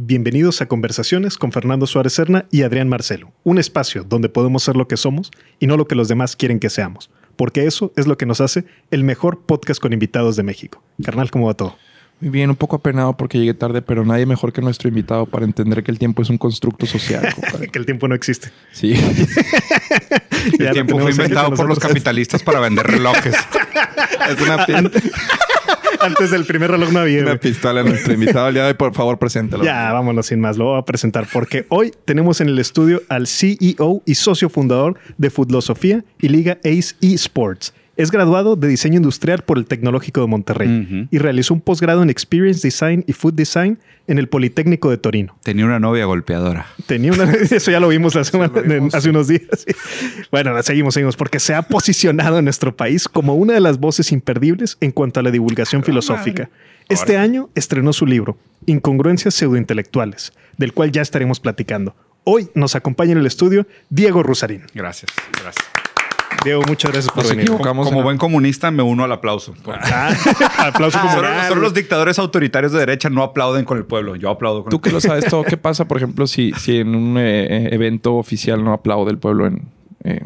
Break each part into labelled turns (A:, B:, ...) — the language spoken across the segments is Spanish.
A: Bienvenidos a Conversaciones con Fernando Suárez Serna y Adrián Marcelo, un espacio donde podemos ser lo que somos y no lo que los demás quieren que seamos, porque eso es lo que nos hace el mejor podcast con invitados de México. Carnal, ¿cómo va todo?
B: Muy bien, un poco apenado porque llegué tarde, pero nadie mejor que nuestro invitado para entender que el tiempo es un constructo social.
A: que el tiempo no existe.
B: Sí. el tiempo fue inventado por los capitalistas para vender relojes.
A: es una
B: ah, antes del primer reloj navideño. Una pistola a nuestro invitado. hoy, por favor, preséntalo.
A: Ya, vámonos sin más. Lo voy a presentar porque hoy tenemos en el estudio al CEO y socio fundador de Foodlosofía y Liga Ace Esports. Es graduado de diseño industrial por el Tecnológico de Monterrey y realizó un posgrado en Experience Design y Food Design en el Politécnico de Torino.
C: Tenía una novia golpeadora. Tenía una eso ya lo vimos, hace
A: unos días. bueno, seguimos, seguimos, porque se ha posicionado en nuestro país como una de las voces imperdibles en cuanto a la divulgación filosófica. Este año estrenó su libro, Incongruencias Pseudointelectuales, del cual ya estaremos platicando. Hoy nos acompaña en el estudio Diego Rusarín.
C: Gracias, gracias muchas gracias por venir. Como, buen comunista, me uno al aplauso. Ah, aplauso los dictadores autoritarios de derecha no aplauden con el pueblo. Yo aplaudo con Tú el que lo sabes todo, ¿qué
B: pasa, por ejemplo, si, si en un eh, eh, evento oficial no aplaude el pueblo en, eh,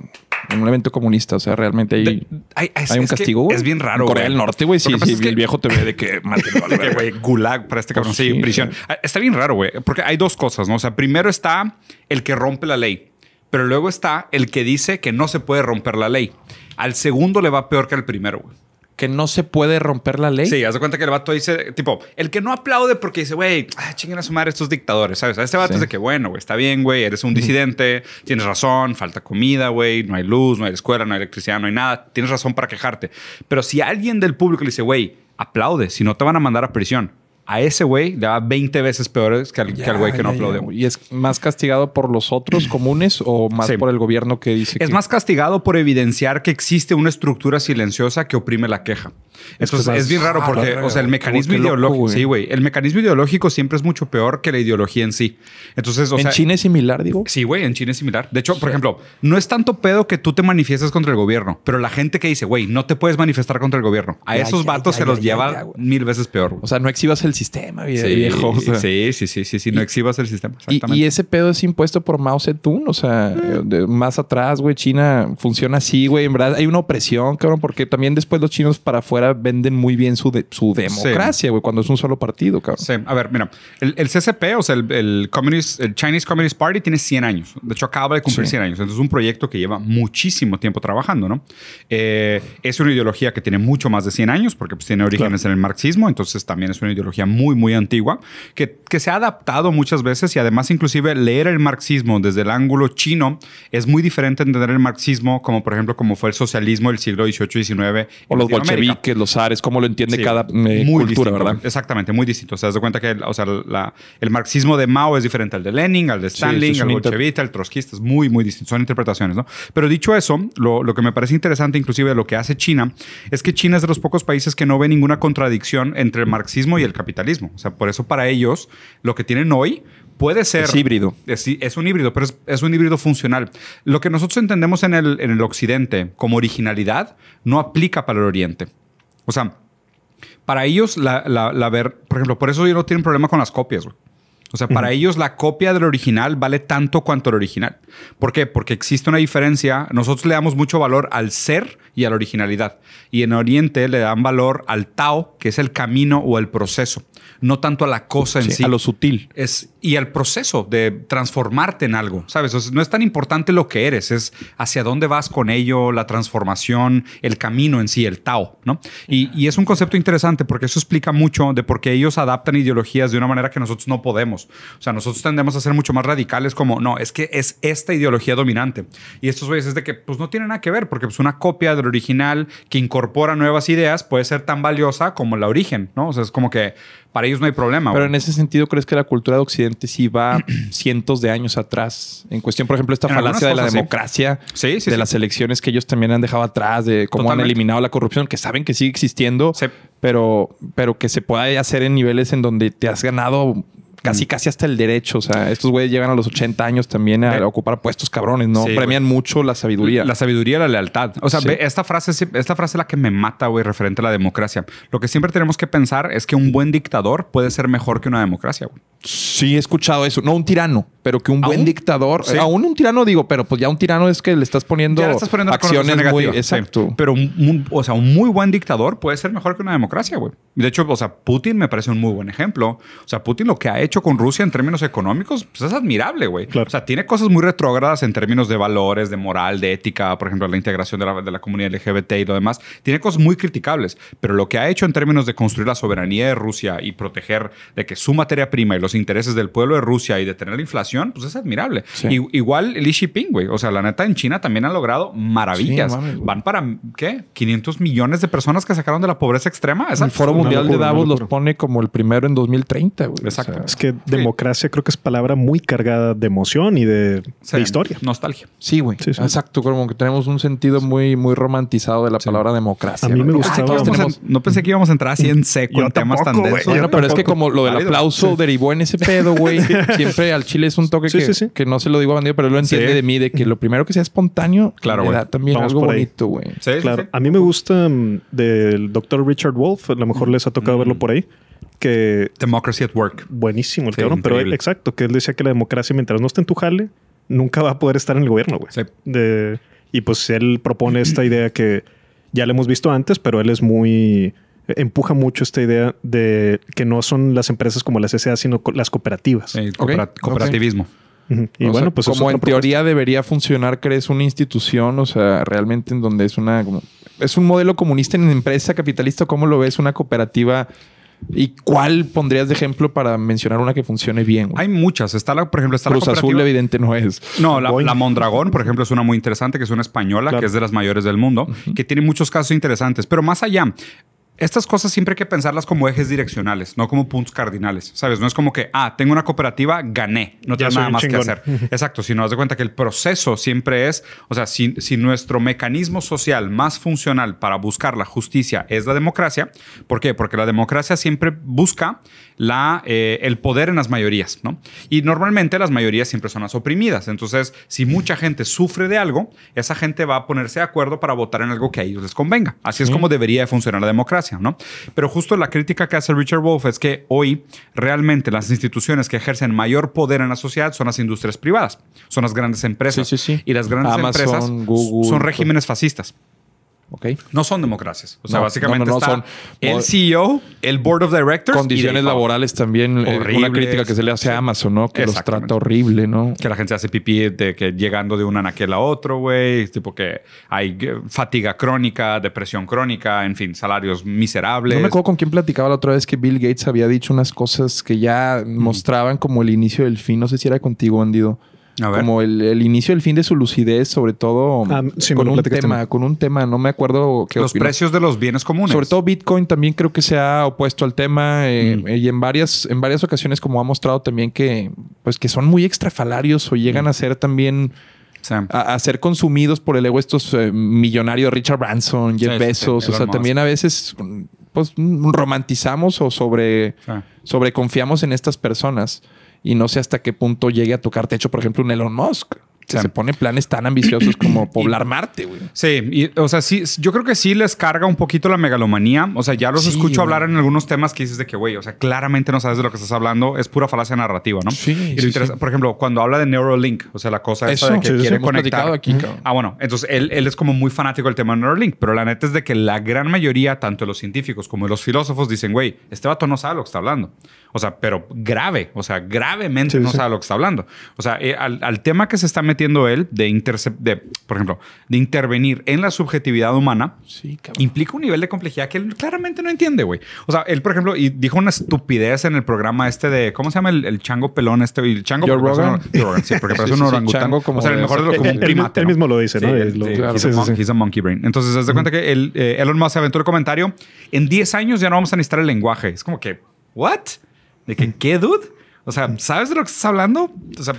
B: en un evento comunista. O sea, realmente ahí hay, un castigo. Es bien raro. Corea del Norte, güey. si el
C: viejo te ve de que güey, gulag para este pues cabrón. sí, prisión. Ah, está bien raro, güey. Porque hay dos cosas, ¿no? O sea, primero está el que rompe la ley. Pero luego está el que dice que no se puede romper la ley. Al segundo le va peor que al primero, güey. ¿Que no se puede romper la ley? Sí, haz de cuenta que el vato dice, tipo, el que no aplaude porque dice, güey, ah, chinguen a sumar madre estos dictadores, ¿sabes? A este vato dice de que, bueno, güey, está bien, güey, eres un disidente, tienes razón, falta comida, güey, no hay luz, no hay escuela, no hay electricidad, no hay nada, tienes razón para quejarte. Pero si alguien del público le dice, güey, aplaude, si no te van a mandar a prisión, a ese güey le va 20 veces peor que al, güey que no aplaude. ¿Y es más castigado por los otros comunes o más por el gobierno que dice? Es más castigado por evidenciar que existe una estructura silenciosa que oprime la queja. Entonces, es, bien raro ah, porque, o sea, el mecanismo ideológico, sí, güey, el mecanismo ideológico siempre es mucho peor que la ideología en sí. Entonces, o en China es similar, digo. Sí, güey, en China es similar. De hecho, por ejemplo, no es tanto pedo que tú te manifiestes contra el gobierno, pero la gente que dice, güey, no te puedes manifestar contra el gobierno, a esos vatos se los lleva mil veces peor. O sea, no exhibas el sistema, viejo. Sí, sí, sí, sí, sí, no exhibas el sistema. Exactamente. Y,
B: ese pedo es impuesto por Mao Zedong, o sea, mm. más atrás, güey, China funciona así, güey, en verdad hay una opresión, cabrón, porque también después los chinos para afuera
C: venden muy bien su, su democracia, güey, cuando es un solo partido, cabrón. Sí, a ver, mira, el, CCP, o sea, el, Communist, Chinese Communist Party tiene 100 años, de hecho acaba de cumplir 100 años, entonces es un proyecto que lleva muchísimo tiempo trabajando, ¿no? Eh, es una ideología que tiene mucho más de 100 años, porque pues, tiene orígenes en el marxismo, entonces también es una ideología muy, muy antigua, que, que se ha adaptado muchas veces y además inclusive leer el marxismo desde el ángulo chino es muy diferente entender el marxismo como por ejemplo como fue el socialismo del siglo XVIII y XIX. O los bolcheviques, los zares, como lo entiende cada eh, cultura, ¿verdad? Exactamente, muy distinto. O sea, das cuenta que el, o sea, el marxismo de Mao es diferente al de Lenin, al de Stalin, al bolchevique, al trotskista, es muy, muy distinto. Son interpretaciones, ¿no? Pero dicho eso, lo, lo que me parece interesante inclusive de lo que hace China es que China es de los pocos países que no ve ninguna contradicción entre el marxismo y el capitalismo. O sea, por eso para ellos lo que tienen hoy puede ser... Es híbrido. Es, es un híbrido, pero es, un híbrido funcional. Lo que nosotros entendemos en el, en el occidente como originalidad no aplica para el oriente. O sea, para ellos, la, ver, por ejemplo, por eso ellos no tienen problema con las copias. Güey. O sea, para ellos la copia del original vale tanto cuanto el original. ¿Por qué? Porque existe una diferencia. Nosotros le damos mucho valor al ser y a la originalidad. Y en Oriente le dan valor al Tao, que es el camino o el proceso, no tanto a la cosa en sí. A lo sutil. Es, y al proceso de transformarte en algo, ¿sabes? no es tan importante lo que eres, es hacia dónde vas con ello, la transformación, el camino en sí, el Tao, ¿no? y es un concepto interesante porque eso explica mucho de por qué ellos adaptan ideologías de una manera que nosotros no podemos. O sea, nosotros tendemos a ser mucho más radicales como, no, es que es esta ideología dominante. Y estos güeyes es de que, pues no tiene nada que ver, porque pues una copia del original que incorpora nuevas ideas puede ser tan valiosa como la origen, ¿no? O sea, es como que para ellos no hay problema. Pero
B: en ese sentido, ¿crees que la cultura de Occidente sí va cientos de años atrás? En cuestión, por ejemplo, esta falacia de la democracia, de las elecciones que ellos también han dejado atrás, de cómo han eliminado la corrupción, que saben que sigue existiendo, pero, pero que se pueda hacer en niveles en donde te has ganado casi, mm. casi hasta el derecho. O sea, estos güeyes llegan a los 80 años también a, eh. ocupar puestos cabrones, ¿no? Premian
C: mucho la sabiduría. La sabiduría, la lealtad. O sea, esta frase, esta frase es la que me mata, güey, referente a la democracia. Lo que siempre tenemos que pensar es que un buen dictador puede ser mejor que una democracia, güey. Sí, he escuchado eso. No un tirano, pero que un buen dictador, sea,
B: aún un tirano digo, pero pues ya un tirano es que le
C: estás poniendo, acciones muy, exacto. Pero un, o sea, un muy buen dictador puede ser mejor que una democracia, güey. De hecho, o sea, Putin me parece un muy buen ejemplo. O sea, Putin lo que ha hecho hecho con Rusia en términos económicos, pues es admirable, güey. O sea, tiene cosas muy retrógradas en términos de valores, de moral, de ética, por ejemplo, la integración de la, de la comunidad LGBT y lo demás. Tiene cosas muy criticables, pero lo que ha hecho en términos de construir la soberanía de Rusia y proteger de que su materia prima y los intereses del pueblo de Rusia y de tener la inflación, pues es admirable. igual Li Jinping, güey. O sea, la neta, en China también han logrado maravillas. Van para, ¿qué? 500 millones de personas que sacaron de la pobreza extrema. El Foro Mundial de Davos los
B: pone como el primero en 2030, güey. Exacto. es que que democracia
A: creo que es palabra muy cargada de emoción y de,
C: historia. Nostalgia.
B: Sí, güey. Exacto, como que tenemos un sentido muy, muy romantizado de la palabra democracia. A mí me gusta. no
C: pensé que íbamos a entrar así en seco en temas tampoco, tan pero es que como lo del aplauso
B: derivó en ese pedo, güey. Siempre al chile es un toque que, que, no se lo digo a bandido, pero él lo entiende de mí, de que lo primero que sea espontáneo, claro, también es algo bonito, güey. claro.
A: A mí me gusta mm, del doctor Richard Wolf, a lo mejor les ha tocado verlo mm. por ahí. Democracy at Work. Buenísimo el cabrón, pero él, exacto, que él decía que la democracia mientras no esté en tu jale, nunca va a poder estar en el gobierno, güey. y pues él propone esta idea que ya la hemos visto antes, pero él es muy... Empuja mucho esta idea de que no son las empresas como las SA, sino las cooperativas.
B: El Cooperativismo. Y bueno, pues como en teoría debería funcionar, crees una institución, o sea, realmente en donde es una es un modelo comunista en empresa capitalista, ¿cómo lo ves una cooperativa ¿Y cuál pondrías de ejemplo para mencionar una que funcione bien?
C: Hay muchas. Está la, por ejemplo, está Cruz Azul, evidente, no es. No, la, la, Mondragón, por ejemplo, es una muy interesante, que es una española, que es de las mayores del mundo, que tiene muchos casos interesantes. Pero más allá, estas cosas siempre hay que pensarlas como ejes direccionales, no como puntos cardinales, ¿sabes? No es como que, ah, tengo una cooperativa, gané, no tengo nada más que hacer. Exacto, si no, de cuenta que el proceso siempre es, o sea, si, si, nuestro mecanismo social más funcional para buscar la justicia es la democracia, ¿por qué? Porque la democracia siempre busca la, eh, el poder en las mayorías, ¿no? Y normalmente las mayorías siempre son las oprimidas. Entonces, si mucha gente sufre de algo, esa gente va a ponerse de acuerdo para votar en algo que a ellos les convenga. Así es como debería de funcionar la democracia, ¿no? Pero justo la crítica que hace Richard Wolff es que hoy realmente las instituciones que ejercen mayor poder en la sociedad son las industrias privadas, son las grandes empresas. y las grandes empresas son regímenes fascistas. No son democracias. O sea, básicamente no, son, el CEO, e el board of directors. Condiciones laborales también. Eh, Horribles, una crítica que se le hace a Amazon, ¿no? Que los trata horrible, ¿no? Que la gente hace pipí de que llegando de un anaquel a otro, güey. Tipo que hay eh, fatiga crónica, depresión crónica, en fin, salarios miserables. No me acuerdo
B: con quién platicaba la otra vez que Bill Gates había dicho unas cosas que ya mostraban como el inicio del fin. No sé si era contigo, bandido como el, el, inicio, el fin de su lucidez, sobre todo ah, con un tema, con un tema, no me acuerdo qué Los precios de los bienes comunes. Sobre todo Bitcoin también creo que se ha opuesto al tema eh, mm. y en varias, en varias ocasiones como ha mostrado también que, pues que son muy extrafalarios o llegan mm. a ser también... A, ser consumidos por el ego estos eh, millonarios Richard Branson, Jeff Bezos, o sea, también a veces pues mm, romantizamos o sobre, sobreconfiamos en estas personas
C: y no sé hasta qué punto llegue a tocar techo, por ejemplo, un Elon Musk se pone planes tan ambiciosos como poblar Marte, güey. Sí, o sea, sí, yo creo que sí les carga un poquito la megalomanía. O sea, ya los escucho hablar en algunos temas que dices de que, güey, o sea, claramente no sabes de lo que estás hablando. Es pura falacia narrativa, ¿no? Sí. sí. por ejemplo, cuando habla de Neuralink, o sea, la cosa es de que quiere conectar. Aquí, ah, bueno, entonces él, es como muy fanático del tema de Neuralink, pero la neta es de que la gran mayoría, tanto de los científicos como de los filósofos, dicen, güey, este vato no sabe lo que está hablando. O sea, pero grave, o sea, gravemente no sabe lo que está hablando. O sea, eh, al tema que se está metiendo él de, de, por ejemplo, de intervenir en la subjetividad humana sí, implica un nivel de complejidad que él claramente no entiende, güey. O sea, él, por ejemplo, y dijo una estupidez en el programa este de, ¿cómo se llama? El, chango pelón este. ¿Y El chango porque parece un orangután. o sea, el mejor de lo como un primate. Él, mismo lo dice, ¿no? Él, lo, monkey brain. Entonces, haz de cuenta que el, eh, Elon Musk aventó el comentario, en 10 años ya no vamos a necesitar el lenguaje. Es como que, ¿what? De que, ¿qué, dude? O sea, ¿sabes de lo que estás hablando? O sea,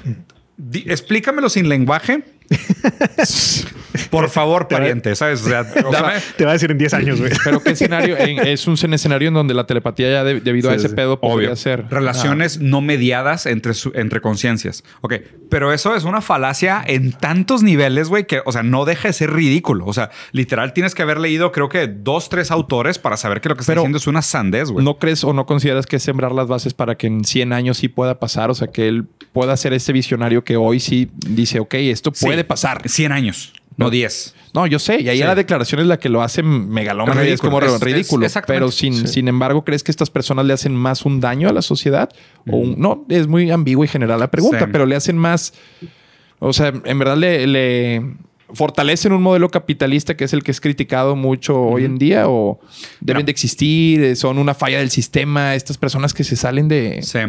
C: explícamelo sin lenguaje. Por favor, pariente, ¿sabes? O Te va a decir en 10 años, güey. Pero qué escenario, es un escenario en donde la telepatía ya debido a ese pedo podría ser. Relaciones no mediadas entre, entre conciencias. Ok, pero eso es una falacia en tantos niveles, güey, que, o sea, no deja de ser ridículo. O sea, literal tienes que haber leído, creo que dos, tres autores para saber que lo que está diciendo es una sandez,
B: güey. ¿No crees o no consideras que es sembrar las bases para que en 100 años sí pueda pasar? O sea, que él pueda ser ese visionario que hoy sí dice, ok, esto puede
C: pasar. 100 años. No 10.
B: No, yo sé. Y ahí la declaración es la que lo hace megalómano es como ridículo. pero sin, sin embargo, ¿crees que estas personas le hacen más un daño a la sociedad? O mm. no, es muy ambigua y general la pregunta, pero le hacen más. O sea, en verdad le fortalecen un modelo capitalista que es el que es criticado mucho hoy en día o deben de
C: existir, eh, son una falla del sistema, estas personas que se salen de... Sí.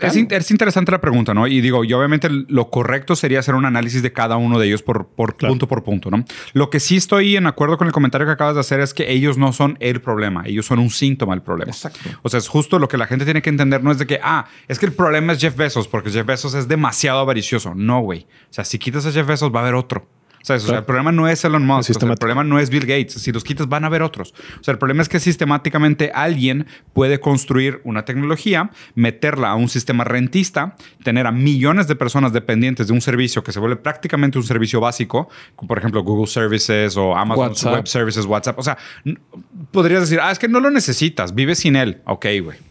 C: es, interesante la pregunta, ¿no? Y digo, yo obviamente lo correcto sería hacer un análisis de cada uno de ellos por, punto por punto, ¿no? Lo que sí estoy en acuerdo con el comentario que acabas de hacer es que ellos no son el problema, ellos son un síntoma del problema. Exacto. O sea, es justo lo que la gente tiene que entender, no es de que, ah, es que el problema es Jeff Bezos, porque Jeff Bezos es demasiado avaricioso. No, güey. O sea, si quitas a Jeff Bezos va a haber otro. O sea, el problema no es Elon Musk, el, problema no es Bill Gates. Si los quitas, van a haber otros. O sea, el problema es que sistemáticamente alguien puede construir una tecnología, meterla a un sistema rentista, tener a millones de personas dependientes de un servicio que se vuelve prácticamente un servicio básico, como por ejemplo Google Services o Amazon Web Services, WhatsApp. O sea, podrías decir, ah, es que no lo necesitas, vive sin él. Ok, güey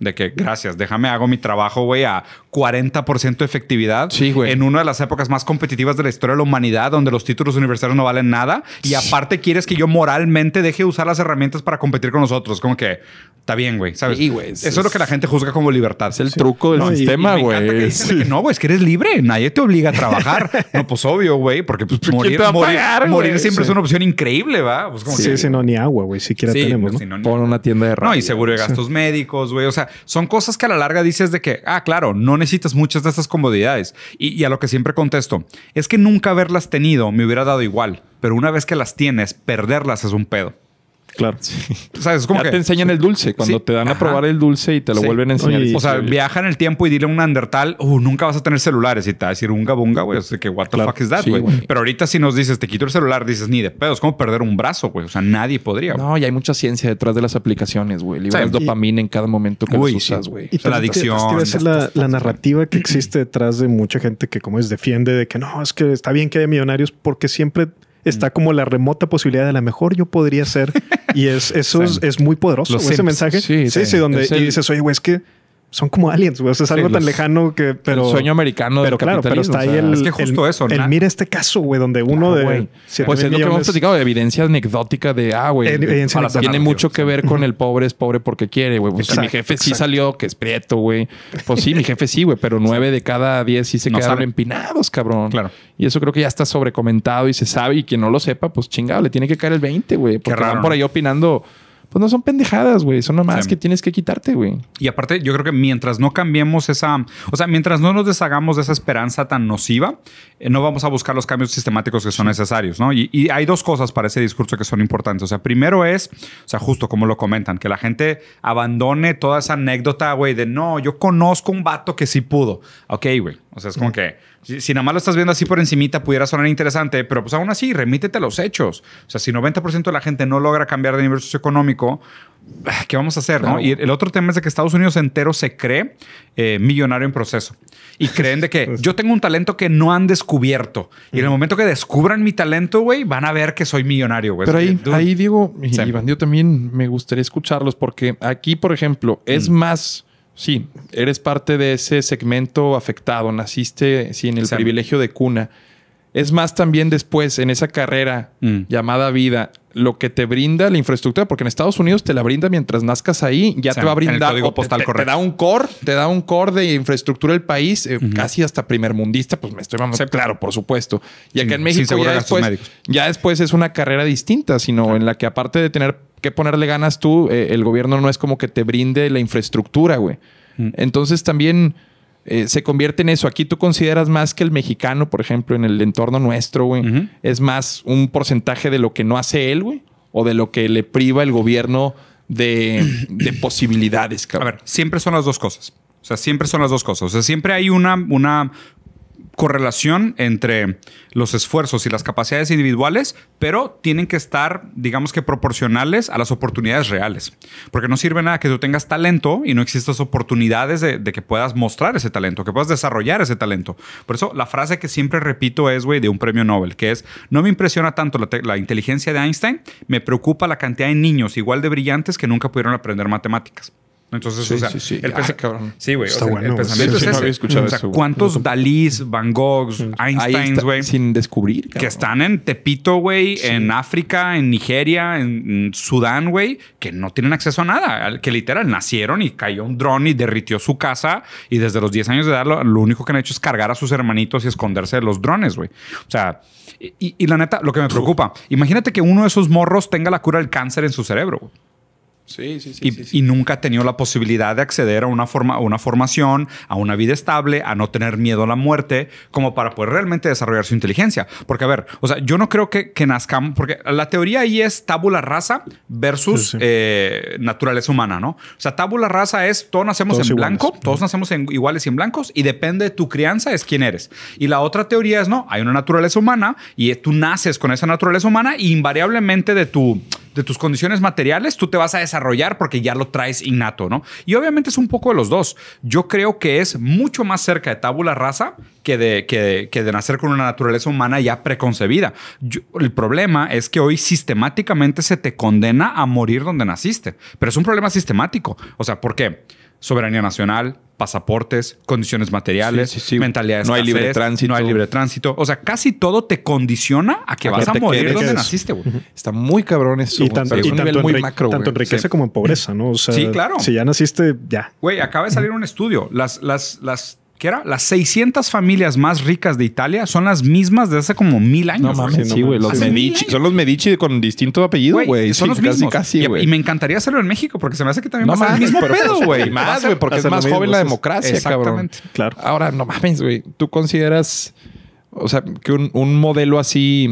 C: de que, gracias, déjame, hago mi trabajo, güey, a 40% de efectividad. Sí, güey. En una de las épocas más competitivas de la historia de la humanidad, donde los títulos universitarios no valen nada. Y aparte quieres que yo moralmente deje de usar las herramientas para competir con nosotros. Como que, está bien, güey, ¿sabes? Eso es, lo que la gente juzga como libertad. Es el truco del sistema, güey. no, güey, es que eres libre. Nadie te obliga a trabajar. no, pues obvio, güey, porque morir, siempre es una opción increíble, ¿va? Pues, sí, sí,
A: no, ni agua, güey, siquiera tenemos, pues,
C: ¿no? Pon una tienda de No, y seguro de gastos médicos, güey. O sea, son cosas que a la larga dices de que, ah, claro, no necesitas muchas de estas comodidades. Y, y a lo que siempre contesto, es que nunca haberlas tenido me hubiera dado igual, pero una vez que las tienes, perderlas es un pedo. Claro. O sea, es como que, te enseñan el dulce. Cuando te dan a probar el
B: dulce y te lo vuelven a enseñar. o sea,
C: viaja en el tiempo y dile a un Andertal, oh, nunca vas a tener celulares. Y te va a decir, unga bunga, güey. O que what the fuck is that, güey. Pero ahorita si nos dices, te quito el celular, dices, ni de pedo. Es como perder un brazo, güey. O sea, nadie podría. No, y hay mucha ciencia detrás de las aplicaciones, güey. Liberas dopamina en cada momento que usas, güey. Y la adicción. Es
A: la, la narrativa que existe detrás de mucha gente que, como es, defiende de que no, es que está bien que haya millonarios porque siempre está mm. como la remota posibilidad de la mejor yo podría ser. Y es, eso es, muy poderoso. ese mensaje. Sí, sí, donde y dices, oye, güey, es que son como aliens, güey. O sea, es algo tan lejano
B: que. Pero, el sueño americano pero del claro, pero está ahí el. Es que justo eso, ¿no? el,
A: mira este caso, güey, donde uno de. Pues es lo que hemos
B: platicado evidencia anecdótica de, ah, güey. Tiene mucho que ver con el pobre es pobre porque quiere, güey. Pues mi jefe sí salió, que es prieto, güey. Pues sí, mi jefe sí, güey, pero nueve de cada diez sí se quedaron empinados, cabrón. Claro. Y eso creo que ya está sobrecomentado y se sabe. Y quien no lo sepa, pues chingado, le tiene que caer el 20, güey. Porque van por ahí opinando pues no son pendejadas, güey. Son nomás que tienes que quitarte, güey.
C: Y aparte, yo creo que mientras no cambiemos esa, o sea, mientras no nos deshagamos de esa esperanza tan nociva, eh, no vamos a buscar los cambios sistemáticos que son necesarios, ¿no? Y, hay dos cosas para ese discurso que son importantes. O sea, primero es, o sea, justo como lo comentan, que la gente abandone toda esa anécdota, güey, de no, yo conozco un vato que sí pudo. Ok, güey. O sea, es como que si, nada más lo estás viendo así por encimita, pudiera sonar interesante, pero pues aún así, remítete a los hechos. O sea, si 90% de la gente no logra cambiar de nivel socioeconómico, ah, ¿qué vamos a hacer? Y el otro tema es de que Estados Unidos entero se cree eh, millonario en proceso. Y creen de que pues yo tengo un talento que no han descubierto. Y en el momento que descubran mi talento, güey, van a ver que soy millonario, Pero ahí,
B: Diego y Iván, yo también me gustaría escucharlos porque aquí, por ejemplo, es más Sí, eres parte de ese segmento afectado, naciste en el privilegio de cuna. Es más, también después, en esa carrera mm. llamada vida, lo que te brinda la infraestructura, porque en Estados Unidos te la brinda mientras nazcas ahí, ya te va a brindar. postal te, da un core, te da un core de infraestructura del país, eh, casi hasta primer mundista, pues me estoy mamando. Claro, por supuesto. Y en México ya después, ya después, es una carrera distinta, sino en la que aparte de tener que ponerle ganas tú, eh, el gobierno no es como que te brinde la infraestructura, güey. Entonces también eh, se convierte en eso. Aquí tú consideras más que el mexicano, por ejemplo, en el entorno nuestro, güey, es más un porcentaje de lo que no hace él, güey, o de lo que le priva el gobierno
C: de, posibilidades, cabrón. A ver, siempre son las dos cosas. O sea, siempre son las dos cosas. O sea, siempre hay una, una correlación entre los esfuerzos y las capacidades individuales, pero tienen que estar, digamos que proporcionales a las oportunidades reales. Porque no sirve nada que tú tengas talento y no existas oportunidades de, que puedas mostrar ese talento, que puedas desarrollar ese talento. Por eso la frase que siempre repito es, güey, de un premio Nobel, que es, no me impresiona tanto la inteligencia de Einstein, me preocupa la cantidad de niños igual de brillantes que nunca pudieron aprender matemáticas. Entonces, o sea, el pensamiento, Sí, güey. ¿cuántos Dalís, Van Goghs, Einsteins, güey? Sin descubrir, Que están en Tepito, güey, en África, en Nigeria, en Sudán, güey, que no tienen acceso a nada. Que literal nacieron y cayó un dron y derritió su casa. Y desde los 10 años de edad, lo, único que han hecho es cargar a sus hermanitos y esconderse de los drones, güey. O sea, y, y, la neta, lo que me preocupa, imagínate que uno de esos morros tenga la cura del cáncer en su cerebro, güey y, nunca ha tenido la posibilidad de acceder a una, forma, a una formación, a una vida estable, a no tener miedo a la muerte, como para poder realmente desarrollar su inteligencia. Porque, a ver, o sea, yo no creo que, que nazcamos, porque la teoría ahí es tabula rasa versus eh, naturaleza humana, ¿no? O sea, tabula rasa es todos nacemos en blanco, todos nacemos en, iguales y en blancos, y depende de tu crianza es quién eres. Y la otra teoría es, no, hay una naturaleza humana y tú naces con esa naturaleza humana y e invariablemente de tu de tus condiciones materiales, tú te vas a desarrollar porque ya lo traes innato, ¿no? Y obviamente es un poco de los dos. Yo creo que es mucho más cerca de tabula rasa que de, que, nacer con una naturaleza humana ya preconcebida. el problema es que hoy sistemáticamente se te condena a morir donde naciste, pero es un problema sistemático. O sea, ¿por qué? soberanía nacional, pasaportes, condiciones materiales, mentalidades. No hay libre tránsito. No hay libre tránsito. O sea, casi todo te condiciona a que vas a morir donde naciste, güey.
B: Está muy cabrón eso. Y, tanto, muy tanto en riqueza como en
C: pobreza, ¿no? O sea, sí, claro. Si ya naciste, ya. Güey, acaba de salir un estudio. Las, las, las ¿Qué era? Las 600 familias más ricas de Italia son las mismas de hace como mil años. No mames, sí, güey. Los Medici. Son los Medici con distinto apellido, güey. Son los mismos. y, me encantaría hacerlo en México porque se me hace que también no va el mismo pedo, güey. Más, güey, porque es más joven la democracia, exactamente.
B: cabrón. Claro. Ahora, no mames, güey. ¿Tú consideras, o sea, que un, modelo así...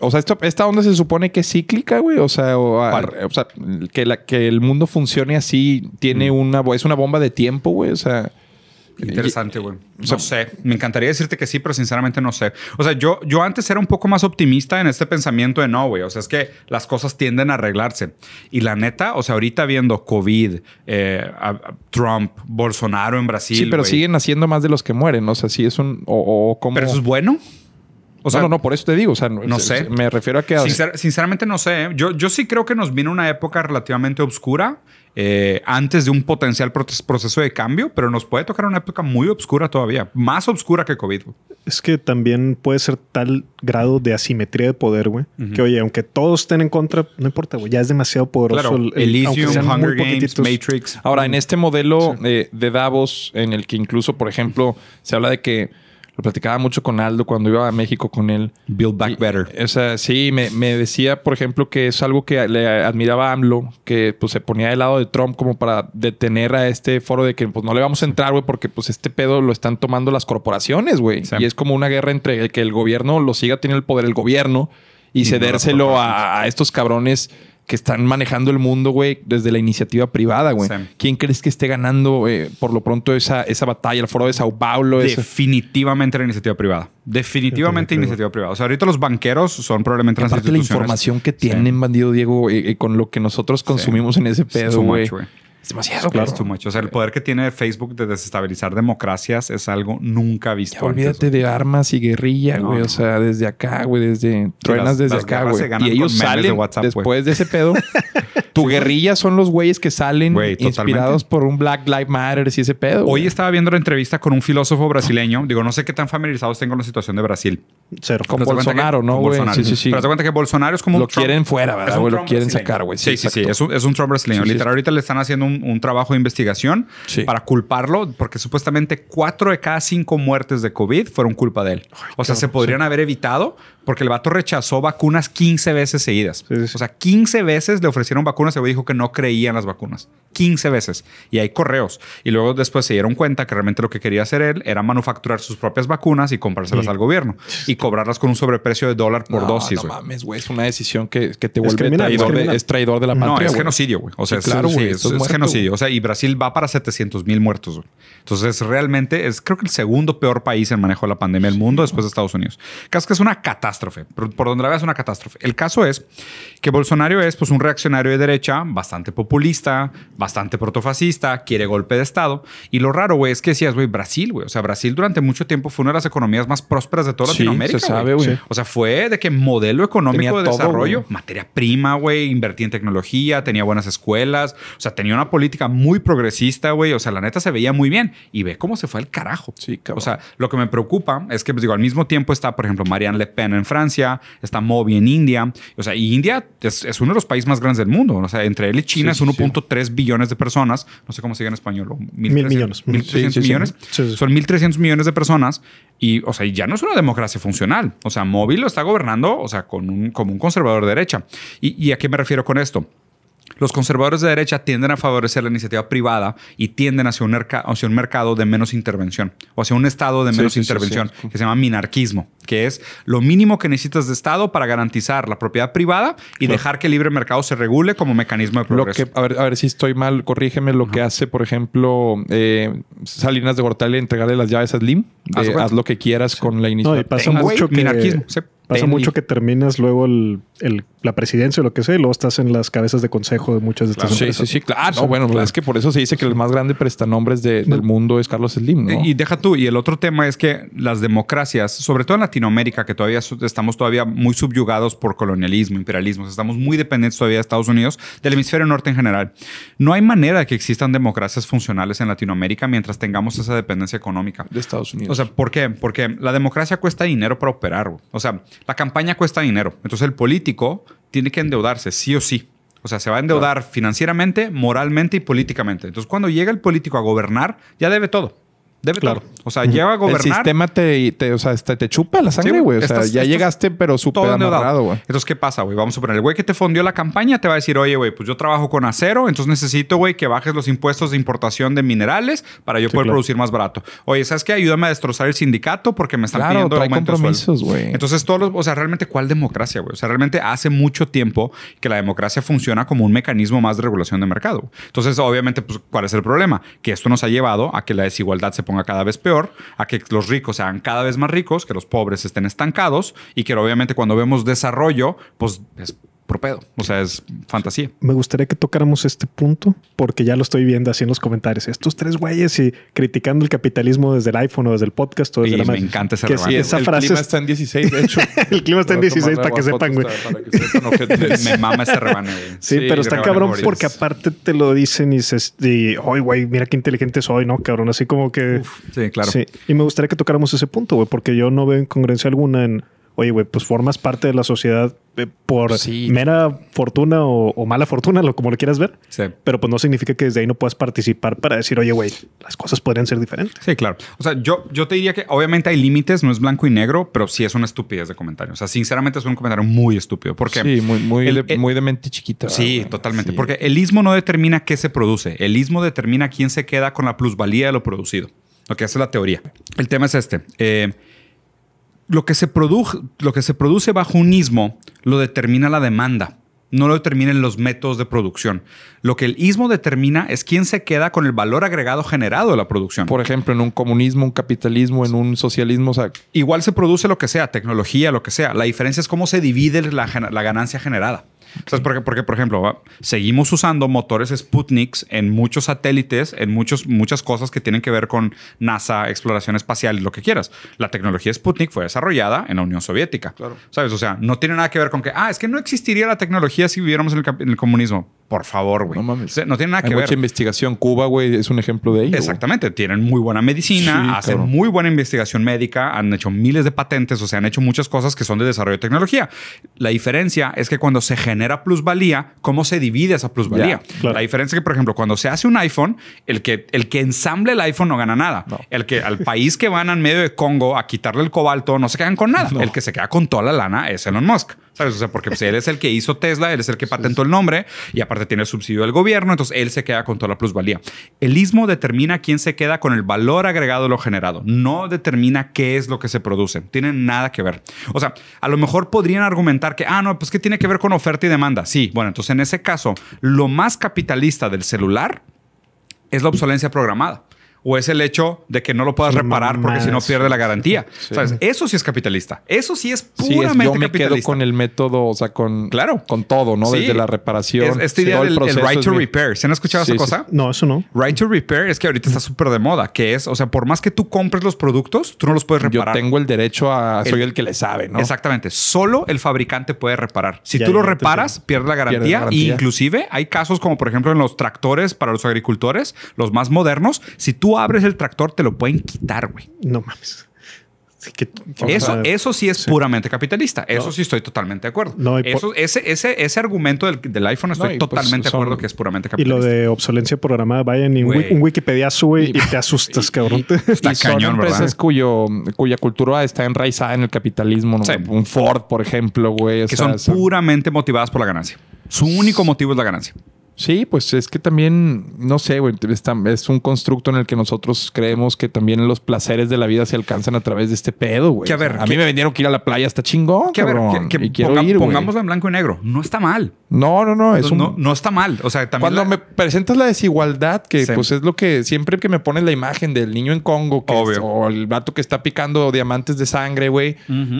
B: O sea, esto, esta onda se supone que es cíclica, güey. O sea, o, ah, sea que, la, que el mundo
C: funcione así tiene mm. una... Es una bomba de tiempo, güey. O sea... Interesante, güey. No sé. Me encantaría decirte que sí, pero sinceramente no sé. O sea, yo, yo antes era un poco más optimista en este pensamiento de no, güey. O sea, es que las cosas tienden a arreglarse. Y la neta, o sea, ahorita viendo COVID, eh, Trump, Bolsonaro en Brasil. Sí, pero siguen
B: haciendo más de los que mueren. O sea, sí es un. O, Pero eso es
C: bueno. O sea, no, no, por eso te digo. O sea, no sé. Me refiero a que. sinceramente, no sé. ¿eh? Yo, yo sí creo que nos viene una época relativamente oscura eh, antes de un potencial proceso de cambio, pero nos puede tocar una época muy oscura todavía, más oscura que COVID.
A: Es que también puede ser tal grado de asimetría de poder, güey, que oye, aunque todos estén en contra, no importa, güey, ya es demasiado poderoso. Claro. El, Elysium, Hunger Games, Matrix.
B: Ahora, en mm. este modelo de Davos, en el que incluso, por ejemplo, se habla de que lo platicaba mucho con Aldo cuando iba a México con él. Build Back Better. O sea, sí, me, decía, por ejemplo, que es algo que le admiraba a AMLO, que pues se ponía del lado de Trump como para detener a este foro de que pues no le vamos a entrar, güey, porque pues este pedo lo están tomando las corporaciones, güey. Y es como una guerra entre el que el gobierno lo siga teniendo el poder, el gobierno, y, cedérselo a estos cabrones que están manejando el mundo, güey, desde la
C: iniciativa privada, güey. ¿Quién crees que esté ganando, eh, por lo pronto, esa, esa batalla, el foro de Sao Paulo? Definitivamente la iniciativa privada. Definitivamente iniciativa privada. O sea, ahorita los banqueros son probablemente las la información que tienen,
B: bandido Diego, eh, eh, con lo que nosotros
C: consumimos en ese pedo, güey demasiado. O sea, el poder que tiene Facebook de desestabilizar democracias es algo nunca visto. olvídate
B: de armas y guerrilla, güey. O sea, desde acá, güey, desde truenas desde acá, güey. Y ellos salen de WhatsApp, después de ese pedo Tu guerrilla son los güeyes
C: que salen inspirados por un Black Lives Matter y ese pedo. Hoy estaba viendo una entrevista con un filósofo brasileño. Digo, no sé qué tan familiarizados tengo con la situación de Brasil. Cero. Con Bolsonaro, ¿no, Sí, sí, sí. Pero te cuenta que Bolsonaro es como Lo quieren fuera, ¿verdad? Lo quieren sacar, güey. Sí, sí, sí. Es un, es un, Trump brasileño. Literal, ahorita le están haciendo un, trabajo de investigación para culparlo porque supuestamente cuatro de cada cinco muertes de COVID fueron culpa de él. o sea, se podrían haber evitado porque el vato rechazó vacunas 15 veces seguidas. O sea, 15 veces le ofrecieron vacunas vacunas, güey dijo que no creía en las vacunas. 15 veces. Y hay correos. Y luego después se dieron cuenta que realmente lo que quería hacer él era manufacturar sus propias vacunas y comprárselas al gobierno. Y cobrarlas con un sobreprecio de dólar por dosis, No
B: mames, güey. Es una decisión que, que te vuelve traidor, de, es traidor de la patria. No, es genocidio, güey. O sea, claro, es, genocidio. O
C: sea, y Brasil va para 700 mil muertos, Entonces, realmente es creo que el segundo peor país en manejo de la pandemia del mundo después de Estados Unidos. Caso que es una catástrofe. Por, donde la veas, una catástrofe. El caso es que Bolsonaro es pues un reaccionario de derecho bastante populista, bastante protofascista, quiere golpe de Estado. Y lo raro, güey, es que decías, güey, Brasil, güey. O sea, Brasil durante mucho tiempo fue una de las economías más prósperas de toda sí, Se sabe, güey. O sea, fue de que modelo económico de desarrollo, materia prima, güey, invertía en tecnología, tenía buenas escuelas. O sea, tenía una política muy progresista, güey. O sea, la neta se veía muy bien. Y ve cómo se fue al carajo. Sí, cabrón. O sea, lo que me preocupa es que, pues, digo, al mismo tiempo está, por ejemplo, Marianne Le Pen en Francia, está Moby en India. O sea, y India es, es uno de los países más grandes del mundo. O sea, entre él y China es 1.3 billones de personas. No sé cómo se en español. Mil millones. 1.300 millones. Son 1.300 millones de personas. Y, o sea, ya no es una democracia funcional. O sea, Móvil lo está gobernando, o sea, con un, como un conservador de derecha. ¿Y a qué me refiero con esto? Los conservadores de derecha tienden a favorecer la iniciativa privada y tienden hacia un, mercado de menos intervención o hacia un Estado de menos intervención, que se llama minarquismo, que es lo mínimo que necesitas de Estado para garantizar la propiedad privada y dejar que el libre mercado se regule como mecanismo de progreso. a, ver, si
B: estoy mal, corrígeme lo que hace, por ejemplo, eh, Salinas de gortari entregarle las llaves a Slim haz, lo que quieras con la iniciativa. No, y pasa mucho que...
A: terminas luego la presidencia o lo que sea y luego estás en las cabezas de consejo de muchas de estas
B: empresas. Sí, sí, Claro. Ah,
C: bueno, es que por eso se dice que el más grande prestanombres del mundo es Carlos Slim, ¿no? Y deja tú. Y el otro tema es que las democracias, sobre todo en Latinoamérica, que todavía estamos todavía muy subyugados por colonialismo, imperialismo, estamos muy dependientes todavía de Estados Unidos, del hemisferio norte en general. No hay manera de que existan democracias funcionales en Latinoamérica mientras tengamos esa dependencia económica. De Estados Unidos. O sea, ¿por qué? Porque la democracia cuesta dinero para operar. O sea, la campaña cuesta dinero. Entonces el político tiene que endeudarse, sí o sí. O sea, se va a endeudar financieramente, moralmente y políticamente. Entonces, cuando llega el político a gobernar, ya debe todo claro. O sea, lleva a gobernar. El sistema
B: te, te, o sea, te, chupa la sangre, güey. o sea, ya llegaste, pero súper amarrado,
C: güey. Entonces, ¿qué pasa, güey? Vamos a poner, el güey que te fondió la campaña te va a decir, oye, güey, pues yo trabajo con acero, entonces necesito, güey, que bajes los impuestos de importación de minerales para yo poder producir más barato. Oye, ¿sabes qué? Ayúdame a destrozar el sindicato porque me están pidiendo trae compromisos, güey. Entonces, todos los, o sea, realmente, ¿cuál democracia, güey? O sea, realmente hace mucho tiempo que la democracia funciona como un mecanismo más de regulación de mercado. Entonces, obviamente, pues, ¿cuál es el problema? Que esto nos ha llevado a que la desigualdad se ponga a cada vez peor, a que los ricos sean cada vez más ricos, que los pobres estén estancados y que obviamente cuando vemos desarrollo, pues es propedo. O sea, es fantasía.
A: Me gustaría que tocáramos este punto porque ya lo estoy viendo así en los comentarios. Estos tres güeyes y criticando el capitalismo desde el iPhone o desde el podcast o desde y Me encanta esa, frase. El clima está
B: en 16, de hecho. el clima está en 16 para que sepan, güey. me mama ese rebane, Sí, pero está cabrón porque aparte te lo
A: dicen y se. Y, Ay, güey, mira qué inteligente soy, ¿no? Cabrón, así como que. sí, claro. Sí. Y me gustaría que tocáramos ese punto, güey, porque yo no veo incongruencia alguna en oye, güey, pues formas parte de la sociedad eh, por mera fortuna o, mala fortuna, lo, como lo quieras ver. Pero pues no significa que desde ahí no puedas participar para decir, oye, güey, las cosas podrían ser diferentes.
C: Sí, claro. O sea, yo, yo te diría que obviamente hay límites, no es blanco y negro, pero sí es una estupidez de comentario. O sea, sinceramente es un comentario muy estúpido. Porque sí, muy, muy, e muy de mente chiquita. Sí, totalmente. Porque el ismo no determina qué se produce. El ismo determina quién se queda con la plusvalía de lo producido. Lo que hace la teoría. El tema es este. Eh, lo que, se produce, lo que se produce bajo un ismo lo determina la demanda, no lo determinan los métodos de producción. Lo que el ismo determina es quién se queda con el valor agregado generado de la producción. Por ejemplo, en un comunismo, un capitalismo, en un socialismo. Igual se produce lo que sea, tecnología, lo que sea. La diferencia es cómo se divide la ganancia generada. ¿Sabes porque, porque, por ejemplo, seguimos usando motores Sputniks en muchos satélites, en muchos, muchas cosas que tienen que ver con NASA, exploración espacial, lo que quieras. La tecnología Sputnik fue desarrollada en la Unión Soviética. Claro. ¿Sabes? O sea, no tiene nada que ver con que, ah, es que no existiría la tecnología si viviéramos en el comunismo. Por favor, güey. No mames. no tiene nada que ver. Mucha investigación. Cuba, güey, es un ejemplo de ello. Exactamente. Tienen muy buena medicina, hacen muy buena investigación médica, han hecho miles de patentes, o sea, han hecho muchas cosas que son de desarrollo de tecnología. La diferencia es que cuando se genera plusvalía, ¿cómo se divide esa plusvalía? La diferencia es que, por ejemplo, cuando se hace un iPhone, el que, el que ensamble el iPhone no gana nada. El que al país que van en medio de Congo a quitarle el cobalto no se quedan con nada. El que se queda con toda la lana es Elon Musk. O sea, porque él es pues, el que hizo Tesla, él es el que patentó el nombre y aparte tiene el subsidio del gobierno, entonces él se queda con toda la plusvalía. El ismo determina quién se queda con el valor agregado de lo generado, no determina qué es lo que se produce. Tienen nada que ver. O sea, a lo mejor podrían argumentar que, ah, no, pues que tiene que ver con oferta y demanda. Sí, bueno, entonces en ese caso, lo más capitalista del celular es la obsolencia programada o es el hecho de que no lo puedas reparar porque si no pierde la garantía. Eso sí es capitalista. Eso sí es puramente capitalista. yo me quedo con el método, o sea, con, claro. con todo, ¿no? Desde la reparación. Es, esta idea del el right to repair. ¿Se han escuchado esa cosa? No, eso no. Right to repair es que ahorita está súper de moda, que es, o sea, por más que tú compres los productos, tú no los puedes reparar. Yo tengo el derecho a, soy el, que le sabe, ¿no? Exactamente. Solo el fabricante puede reparar. Si tú lo reparas, pierde la garantía. y inclusive hay casos como, por ejemplo, en los tractores para los agricultores, los más modernos, si tú abres el tractor, te lo pueden quitar, güey. No mames. eso, eso sí es puramente capitalista. Eso sí estoy totalmente de acuerdo. ese, ese, ese argumento del, del iPhone estoy pues totalmente de acuerdo que es puramente capitalista. Y lo
A: de obsolencia programada, vaya y un, Wikipedia sube y, te asustas, cabrón. empresas
B: Cuyo, cuya cultura está enraizada en el capitalismo. Un Ford, por ejemplo, güey. Que son puramente motivadas por la ganancia. Su único motivo es la ganancia. Sí, pues es que también, no sé, güey, es un constructo en el que nosotros creemos que también los placeres de la vida se alcanzan a través de este pedo, güey. a ver, a mí me vendieron que ir a la playa está chingón. Que a ver, que, pongámoslo
C: en blanco y negro. No está mal. No, no, no. Es un, no, está mal. O sea, también. Cuando me presentas
B: la desigualdad, que pues es lo que siempre que me pones la imagen del niño en Congo o el vato que está picando diamantes de sangre, güey,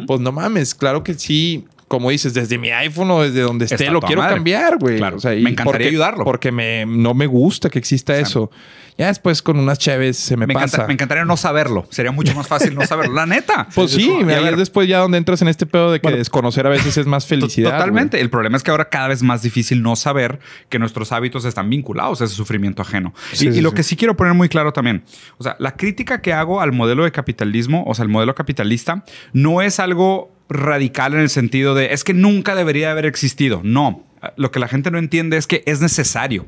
B: pues no mames, claro que sí como dices, desde mi iPhone o desde donde esté, lo quiero cambiar, güey. Claro. me encantaría ayudarlo. Porque me, no me gusta que exista eso. Ya después con unas chaves se me, me pasa. me
C: encantaría no saberlo. Sería mucho más fácil no saberlo. La neta. Pues sí, Y a
B: después ya donde entras en este pedo de que desconocer a veces es más
C: felicidad. Totalmente. El problema es que ahora cada vez más difícil no saber que nuestros hábitos están vinculados a ese sufrimiento ajeno. y, lo que sí quiero poner muy claro también, o sea, la crítica que hago al modelo de capitalismo, o sea, al modelo capitalista, no es algo radical en el sentido de es que nunca debería haber existido. No, lo que la gente no entiende es que es necesario.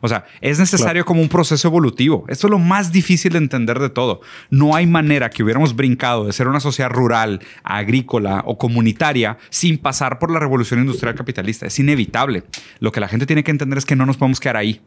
C: O sea, es necesario como un proceso evolutivo. Esto es lo más difícil de entender de todo. No hay manera que hubiéramos brincado de ser una sociedad rural, agrícola o comunitaria sin pasar por la revolución industrial capitalista. Es inevitable. Lo que la gente tiene que entender es que no nos podemos quedar ahí.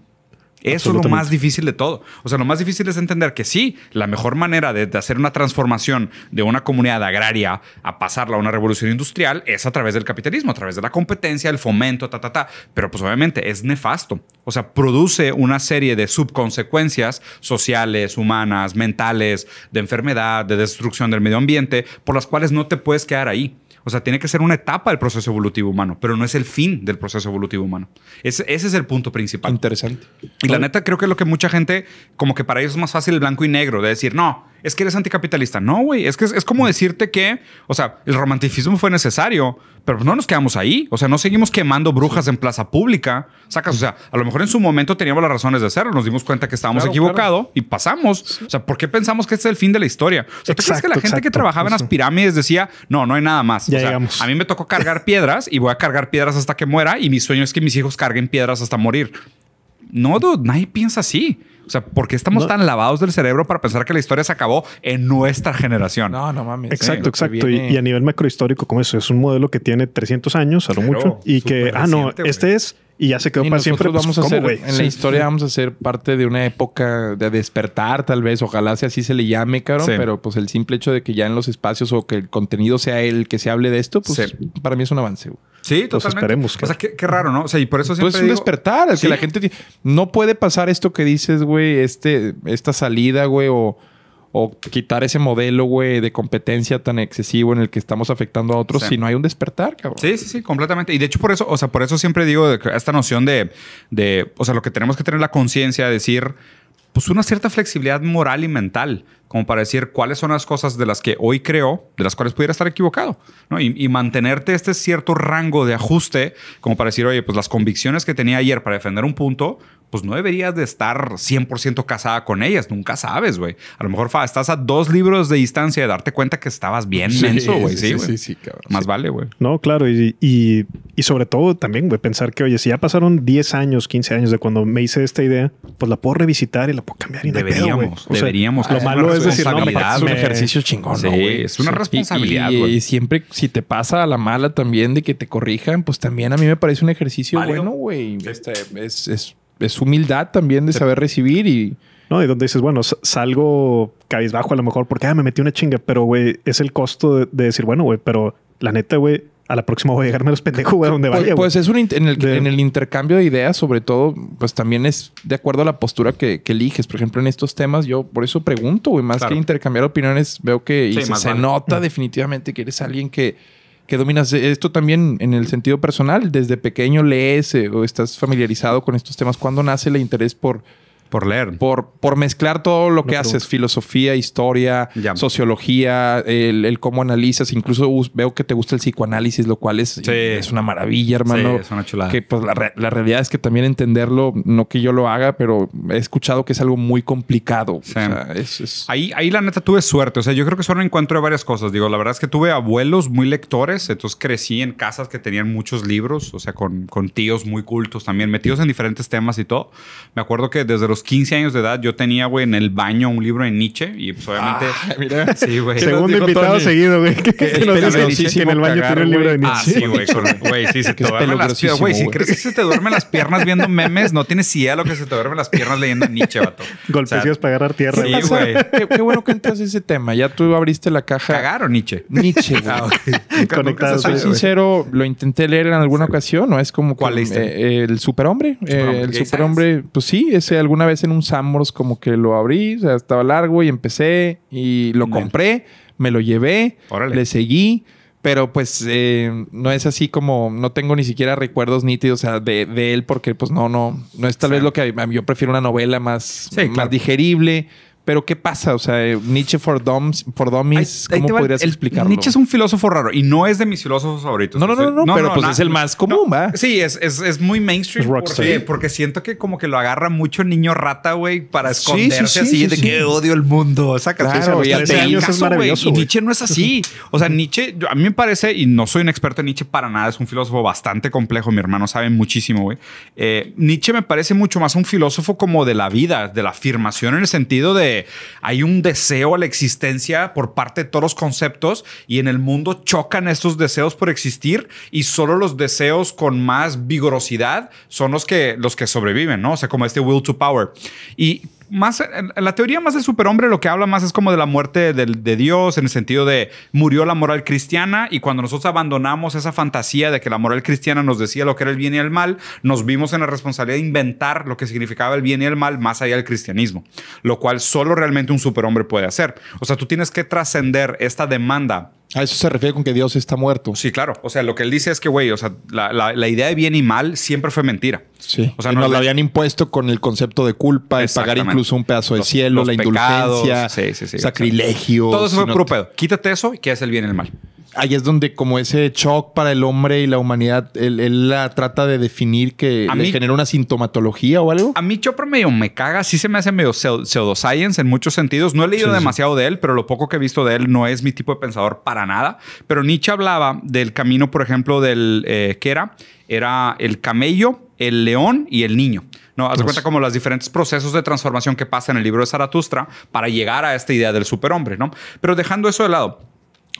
C: Eso es lo más difícil de todo. O sea, lo más difícil es entender que sí, la mejor manera de, hacer una transformación de una comunidad agraria a pasarla a una revolución industrial es a través del capitalismo, a través de la competencia, el fomento, ta, ta, ta. Pero pues obviamente es nefasto. O sea, produce una serie de subconsecuencias sociales, humanas, mentales, de enfermedad, de destrucción del medio ambiente, por las cuales no te puedes quedar ahí. O sea, tiene que ser una etapa del proceso evolutivo humano, pero no es el fin del proceso evolutivo humano. Ese, es el punto principal. Interesante. Y la neta creo que es lo que mucha gente, como que para ellos es más fácil el blanco y negro, de decir, no, es que eres anticapitalista. No, güey, es que es, como decirte que, o sea, el romanticismo fue necesario, pero no nos quedamos ahí. O sea, no seguimos quemando brujas en plaza pública. Sacas, o sea, a lo mejor en su momento teníamos las razones de hacerlo, nos dimos cuenta que estábamos equivocados y pasamos. O sea, ¿por qué pensamos que este es el fin de la historia? O sea, ¿tú crees que la gente que trabajaba en las pirámides decía, no, no hay nada más? A mí me tocó cargar piedras y voy a cargar piedras hasta que muera y mi sueño es que mis hijos carguen piedras hasta morir. No, dude, nadie piensa así. O sea, ¿por qué estamos tan lavados del cerebro para pensar que la historia se acabó en nuestra generación? No, no mames. Exacto, exacto. Y, a
A: nivel macrohistórico, como eso, es un modelo que tiene 300 años a lo mucho y que, ah, no, este es y ya se quedó para siempre. Pues, vamos en la historia vamos a
B: ser parte de una época de despertar, tal vez. Ojalá sea así se le llame, cabrón. Pero pues el simple hecho de que ya en los espacios o que el contenido sea el que se hable de esto, pues para mí es un avance. Sí, totalmente. esperemos. O sea, qué, raro, ¿no? O sea, y por eso siempre. es un despertar. Es que la gente. No puede pasar esto que dices, güey, este, esta salida, güey, o, quitar ese modelo,
C: güey, de competencia tan excesivo en el que estamos afectando a otros si no hay un despertar, cabrón. Sí, sí, sí, completamente. Y de hecho, por eso, o sea, por eso siempre digo esta noción de, de. O sea, lo que tenemos que tener la conciencia de decir pues una cierta flexibilidad moral y mental como para decir cuáles son las cosas de las que hoy creo, de las cuales pudiera estar equivocado, ¿no? Y, mantenerte este cierto rango de ajuste, como para decir, oye, pues las convicciones que tenía ayer para defender un punto, pues no deberías de estar 100% casada con ellas, nunca sabes, güey. A lo mejor fa, estás a dos libros de distancia de darte cuenta que estabas bien menso, güey. Sí, sí, Más vale, güey.
A: No, claro, y, y, y sobre todo también, güey, pensar que, oye, si ya pasaron 10 años, 15 años de cuando me hice esta idea, pues la puedo revisitar y la puedo cambiar y deberíamos, deberíamos. deberíamos lo malo es es decir, no, es un ejercicio chingón, Es una responsabilidad,
B: güey. Y, siempre, si te pasa a la mala también de que te corrijan, pues también a mí me parece un ejercicio bueno, güey. Este, es, humildad también de saber recibir y... ¿no? Y donde dices, bueno, salgo bajo a lo mejor porque ah, me metí una
A: chinga, pero güey, es el costo de decir, bueno, güey, pero la neta, güey, a la próxima voy a dejarme los pendejos a donde pues, vaya. Pues,
B: es un en el, intercambio de ideas, sobre todo, pues también es de acuerdo a la postura que, eliges. Por ejemplo, en estos temas, yo por eso pregunto, güey, más que intercambiar opiniones, veo que y se, nota definitivamente que eres alguien que, que dominas e, esto también en el sentido personal. Desde pequeño lees eh, o estás familiarizado con estos temas. ¿Cuándo nace el interés por por leer. Por, por mezclar todo lo que haces, filosofía, historia, sociología, el, el, cómo analizas. Incluso veo que te gusta el psicoanálisis, lo cual es, es una maravilla, hermano. Sí, es una chulada. Que pues la, la, realidad es que también entenderlo, no que yo lo haga, pero he escuchado que es algo muy complicado. O sea,
C: Ahí, ahí la neta tuve suerte. O sea, yo creo que solo encuentro de varias cosas. Digo, la verdad es que tuve abuelos muy lectores, entonces crecí en casas que tenían muchos libros, o sea, con, con tíos muy cultos también, metidos en diferentes temas y todo. Me acuerdo que desde los 15 años de edad yo tenía, güey, en el baño un libro de Nietzsche y pues obviamente... Ah, mira. Sí, güey. Segundo invitado seguido, güey. Que, dice que, en el baño tiene un libro de Nietzsche. Ah, sí, güey. Güey, sí, se te Güey, si crees que se te duermen las piernas viendo memes, no tienes idea lo que se te duermen las piernas leyendo Nietzsche, vato. para
B: agarrar tierra. Sí, güey. Qué bueno que entras ese tema. Ya tú abriste la caja. ¿Cagar o Nietzsche? Nietzsche, ah, güey. Conectado. Soy sincero, lo intenté leer en alguna ocasión, ¿no? Es como... ¿Cuál El superhombre. Eh, el superhombre, pues sí, ese alguna vez vez en un Sambors como que lo abrí, o sea, estaba largo y empecé y lo compré, me lo llevé, le seguí. Pero pues eh, no es así como, no tengo ni siquiera recuerdos nítidos o sea, de, él porque pues no, no, no es tal vez lo que yo prefiero una novela más, más digerible pero ¿qué pasa? O sea, eh, Nietzsche for, doms, for
C: Dummies, ¿cómo podrías explicarlo? Nietzsche es un filósofo raro y no es de mis filósofos favoritos. No, no, no, no, pero pues es el más común, ¿va? Sí, es, es, es muy mainstream. porque, porque siento que como que lo agarra mucho niño rata, güey, para esconderse sí, sí, así de que odio el mundo. Esa claro, y, años caso, es maravilloso, y Nietzsche no es así. O sea, Nietzsche, a mí me parece, y no soy un experto en Nietzsche para nada, es un filósofo bastante complejo. Mi hermano sabe muchísimo, güey. Eh, Nietzsche me parece mucho más un filósofo como de la vida, de la afirmación en el sentido de hay un deseo a la existencia por parte de todos los conceptos y en el mundo chocan estos deseos por existir y solo los deseos con más vigorosidad son los que, los que sobreviven, ¿no? O sea, como este will to power. Y más, la teoría más del superhombre lo que habla más es como de la muerte de, Dios, en el sentido de murió la moral cristiana y cuando nosotros abandonamos esa fantasía de que la moral cristiana nos decía lo que era el bien y el mal, nos vimos en la responsabilidad de inventar lo que significaba el bien y el mal más allá del cristianismo, lo cual solo realmente un superhombre puede hacer. O sea, tú tienes que trascender esta demanda a eso se refiere con que Dios está muerto. Sí, claro. O sea, lo que él dice es que, güey, o sea, la, la, idea de bien y mal siempre fue mentira. Sí. O sea, nos, la habían impuesto con el concepto de culpa, de pagar incluso un pedazo de cielo, la indulgencia, sacrilegio. Todo eso fue puro Quítate eso y qué es el bien y el mal
B: ahí es donde como ese shock para el hombre y la humanidad,
C: él, la trata de definir que a le genera una sintomatología o algo. A mí Chopra medio me caga, sí se me hace medio pseudoscience en muchos sentidos. No he leído demasiado de él, pero lo poco que he visto de él no es mi tipo de pensador para nada. Pero Nietzsche hablaba del camino, por ejemplo, del eh, que era, era el camello, el león y el niño. No, haz cuenta como los diferentes procesos de transformación que pasa en el libro de Zaratustra para llegar a esta idea del superhombre, ¿no? Pero dejando eso de lado,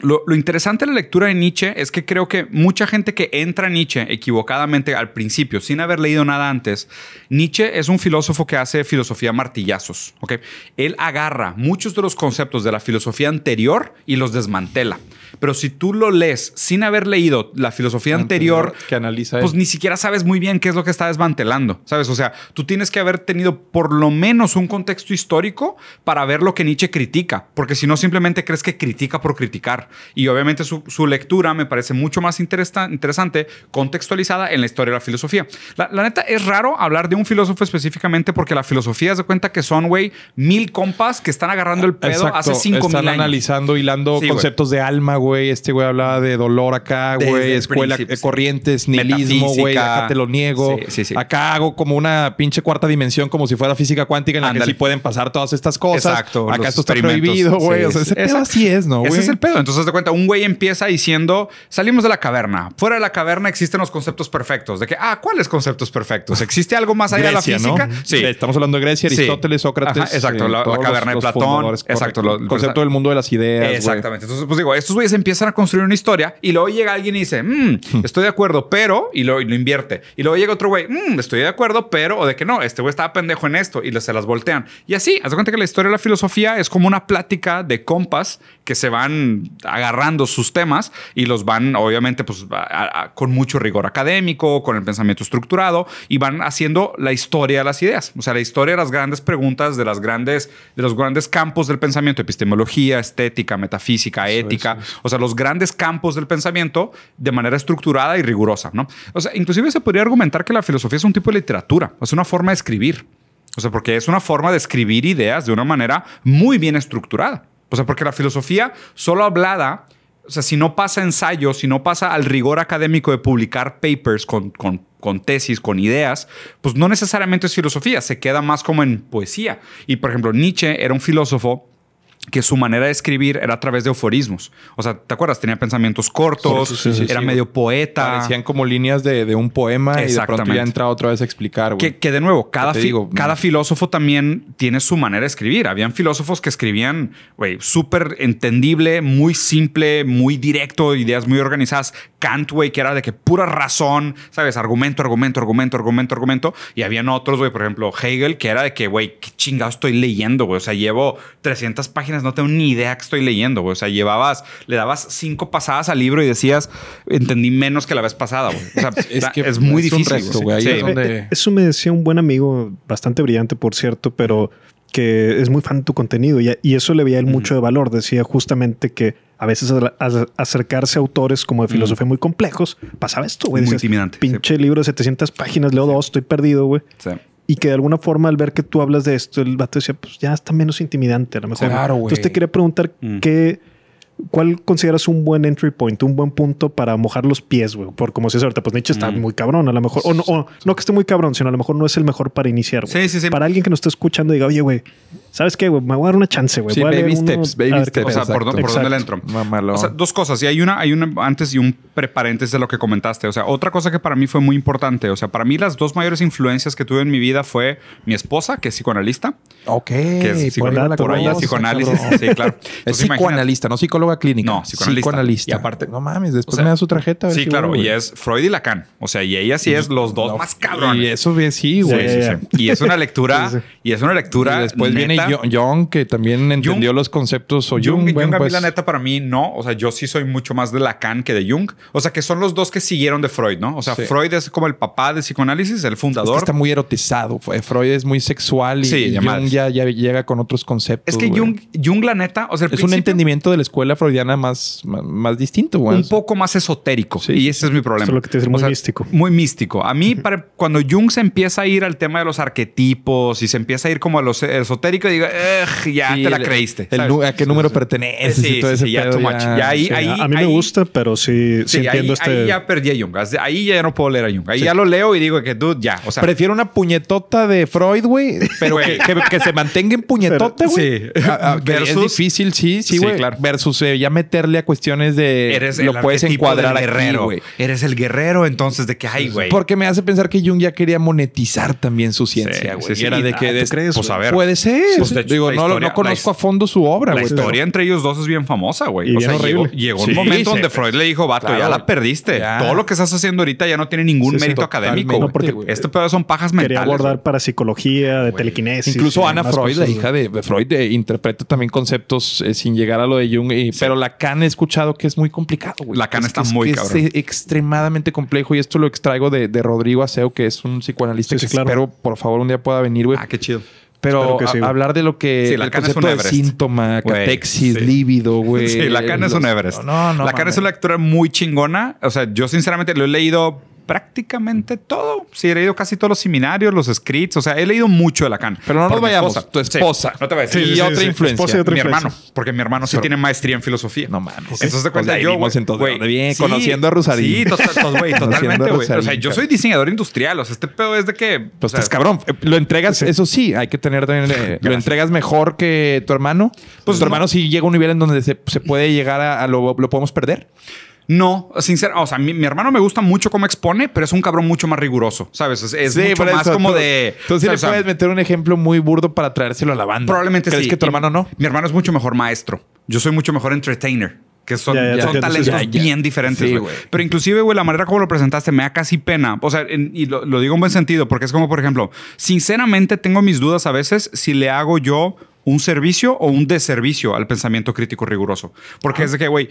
C: lo, interesante de la lectura de Nietzsche es que creo que mucha gente que entra a Nietzsche equivocadamente al principio, sin haber leído nada antes, Nietzsche es un filósofo que hace filosofía martillazos. ¿okay? Él agarra muchos de los conceptos de la filosofía anterior y los desmantela. Pero si tú lo lees sin haber leído la filosofía anterior, que analiza pues ni siquiera sabes muy bien qué es lo que está desmantelando, ¿sabes? O sea, tú tienes que haber tenido por lo menos un contexto histórico para ver lo que Nietzsche critica, porque si no simplemente crees que critica por criticar. Y obviamente su, su lectura me parece mucho más interesante contextualizada en la historia de la filosofía. La, neta, es raro hablar de un filósofo específicamente porque la filosofía se cuenta que son, güey, mil compas que están agarrando el pedo hace cinco mil años. Están analizando, hilando conceptos
B: de alma, güey. Este güey hablaba de dolor acá, güey. Escuela, de eh, corrientes, nihilismo, güey. Acá te lo niego. Acá hago como una pinche cuarta dimensión, como si fuera
C: física cuántica, en la que sí pueden pasar todas estas cosas. Exacto. Acá esto está prohibido, güey. o sea, ese pedo así es, ¿no, Ese es el pedo. Entonces, te cuenta, un güey empieza diciendo, salimos de la caverna. Fuera de la caverna existen los conceptos perfectos. De que, ah, ¿cuáles conceptos perfectos? ¿Existe algo más allá de la física? Sí. Estamos hablando de Grecia, Aristóteles, Sócrates. exacto, la, eh, caverna de Platón. Exacto. el concepto del mundo
B: de las ideas. Exactamente. Entonces,
C: pues digo, estos güeyes empiezan a construir una historia y luego llega alguien y dice, mm, hmm. estoy de acuerdo, pero, y lo, invierte. Y luego llega otro güey, mm, estoy de acuerdo, pero, o de que no, este güey estaba pendejo en esto y se las voltean. Y así, haz cuenta que la historia de la filosofía es como una plática de compas que se van agarrando sus temas y los van, obviamente, pues con mucho rigor académico, con el pensamiento estructurado y van haciendo la historia de las ideas. O sea, la historia de las grandes preguntas, de las grandes, de los grandes campos del pensamiento, epistemología, estética, metafísica, ética o sea, los grandes campos del pensamiento de manera estructurada y rigurosa, ¿no? O sea, inclusive se podría argumentar que la filosofía es un tipo de literatura, es una forma de escribir, o sea, porque es una forma de escribir ideas de una manera muy bien estructurada, o sea, porque la filosofía solo hablada... O sea, si no pasa ensayos, si no pasa al rigor académico de publicar papers con, con tesis, con ideas, pues no necesariamente es filosofía, se queda más como en poesía. Y por ejemplo, Nietzsche era un filósofo que su manera de escribir era a través de euforismos. O sea, ¿te acuerdas? Tenía pensamientos cortos, era medio poeta. Parecían como líneas
B: de, un poema y de pronto ya otra vez a explicar. Que,
C: de nuevo, cada, cada mm. filósofo también tiene su manera de escribir. Habían filósofos que escribían, súper entendible, muy simple, muy directo, ideas muy organizadas. Kant, güey, que era de que pura razón, ¿sabes? Argumento, argumento, argumento, argumento, argumento. Y habían otros, güey, por ejemplo, Hegel, que era de que, güey, qué chingado estoy leyendo, güey. O sea, llevo 300 páginas, no tengo ni idea que estoy leyendo, güey. O sea, llevabas, le dabas cinco pasadas al libro y decías, entendí menos que la vez pasada, güey. O sea, es, muy difícil. güey.
A: Eso me decía un buen amigo, bastante brillante, por cierto, pero que es muy fan de tu contenido y, eso le veía él mucho de valor. Decía justamente que a veces acercarse a autores como de mm. filosofía muy complejos, pasaba esto, güey. Muy intimidante. Pinche libro de 700 páginas, leo dos, estoy perdido, güey. Y que de alguna forma al ver que tú hablas de esto, el vato decía, pues ya está menos intimidante a lo mejor. Claro, güey. Entonces te quería preguntar mm. qué ¿Cuál consideras un buen entry point, un buen punto para mojar los pies, güey? Por como se hace ahorita, pues Nietzsche está mm. muy cabrón, a lo mejor, o no, que esté muy cabrón, sino a lo mejor no es el mejor para iniciar. Sí, sí, sí. Para alguien que nos está escuchando, y diga, oye, güey, ¿sabes qué, güey? Me voy a dar una chance, güey. Sí, baby steps, baby steps. O sea, ¿por, dónde, le entro?
C: O sea, dos cosas. Y hay una, hay una antes y un preparéntesis de lo que comentaste. O sea, otra cosa que para mí fue muy importante. O sea, para mí las dos mayores influencias que tuve en mi vida fue mi esposa, que es psicoanalista. Ok. Que es psicoanalista. Por, ahí psicoanálisis. Sí, claro. es psicoanalista,
B: no psicóloga clínica. No, psicoanalista. Y aparte, no mames, después me da su tarjeta. Sí, claro. y
C: es Freud y Lacan. O sea, y ella sí es los dos más cabrones. Y
B: eso sí, güey. Y es una lectura.
C: y es una lectura. después viene
B: Jung, que también entendió los conceptos. O Jung, Jung, pues la
C: neta, para mí no. O sea, yo sí soy mucho más de Lacan que de Jung. O sea, que son los dos que siguieron de Freud, ¿no? O sea, Freud es como el papá de psicoanálisis, el fundador. está
B: muy erotizado. Freud es muy sexual y, Jung ya, llega con otros conceptos. Es que Jung, Jung, la neta, o sea, es un entendimiento de la
C: escuela freudiana más, más, distinto. Güey. Un poco más esotérico. y ese es mi problema. es que te dice, muy místico. Muy místico. A mí, cuando Jung se empieza a ir al tema de los arquetipos y se empieza a ir como a lo esotérico, digo, ya te la creíste. ¿A qué número
B: pertenece?
C: y a mí me gusta,
A: pero sí, entiendo ahí, este Ahí ya
C: perdí a Jung. Ahí ya no puedo leer a Jung. Ahí ya lo leo y digo que tú ya. O sea, Prefiero
B: una puñetota de Freud, güey, pero
C: que, se mantenga en
B: puñetote, güey. Ah, ah, sí. es difícil,
C: sí, sí, güey. Claro. Versus
B: ya meterle a cuestiones de Eres lo puedes encuadrar al guerrero. güey. Eres el guerrero, entonces
C: de qué hay, güey.
B: Porque me hace pensar que Jung ya quería monetizar también su ciencia, güey. Sí, era de
C: que Puede ser. Digo, no, conozco a
B: fondo su obra, güey. La historia
C: entre ellos dos es bien famosa, güey. O llegó, un momento donde Freud le dijo, vato, ya la perdiste. Todo lo que estás haciendo ahorita ya no tiene ningún mérito académico. porque esto
A: son pajas mentales. Quería abordar psicología de telequinesis. Incluso Ana Freud, la hija
B: de Freud, eh, interpreta también conceptos eh, sin llegar a lo de Jung y pero la CAN he escuchado que es muy complicado, güey. La CAN está muy cabrón. Es extremadamente complejo y esto lo extraigo de, de Rodrigo Aceo, que es un psicoanalista. Espero, por favor, un día pueda venir, güey. Ah, qué chido.
C: Pero hablar de lo que. Sí, la el es un síntoma, catexis,
B: líbido, güey. Sí, la cana es un Everest. No, no. La es una
C: lectura muy chingona. O sea, yo sinceramente lo he leído prácticamente todo. Sí, he leído casi todos los seminarios, los scripts, o sea, he leído mucho de Lacan. Pero no nos vayamos. a Tu esposa. no te vayas. a decir. y, otra influencia. mi hermano, porque mi hermano sí tiene maestría en filosofía. No mames. Entonces te cuenta yo, güey. conociendo a Rusarín. Sí, totalmente, O sea, yo soy diseñador industrial, o sea, este pedo es de que... Pues cabrón.
B: Eh, lo entregas,
C: eso sí, hay
B: que tener también... Eh, lo entregas mejor que tu hermano. Pues tu hermano sí llega a un nivel en donde se, puede
C: llegar a, lo, lo podemos perder. No, sinceramente. o sea, mi, hermano me gusta mucho cómo expone, pero es un cabrón mucho más riguroso, ¿sabes? Es, es mucho más como de... Entonces le puedes meter un ejemplo muy burdo para traérselo a la banda. Probablemente ¿Crees que tu hermano no? Mi hermano es mucho mejor maestro. Yo soy mucho mejor entertainer. Que son, talentos bien diferentes, güey. Pero inclusive, güey, la manera como lo presentaste me da casi pena. O sea, y lo, digo en buen sentido, porque es como, por ejemplo, sinceramente tengo mis dudas a veces si le hago yo un servicio o un deservicio al pensamiento crítico riguroso. Porque ah. es de que, güey,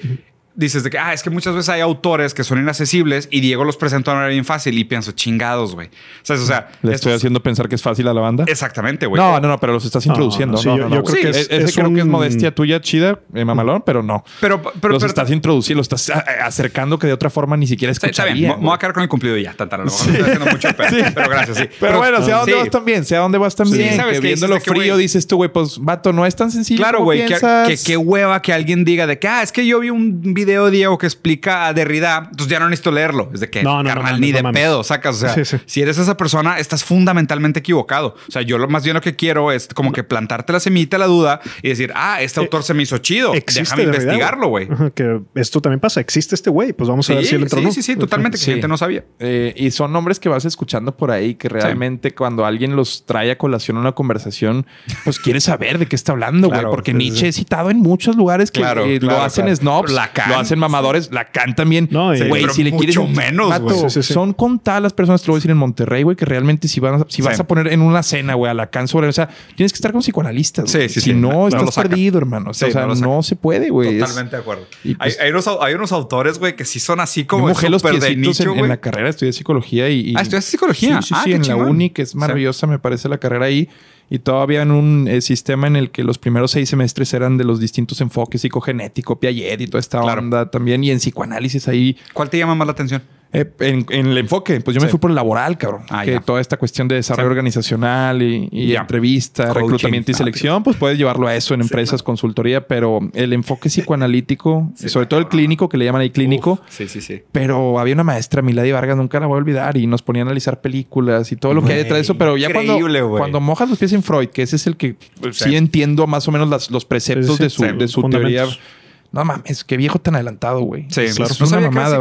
C: dices de que, ah, es que muchas veces hay autores que son inaccesibles y Diego los presentó a una manera bien fácil y pienso, chingados, güey. ¿Sabes? O sea, le estoy haciendo pensar que es fácil a la banda. Exactamente, güey. No, no, no, pero los estás introduciendo. No, no, no, yo, creo que e-, es, creo que es modestia
B: tuya, chida, eh, mamalón, pero no. Pero, pero, pero los estás introduciendo, los estás acercando que de otra forma ni siquiera escucharía. Está bien, me voy a quedar con el cumplido ya, tantara. Lo sí. haciendo mucho, pero, pero gracias, sí. Pero, bueno, sea dónde vas también, sea dónde vas también. ¿sabes que viendo lo frío dices tú, güey, pues vato, no es tan sencillo. Claro, güey, que qué
C: hueva que alguien diga de que, ah, es que yo vi un video Diego, que explica a Derrida, entonces ya no necesito leerlo. Es de que, carnal, ni de pedo sacas. O sea, si eres esa persona, estás fundamentalmente equivocado. O sea, yo lo más bien lo que quiero es como que plantarte la semillita, la duda y decir, ah, este eh, autor se me hizo chido. Déjame investigarlo, güey.
A: Que esto también pasa. Existe este güey. Pues vamos a ver si él entró. Sí, sí, sí, totalmente. Que gente no sabía.
B: Eh, y son nombres que vas escuchando por ahí que realmente cuando alguien los trae a colación a una conversación, pues quieres saber de qué está hablando, güey. porque Nietzsche es citado en muchos lugares que eh, lo hacen snobs. La lo hacen mamadores, la cantan bien. güey, si le quieres. Mucho menos, güey. Sí, sí, Son las personas, te lo voy a decir en Monterrey, güey, que realmente si, van, si vas a poner en una cena, güey, a la can sobre. O sea, tienes que estar con psicoanalistas. Sí, si no, estás perdido, hermano. o sea, no, se puede, güey. Totalmente
C: de acuerdo. Pues, hay, unos, autores, güey, que sí son así como super de nicho, En la carrera
B: estudié psicología y. Ah, estudiaste psicología. Sí, sí, ah, sí, en la UNI, que es maravillosa, me parece la carrera ahí y todavía en un eh, sistema en el que los primeros seis semestres eran de los distintos enfoques psicogenético, Piaget y toda esta onda también, y en psicoanálisis ahí. ¿Cuál te llama más la atención? Eh, en, el enfoque, pues yo me fui por el laboral, cabrón. Ah, que toda esta cuestión de desarrollo organizacional y, entrevista, reclutamiento y ah, selección, pues puedes llevarlo a eso en empresas, consultoría, pero el enfoque psicoanalítico, sobre todo el clínico, que le llaman ahí clínico. sí, sí, sí. Pero había una maestra, Milady Vargas, nunca la voy a olvidar, y nos ponía a analizar películas y todo lo que hay detrás de eso. Pero ya cuando, cuando mojas los pies en Freud, que ese es el que sí, entiendo más o menos los preceptos de su, de su teoría no mames, qué viejo tan adelantado, güey. Sí, es, claro. una mamada,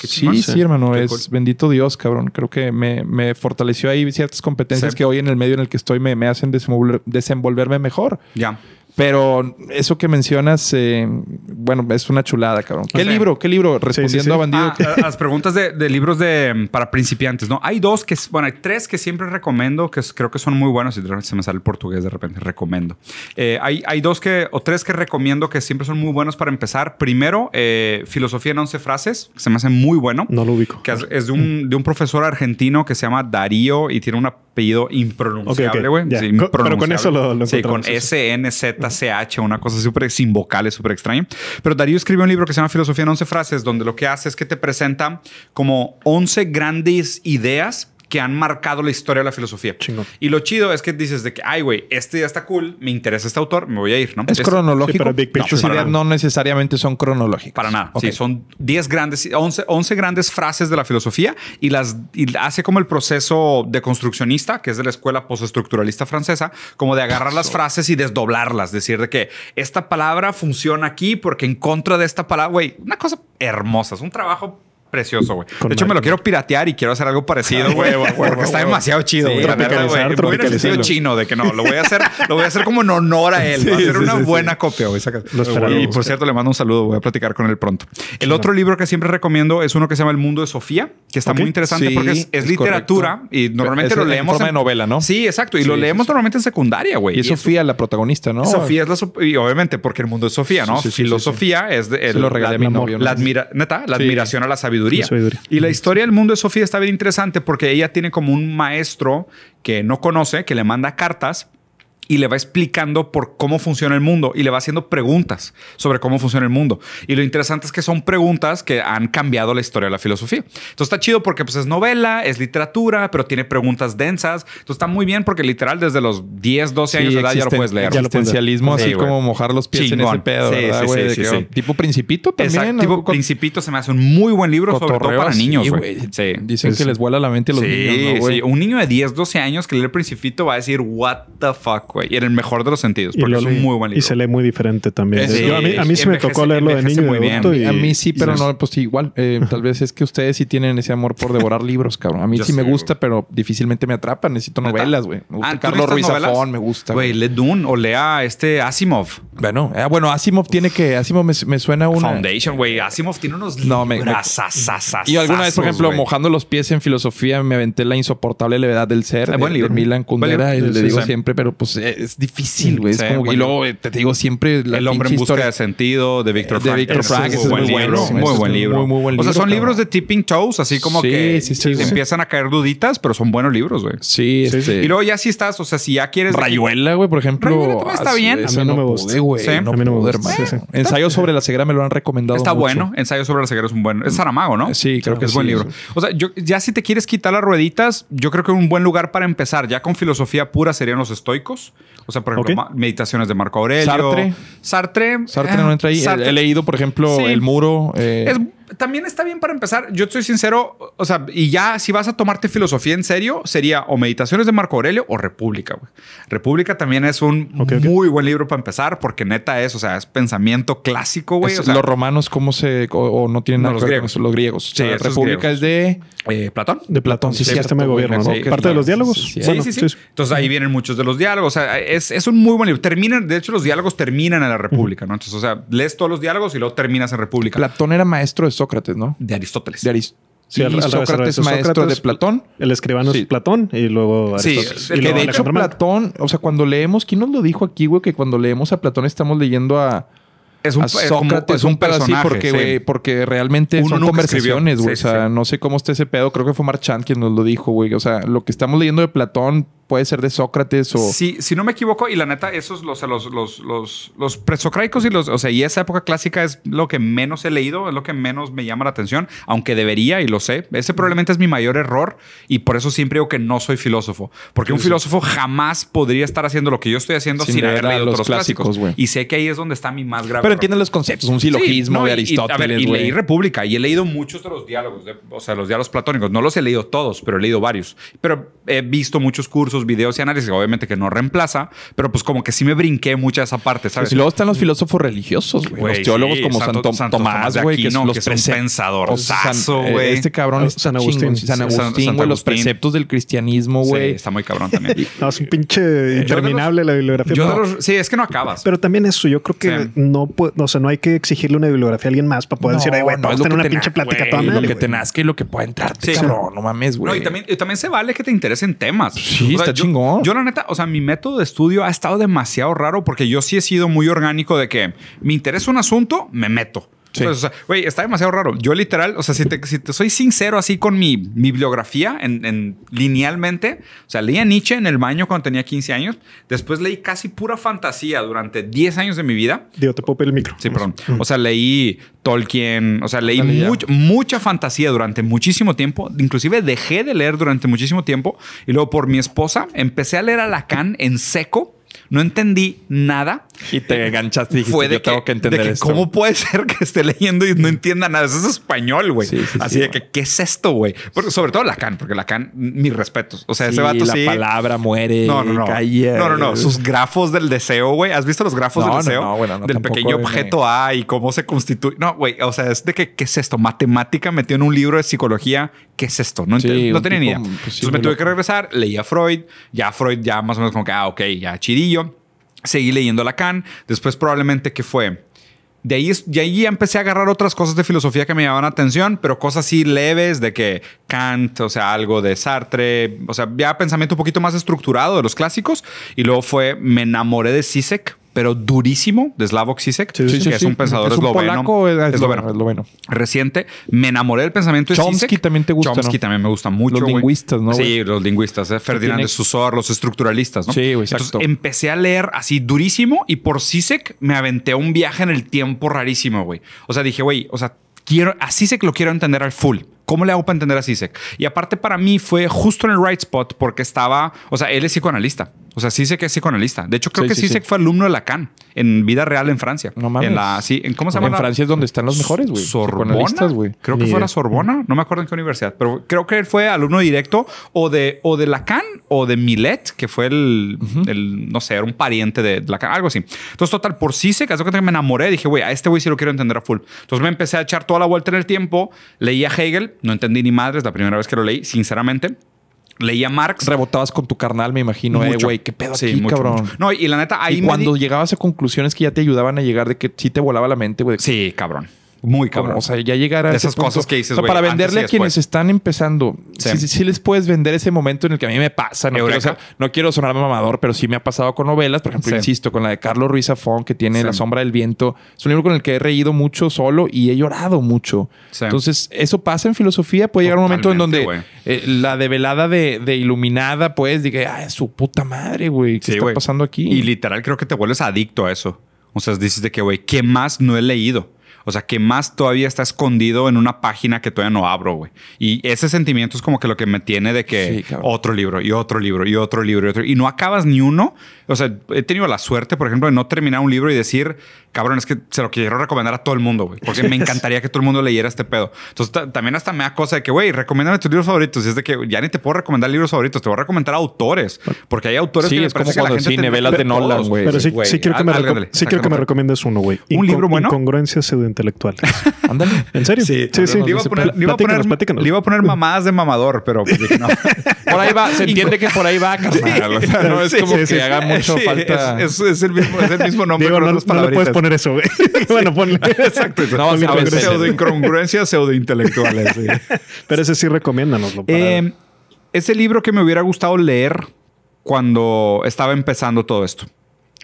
B: Sí, sí, hermano. es bendito Dios, cabrón. Creo que me, fortaleció ahí ciertas competencias que hoy en el medio en el que estoy me, hacen desenvolverme mejor. Ya. Pero eso que mencionas, eh, bueno, es una chulada, cabrón. ¿Qué libro? ¿Qué libro? Respondiendo a bandido. Ah, las
C: preguntas de, libros de, mm, para principiantes, ¿no? Hay dos que, bueno, hay tres que siempre recomiendo, que creo que son muy buenos y se me sale el portugués de repente, recomiendo. Eh, hay, hay, dos que, o tres que recomiendo que siempre son muy buenos para empezar. Primero, eh, Filosofía en 11 frases, que se me hace muy bueno. No lo ubico. Que es, de, un, de un profesor argentino que se llama Darío y tiene un apellido impronunciable, güey. Sí, Pero con eso lo, lo Sí, con SNZ CH, una cosa súper sin vocales, súper extraña. Pero Darío escribió un libro que se llama Filosofía en 11 frases, donde lo que hace es que te presenta como 11 grandes ideas que han marcado la historia de la filosofía. Y lo chido es que dices de que, ay, güey, este ya está cool, me interesa este autor, me voy a ir, ¿no? Es cronológico. pero
B: no, necesariamente son cronológicos.
C: Para nada. Sí, son 10 grandes, 11, 11, grandes frases de la filosofía y las hace como el proceso de construccionista, que es de la escuela postestructuralista francesa, como de agarrar las frases y desdoblarlas, decir de que esta palabra funciona aquí porque en contra de esta palabra, güey, una cosa hermosa, es un trabajo precioso, güey. De hecho, me lo quiero piratear y quiero hacer algo parecido, güey. porque está demasiado chido, güey. chino de que no, lo voy a hacer, lo voy a hacer como en honor a él. va a ser una buena copia, güey. Y por cierto, le mando un saludo, voy a platicar con él pronto. El otro libro que siempre recomiendo es uno que se llama El Mundo de Sofía, que está muy interesante porque es, literatura y normalmente lo leemos. En forma de novela, ¿no? Sí, exacto. Y lo leemos normalmente en secundaria, güey. Y, Sofía la protagonista, ¿no? Sofía es la. Y obviamente, porque el mundo es Sofía, ¿no? Filosofía es. lo regalé mi novio. La admiración a la sabiduría y la historia del mundo de Sofía está bien interesante porque ella tiene como un maestro que no conoce, que le manda cartas y le va explicando por cómo funciona el mundo y le va haciendo preguntas sobre cómo funciona el mundo. Y lo interesante es que son preguntas que han cambiado la historia de la filosofía. Entonces está chido porque pues, es novela, es literatura, pero tiene preguntas densas. Entonces está muy bien porque literal desde los 10, 12 años de edad ya lo puedes leer. Existencialismo así como mojar los pies en el pedo, tipo Principito también. Exacto, tipo Principito se me hace un muy buen libro, sobre todo para niños, Dicen que les vuela la mente a los niños, güey? Un niño de 10, 12 años que lee el Principito va a decir, what the fuck, y en el mejor de los sentidos, porque es muy buen Y se
A: lee muy diferente
B: también. a mí, sí me tocó leerlo de niño a mí sí, pero no, pues igual. Eh, tal vez es que ustedes sí tienen ese amor por devorar libros, cabrón. A mí sí me gusta, pero difícilmente me atrapa. Necesito novelas, güey. Carlos Ruiz Zafón, me
C: gusta. Ah, güey, lee Dune o lea este Asimov. Bueno, ah, bueno, Asimov tiene
B: que... Asimov me, me suena una...
C: Foundation, güey. Asimov tiene unos no, me, Y alguna vez, por ejemplo, mojando
B: los pies en filosofía, me aventé La insoportable levedad del ser. de la Milan Kundera, le digo siempre, pero pues es difícil, güey. Y luego eh, te, digo siempre El hombre en busca de sentido de Víctor Frank. es, es, muy, buen libro, Muy, buen libro. O sea, son libros
C: de tipping toes, así como que empiezan a caer duditas, pero son buenos libros, güey. Sí, este... Y luego ya si estás, o sea, si ya quieres. Rayuela, güey, por ejemplo. Rayuela está ah, bien. A mí no, me gusta.
B: güey. a mí no me gusta. Ensayo sobre la ceguera me lo han recomendado. Está bueno.
C: Ensayo sobre la ceguera es un buen. Es Saramago, ¿no? Sí, creo que es buen libro. O sea, ya si te quieres quitar las rueditas, yo creo que un buen lugar para empezar ya con filosofía pura serían los estoicos. O sea, por ejemplo, meditaciones de Marco Aurelio. Sartre. Sartre. Sartre eh, no entra ahí. He, leído, por ejemplo, El Muro. Eh, también está bien para empezar. Yo estoy sincero, o sea, y ya si vas a tomarte filosofía en serio, sería o Meditaciones de Marco Aurelio o República, República también es un muy buen libro para empezar, porque neta es, o sea, es pensamiento clásico, güey. los
B: romanos, ¿cómo se.? O, no tienen nada los griegos. los griegos. República es
C: de. Eh,
B: Platón. De Platón, sí, sí, gobierno, Parte de los diálogos. Sí, sí, sí,
C: Entonces ahí vienen muchos de los diálogos. O sea, es, un muy buen libro. Terminan, de hecho, los diálogos terminan en la República, ¿no? Entonces, o sea, lees todos los diálogos y luego terminas en República.
B: Platón era maestro de Sócrates, ¿no? De Aristóteles. De Aristóteles. Sí, Sócrates, maestro de Platón. El escribano es Platón y luego Aristóteles. Sí, que de hecho Platón, o sea, cuando leemos, ¿quién nos lo dijo aquí, güey? Que cuando leemos a Platón estamos leyendo a, es un, Sócrates, es un, personaje. porque, güey, porque realmente son conversaciones, güey. o sea, no sé cómo está ese pedo. Creo que fue Marchand quien nos lo dijo, güey. O sea, lo que estamos leyendo de Platón puede ser de Sócrates o... Sí,
C: si no me equivoco, y la neta, esos, los, los, los, los, y los... O sea, y esa época clásica es lo que menos he leído, es lo que menos me llama la atención, aunque debería y lo sé. Ese probablemente es mi mayor error y por eso siempre digo que no soy filósofo. Porque un filósofo jamás podría estar haciendo lo que yo estoy haciendo sin, haber leído los otros clásicos. y sé que ahí es donde está mi más grave Pero entiendes los conceptos, un silogismo de Aristóteles, y, leí República y he leído muchos de los diálogos, o sea, los diálogos platónicos. No los he leído todos, pero he leído varios. Pero he visto muchos cursos sus videos y análisis, obviamente que no reemplaza, pero pues como que sí me brinqué mucha esa parte, ¿sabes? Pues, y luego
B: están los filósofos religiosos, güey. Los teólogos como Santo, Tomás, güey, que, los pensadores
C: es güey. Este cabrón ah, es
B: San Agustín. San Agustín, güey, los preceptos del cristianismo, güey. está muy cabrón también.
A: no, es un pinche interminable la bibliografía. sí, es que no acabas. Pero también eso, yo creo que no, o sea, no hay que exigirle una bibliografía a alguien más para poder decir, güey, vamos a tener una pinche plática toda Lo que
C: te nazca y lo que pueda entrarte, cabrón. No mames, güey. No, y también se vale que te interesen temas. Yo, la neta, o sea, mi método de estudio ha estado demasiado raro porque yo sí he sido muy orgánico de que me interesa un asunto, me meto o sea, güey, está demasiado raro. Yo literal, o sea, si te, si te soy sincero así con mi, mi bibliografía en, linealmente, o sea, a Nietzsche en el baño cuando tenía 15 años, después leí casi pura fantasía durante 10 años de mi vida. Digo, te puedo el micro. Sí, perdón. Mm. O sea, leí Tolkien, o sea, leí mucha fantasía durante muchísimo tiempo, inclusive dejé de leer durante muchísimo tiempo y luego por mi esposa empecé a leer a Lacan en seco no entendí nada. Y te enganchaste y dijiste, fue que, tengo que entender ¿Cómo puede ser que esté leyendo y no entienda nada? Eso es español, güey. Así de que, ¿qué es esto, güey? sobre todo Lacan, porque Lacan, mis respetos. O sea, ese vato sí. La palabra muere. No, no, no. No, Sus grafos del deseo, güey. ¿Has visto los grafos del deseo? No, no, del pequeño objeto A y cómo se constituye. No, güey. O sea, es de que, ¿qué es esto? Matemática metió en un libro de psicología. ¿Qué es esto? No, tenía ni idea. Pues Entonces me tuve que regresar, leí a Freud. Ya Freud, ya más o menos como que, ah, ok, ya chidillo seguí leyendo a Lacan, después probablemente que fue... De ahí, de ahí empecé a agarrar otras cosas de filosofía que me llamaban atención, pero cosas así leves de que Kant, o sea, algo de Sartre, o sea, ya pensamiento un poquito más estructurado de los clásicos. Y luego fue, me enamoré de Sisek, pero durísimo de Slavoj Zizek, que es un pensador es esloveno, polaco, es esloveno, esloveno, Reciente. Me enamoré del pensamiento de Chomsky también te gusta. Chomsky también me gusta mucho. Los lingüistas, ¿no? Sí, los lingüistas. ¿eh? Ferdinand de Saussure los estructuralistas, ¿no? Entonces, empecé a leer así durísimo y por Zizek me aventé un viaje en el tiempo rarísimo, güey. O sea, dije, güey, o sea, quiero, a que lo quiero entender al full. ¿Cómo le hago para entender a Sisek? Y aparte para mí fue justo en el right spot porque estaba, o sea, él es psicoanalista. O sea, Sisek es psicoanalista. De hecho, creo que Sisek fue alumno de Lacan en vida real en Francia. No mames. En ¿cómo se llama? En Francia es donde están los mejores, güey. Sorbona. güey. Creo que fue la Sorbona. No me acuerdo en qué universidad, pero creo que él fue alumno directo o de, o de Lacan o de Millet, que fue el, no sé, era un pariente de Lacan, algo así. Entonces, total, por Sisek, hace que me enamoré. Dije, güey, a este güey sí lo quiero entender a full. Entonces me empecé a echar toda la vuelta en el tiempo. Leía Hegel no entendí ni madres la primera vez que lo leí, sinceramente. Leía Marx. Rebotabas con tu carnal, me imagino. Eh, güey, qué pedo sí, aquí, cabrón.
B: No, y la neta, ahí. cuando llegabas a conclusiones que ya te ayudaban a llegar de que sí te volaba la mente, güey. Sí, cabrón. Muy cabrón. o sea, ya llegar a esas cosas que dices, para venderle a quienes están empezando, sí. Sí, les puedes vender ese momento en el que a mí me pasa. No, quiero, no quiero, sonarme mamador, pero sí me ha pasado con novelas. Por ejemplo, insisto, con la de Carlos Ruiz Zafón, que tiene La sombra del viento. Es un libro con el que he reído mucho solo y he llorado mucho. Entonces, eso pasa en filosofía. Puede llegar un momento en donde eh, la develada de, de iluminada, pues, diga,
C: ay, ah, su puta madre, güey, ¿qué está pasando aquí? Y literal, creo que te vuelves adicto a eso. O sea, dices de que, güey, ¿qué más no he leído? O sea, que más todavía está escondido en una página que todavía no abro, güey. Y ese sentimiento es como que lo que me tiene de que otro libro y otro libro y otro libro y otro. Y no acabas ni uno. O sea, he tenido la suerte, por ejemplo, de no terminar un libro y decir, cabrón, es que se lo quiero recomendar a todo el mundo, güey. Porque me encantaría que todo el mundo leyera este pedo. Entonces, también hasta me da cosa de que, güey, recomiéndame tus libros favoritos. Y es de que ya ni te puedo recomendar libros favoritos, te voy a recomendar autores. Porque hay autores sí, que es me como que cuando la gente sí, novelas de Nolan, güey. Pero sí, quiero, que me, sí recomiendes
A: uno, güey. ¿Un libro bueno? Incongruencias
C: intelectual. Ándale. ¿En serio? Sí, sí, sí. Le iba, a poner, le, mamadas de mamador, pero pues no.
B: por ahí va, se entiende que por ahí va, carnal. O no es como que haga mucho
C: falta. Es, el mismo, es el mismo nombre. Digo, no, le puedes poner eso,
A: bueno, ponle. Exacto. No, ponle a pseudo incongruencias,
C: intelectuales. Pero ese sí recomiéndanoslo. Eh, ese libro que me hubiera gustado leer cuando estaba empezando todo esto.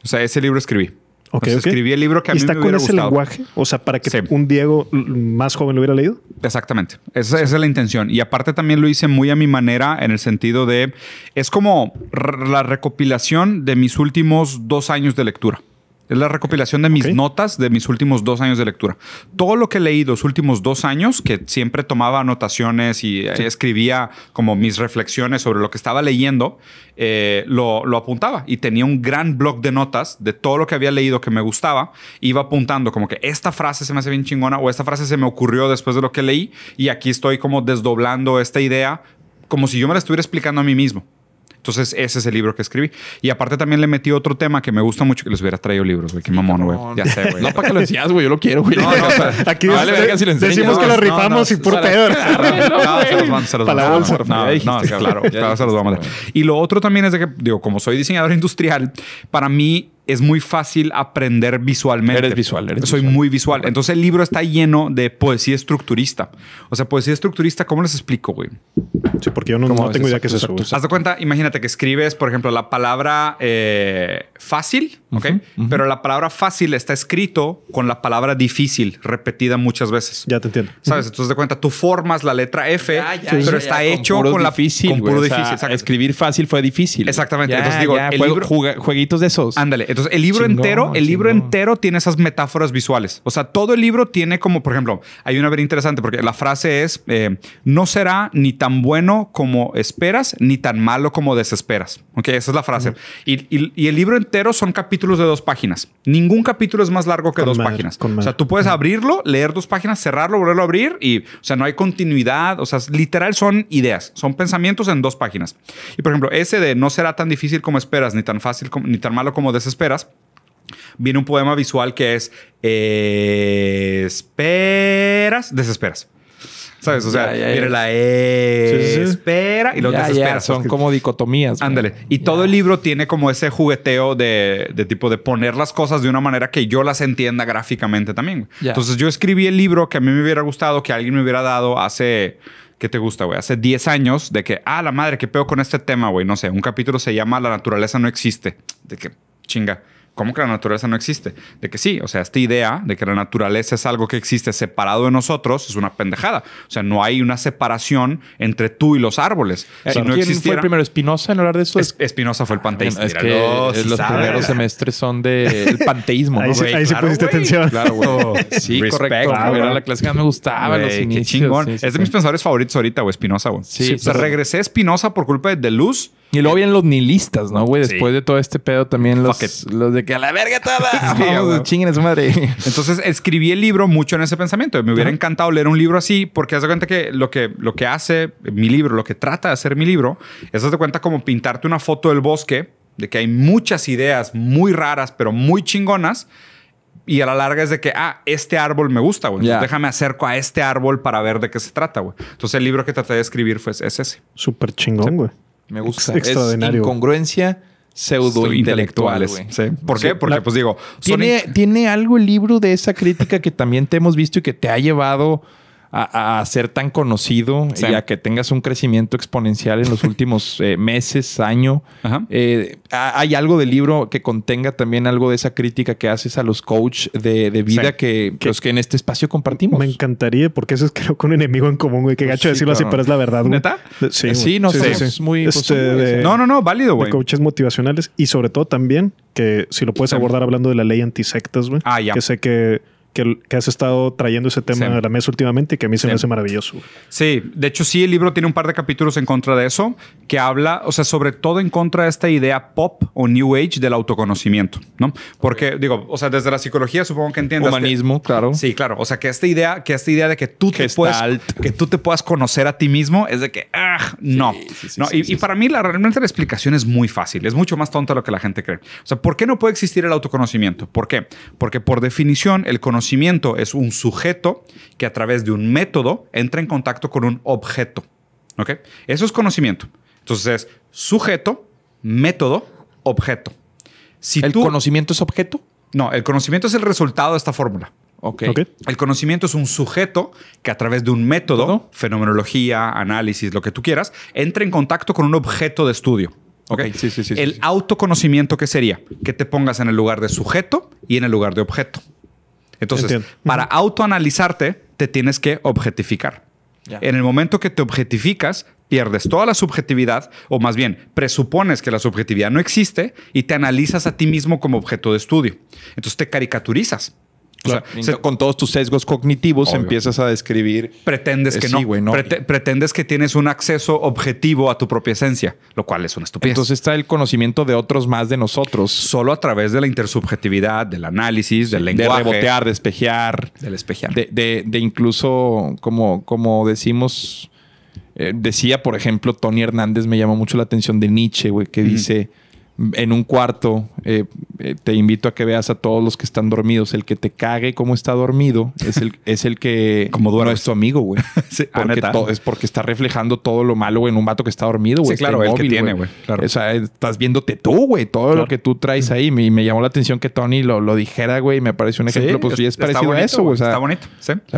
C: O sea, ese libro escribí. Okay, Escribí el libro que a mí está me hubiera con ese gustado. lenguaje? O sea, para que un Diego más joven lo hubiera leído. Exactamente. esa, es la intención. Y aparte también lo hice muy a mi manera en el sentido de... Es como la recopilación de mis últimos dos años de lectura. Es la recopilación de mis notas de mis últimos dos años de lectura. Todo lo que he leído los últimos dos años, que siempre tomaba anotaciones y eh, escribía como mis reflexiones sobre lo que estaba leyendo, eh, lo, lo, apuntaba y tenía un gran blog de notas de todo lo que había leído que me gustaba. Iba apuntando como que esta frase se me hace bien chingona o esta frase se me ocurrió después de lo que leí y aquí estoy como desdoblando esta idea como si yo me la estuviera explicando a mí mismo. Entonces, ese es el libro que escribí. Y aparte también le metí otro tema que me gusta mucho, que les hubiera traído libros, güey. Qué mamón, güey. Ya sé, güey. No, para que lo enseñas, güey. Yo lo
B: quiero, güey. No, no, Aquí decimos que lo rifamos y por pedo. No, se los No, claro.
C: vamos a dar. Y lo otro también es de que, digo, como soy diseñador industrial, para mí es muy fácil aprender visualmente. Eres visual, Soy muy visual. Entonces el libro está lleno de poesía estructurista. O sea, poesía estructurista, ¿cómo les explico, güey? Sí, porque yo no, tengo idea qué es eso. Haz de cuenta, imagínate que escribes, por ejemplo, la palabra eh, fácil, ¿ok? Pero la palabra fácil está escrito con la palabra difícil repetida muchas veces. Ya te entiendo. ¿Sabes? Entonces, de cuenta, tú formas la letra F, pero está hecho con, la... Difícil, o sea, Escribir fácil fue difícil. Exactamente. entonces digo, el de esos. Ándale. Entonces, entonces, el libro entero, el libro entero tiene esas metáforas visuales. O sea, todo el libro tiene como, por ejemplo, hay una ver interesante porque la frase es, eh, no será ni tan bueno como esperas, ni tan malo como desesperas. Ok, esa es la frase. y, el libro entero son capítulos de dos páginas. Ningún capítulo es más largo que dos páginas. O sea, tú puedes abrirlo, leer dos páginas, cerrarlo, volverlo a abrir y, o sea, no hay continuidad. O sea, literal son ideas, son pensamientos en dos páginas. Y, por ejemplo, ese de no será tan difícil como esperas, ni tan fácil, ni tan malo como desesperas esperas. Viene un poema visual que es eh, esperas, desesperas. ¿Sabes? O sea, viene la e, espera y lo Son como dicotomías. Ándale. Y todo el libro tiene como ese jugueteo de, tipo de poner las cosas de una manera que yo las entienda gráficamente también. Entonces yo escribí el libro que a mí me hubiera gustado que alguien me hubiera dado hace... ¿Qué te gusta, güey? Hace 10 años de que, ah, la madre, qué peo con este tema, güey. No sé, un capítulo se llama La naturaleza no existe. De que, Kinga. ¿cómo que la naturaleza no existe? De que sí, o sea, esta idea de que la naturaleza es algo que existe separado de nosotros es una pendejada. O sea, no hay una separación entre tú y los árboles. Eh, si no ¿Quién fue el primero?
B: ¿Espinosa en hablar de eso? Es, Espinosa fue el panteísmo. Ah, es que los primeros semestres
C: son del de panteísmo. ahí, ¿no? pusiste atención. Oh. Sí, correcto. era la clase que me gustaba los es de mis pensadores favoritos ahorita, güey, Espinosa, güey. Sí, regresé
B: a Espinosa por culpa de, Luz. Y luego vienen los nihilistas, ¿no, güey? Después de todo este pedo también
C: los, los de a la verga toda.
B: chinguen su madre.
C: Entonces escribí el libro mucho en ese pensamiento. Me hubiera encantado leer un libro así porque haz de cuenta que lo que, lo que hace mi libro, lo que trata de hacer mi libro, es haz de cuenta como pintarte una foto del bosque de que hay muchas ideas muy raras, pero muy chingonas. Y a la larga es de que, ah, este árbol me gusta, güey. Déjame acerco a este árbol para ver de qué se trata, güey. Entonces el libro que traté de escribir fue, pues, ese.
B: Súper chingón, güey. Me gusta. extraordinario. Es incongruencia pseudo intelectuales. ¿Por qué? Porque, pues digo. ¿tiene, ¿Tiene algo el libro de esa crítica que también te hemos visto y que te ha llevado a, ser tan conocido y a que tengas un crecimiento exponencial en los últimos eh, meses, año. Eh, ¿Hay algo del libro que contenga también algo de esa crítica que haces a los coach de, vida que, los pues, que en este espacio
A: compartimos? Me encantaría, porque eso es creo que un enemigo en común, güey. que gacho decirlo así, pero es la verdad, güey. ¿Neta? Sí, sí no sé. Es muy... Este, no, no, no, válido, güey. coaches motivacionales y sobre todo también que si lo puedes abordar hablando de la ley antisectas, güey. Ah, ya. Que sé que que, has estado trayendo ese tema a la mesa últimamente y que a mí se me hace maravilloso.
C: Sí, de hecho sí, el libro tiene un par de capítulos en contra de eso, que habla, o sea, sobre todo en contra de esta idea pop o New Age del autoconocimiento, ¿no? Porque, digo, o sea, desde la psicología supongo que entiendes. Humanismo, claro. Sí, claro. O sea, que esta idea, que esta idea de que tú, te puedes, que tú te puedas conocer a ti mismo es de que, ah, no. no. y, para mí la, realmente la explicación es muy fácil, es mucho más tonta de lo que la gente cree. O sea, ¿por qué no puede existir el autoconocimiento? ¿Por qué? Porque por definición el conocimiento conocimiento es un sujeto que a través de un método entra en contacto con un objeto. ¿Ok? Eso es conocimiento. Entonces sujeto, método, objeto. Si ¿El conocimiento es objeto? No, el conocimiento es el resultado de esta fórmula. ok. El conocimiento es un sujeto que a través de un método, fenomenología, análisis, lo que tú quieras, entra en contacto con un objeto de estudio. Ok. Sí, sí, sí, el autoconocimiento, ¿qué sería? Que te pongas en el lugar de sujeto y en el lugar de objeto. Entonces, para autoanalizarte, te tienes que objetificar. En el momento que te objetificas, pierdes toda la subjetividad, o más bien, presupones que la subjetividad no existe y te analizas a ti mismo como objeto de estudio. Entonces te caricaturizas. O sea, con todos tus sesgos cognitivos empiezas a describir. Pretendes eh, que no. pretendes que tienes un acceso objetivo a tu propia esencia, lo cual es una estupidez. Entonces está el conocimiento de otros más de nosotros. Solo a través de la intersubjetividad, del análisis, del lenguaje. De rebotear, de espejear. Del espejear.
B: De, incluso, como, decimos, eh, decía, por ejemplo, Tony Hernández, me llama mucho la atención de Nietzsche, güey, que dice en un cuarto. Eh, eh, te invito a que veas a todos los que están dormidos. El que te cague como está dormido es el, es el que como duerme. no es tu amigo, güey. sí, ah, todo, es porque está reflejando todo lo malo en un vato que está dormido, güey. Sí, claro, el que tiene, güey. O sea, estás viéndote tú, güey, todo lo que tú traes ahí. me, llamó la atención que Tony lo, lo dijera, güey. Me parece un ejemplo. pues sí, es parecido a eso, está bonito.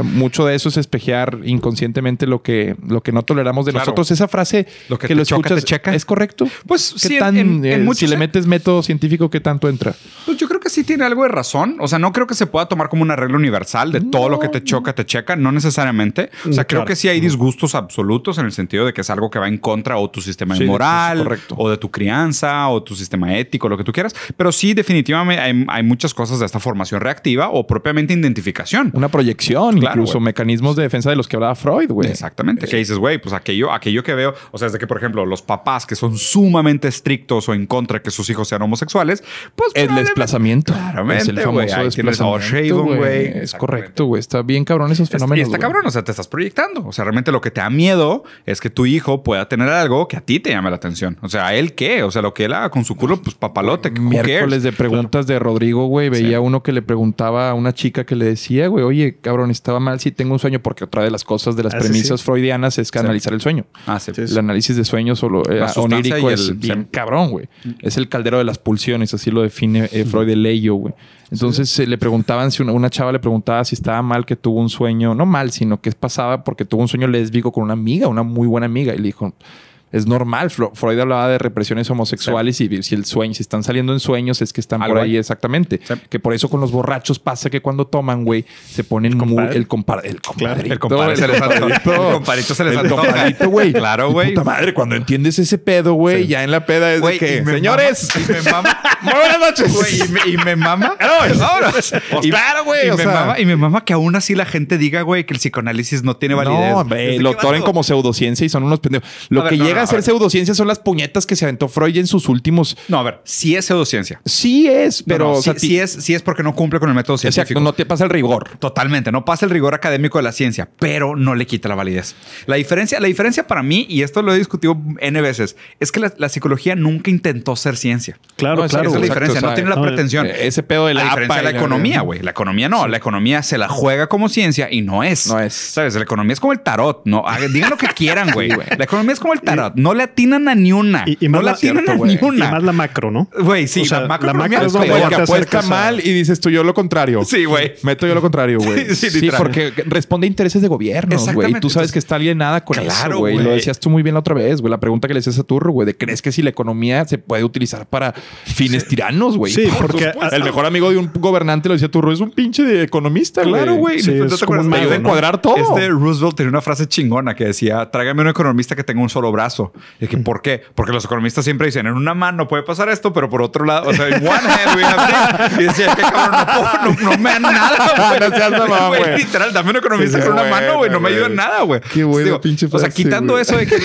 B: mucho de eso es espejear inconscientemente lo que, lo que no toleramos de nosotros. Esa frase que, lo escuchas, te checa. ¿es correcto? Pues sí, tan, eh, ¿Te metes método científico, ¿qué tanto
C: entra? Pues yo creo que sí tiene algo de razón. O sea, no creo que se pueda tomar como una regla universal de todo lo que te choca, te checa. No necesariamente. O sea, creo que sí hay disgustos absolutos en el sentido de que es algo que va en contra o tu sistema moral, o de tu crianza, o tu sistema ético, lo que tú quieras. Pero sí, definitivamente hay, muchas cosas de esta formación reactiva o propiamente identificación. Una proyección, incluso mecanismos de defensa de los que hablaba Freud, güey. Exactamente. ¿Qué Que eh. dices, güey, pues aquello, aquello que veo, o sea, es de que, por ejemplo, los papás que son sumamente estrictos o en contra que sus hijos sean homosexuales, pues... El desplazamiento. Claramente, es el famoso desplazamiento, güey. Es correcto, güey. Está bien cabrón esos fenómenos. y está cabrón, o sea, te estás proyectando. O sea, realmente lo que te da miedo es que tu hijo pueda tener algo que a ti te llame la atención. O sea, ¿a él qué? O sea, lo que él haga con su culo, pues papalote. Miércoles de preguntas
B: de Rodrigo, güey. Veía uno que le preguntaba a una chica que le decía, güey, oye, cabrón, estaba mal si tengo un sueño, porque otra de las cosas de las ah, premisas freudianas es canalizar el sueño.
C: Ah, El análisis
B: de sueños o eh, es bien cabrón, güey. Mm es el caldero de las pulsiones, así lo define eh, Freud de Leyo, güey. Entonces le preguntaban si una, una, chava le preguntaba si estaba mal que tuvo un sueño, no mal, sino que pasaba porque tuvo un sueño lésbico con una amiga, una muy buena amiga, y le dijo, es normal. Freud hablaba de represiones homosexuales y si el sueño, si están saliendo en sueños, es que están por ahí, exactamente. Que por eso con los borrachos pasa que cuando toman, güey, se ponen el, el, compadre. el compadrito. se les El compadrito se les El compadrito, güey. Claro, güey. Puta madre, cuando entiendes ese pedo, güey, ya en la peda es de que, señores. y me
C: mama. Muy buenas noches. Güey, y, me, y me mama. Pues, pues, y, claro, güey. Y, me mama, y me mama que aún así la gente diga, güey, que el psicoanálisis no tiene validez. No, güey, lo toren como pseudociencia y son unos pendejos. Lo que llega hacer pseudociencia son las puñetas que se aventó Freud en sus últimos. No, a ver, sí es pseudociencia. Sí es, pero. sí, es, sí es porque no cumple con el método científico. no te pasa el rigor. Totalmente, no pasa el rigor académico de la ciencia, pero no le quita la validez. La diferencia, la diferencia para mí, y esto lo he discutido N veces, es que la, psicología nunca intentó ser ciencia. Claro, claro. Esa es la diferencia, no tiene la pretensión. Ese pedo de la, diferencia de la economía, güey. La economía no, la economía se la juega como ciencia y no es. No es. ¿Sabes? La economía es como el tarot, no. Digan lo que quieran, güey. La economía es como el tarot. No le atinan a ni una. no le atinan a ni una. más
A: la macro, ¿no?
C: Güey, sí, o sea, la macro, la macro
A: es como que apuesta mal
B: y dices tú yo lo contrario. Sí, güey. Meto yo lo contrario, güey. sí, porque responde a intereses de gobierno, güey. Y Tú sabes que está alienada con claro, güey. Lo decías tú muy bien la otra vez, güey. La pregunta que le hiciste a Turro, güey, de crees que si la economía se puede utilizar para fines tiranos, güey. Sí, porque el mejor amigo de un gobernante lo decía Turro, es un pinche economista, güey. Claro, güey. Me ayuda a encuadrar todo. Este, este
C: Roosevelt tenía una frase chingona que decía, tráigame un economista que tenga un solo brazo y que, mm. ¿por qué? Porque los economistas siempre dicen, en una mano puede pasar esto, pero por otro lado, o sea, one hand we have Y que cabrón, no, me dan nada, Literal, dame un economista con una mano, güey. No me ayuda en nada, güey. O sea, quitando eso de que...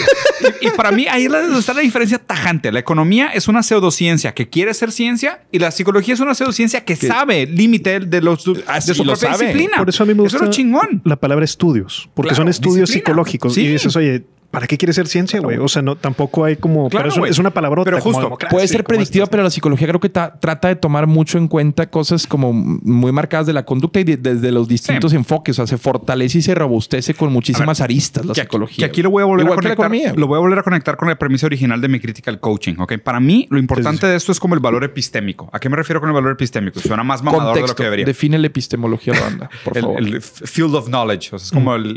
C: Y, para mí ahí está la diferencia tajante. La economía es una pseudociencia que quiere ser ciencia y la psicología es una pseudociencia que, sabe sabe límite de, los, de ah, su propia disciplina. Por eso
A: a mí me gusta chingón. la palabra estudios, porque son estudios psicológicos. Sí. Y dices, oye, ¿para qué quiere ser ciencia, güey? O sea, no, tampoco hay como. Claro, es, una palabrota. Pero justo, puede ser predictiva,
B: pero la psicología creo que trata de tomar mucho en cuenta cosas como muy marcadas de la conducta y desde los distintos enfoques. O sea, se fortalece y se robustece con muchísimas aristas la psicología. Que aquí lo voy a volver a conectar. lo
C: voy a volver a conectar con la premisa original de mi crítica al coaching. ¿ok? Para mí, lo importante de esto es como el valor epistémico. ¿A qué me refiero con el valor epistémico? Suena más mamador de lo que debería. Define la epistemología, banda, por favor. el, field of knowledge. O sea, es como mm.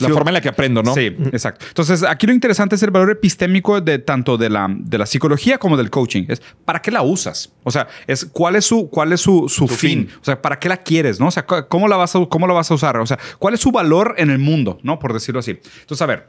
C: La forma en la que aprendo, ¿no? Sí, mm. exacto. Entonces, entonces, aquí lo interesante es el valor epistémico de tanto de la, de la psicología como del coaching. Es para qué la usas. O sea, es cuál es su, cuál es su, fin? O sea, para qué la quieres, ¿no? O sea, ¿cómo la, vas a, ¿cómo la vas a usar? O sea, ¿cuál es su valor en el mundo, ¿no? Por decirlo así. Entonces, a ver,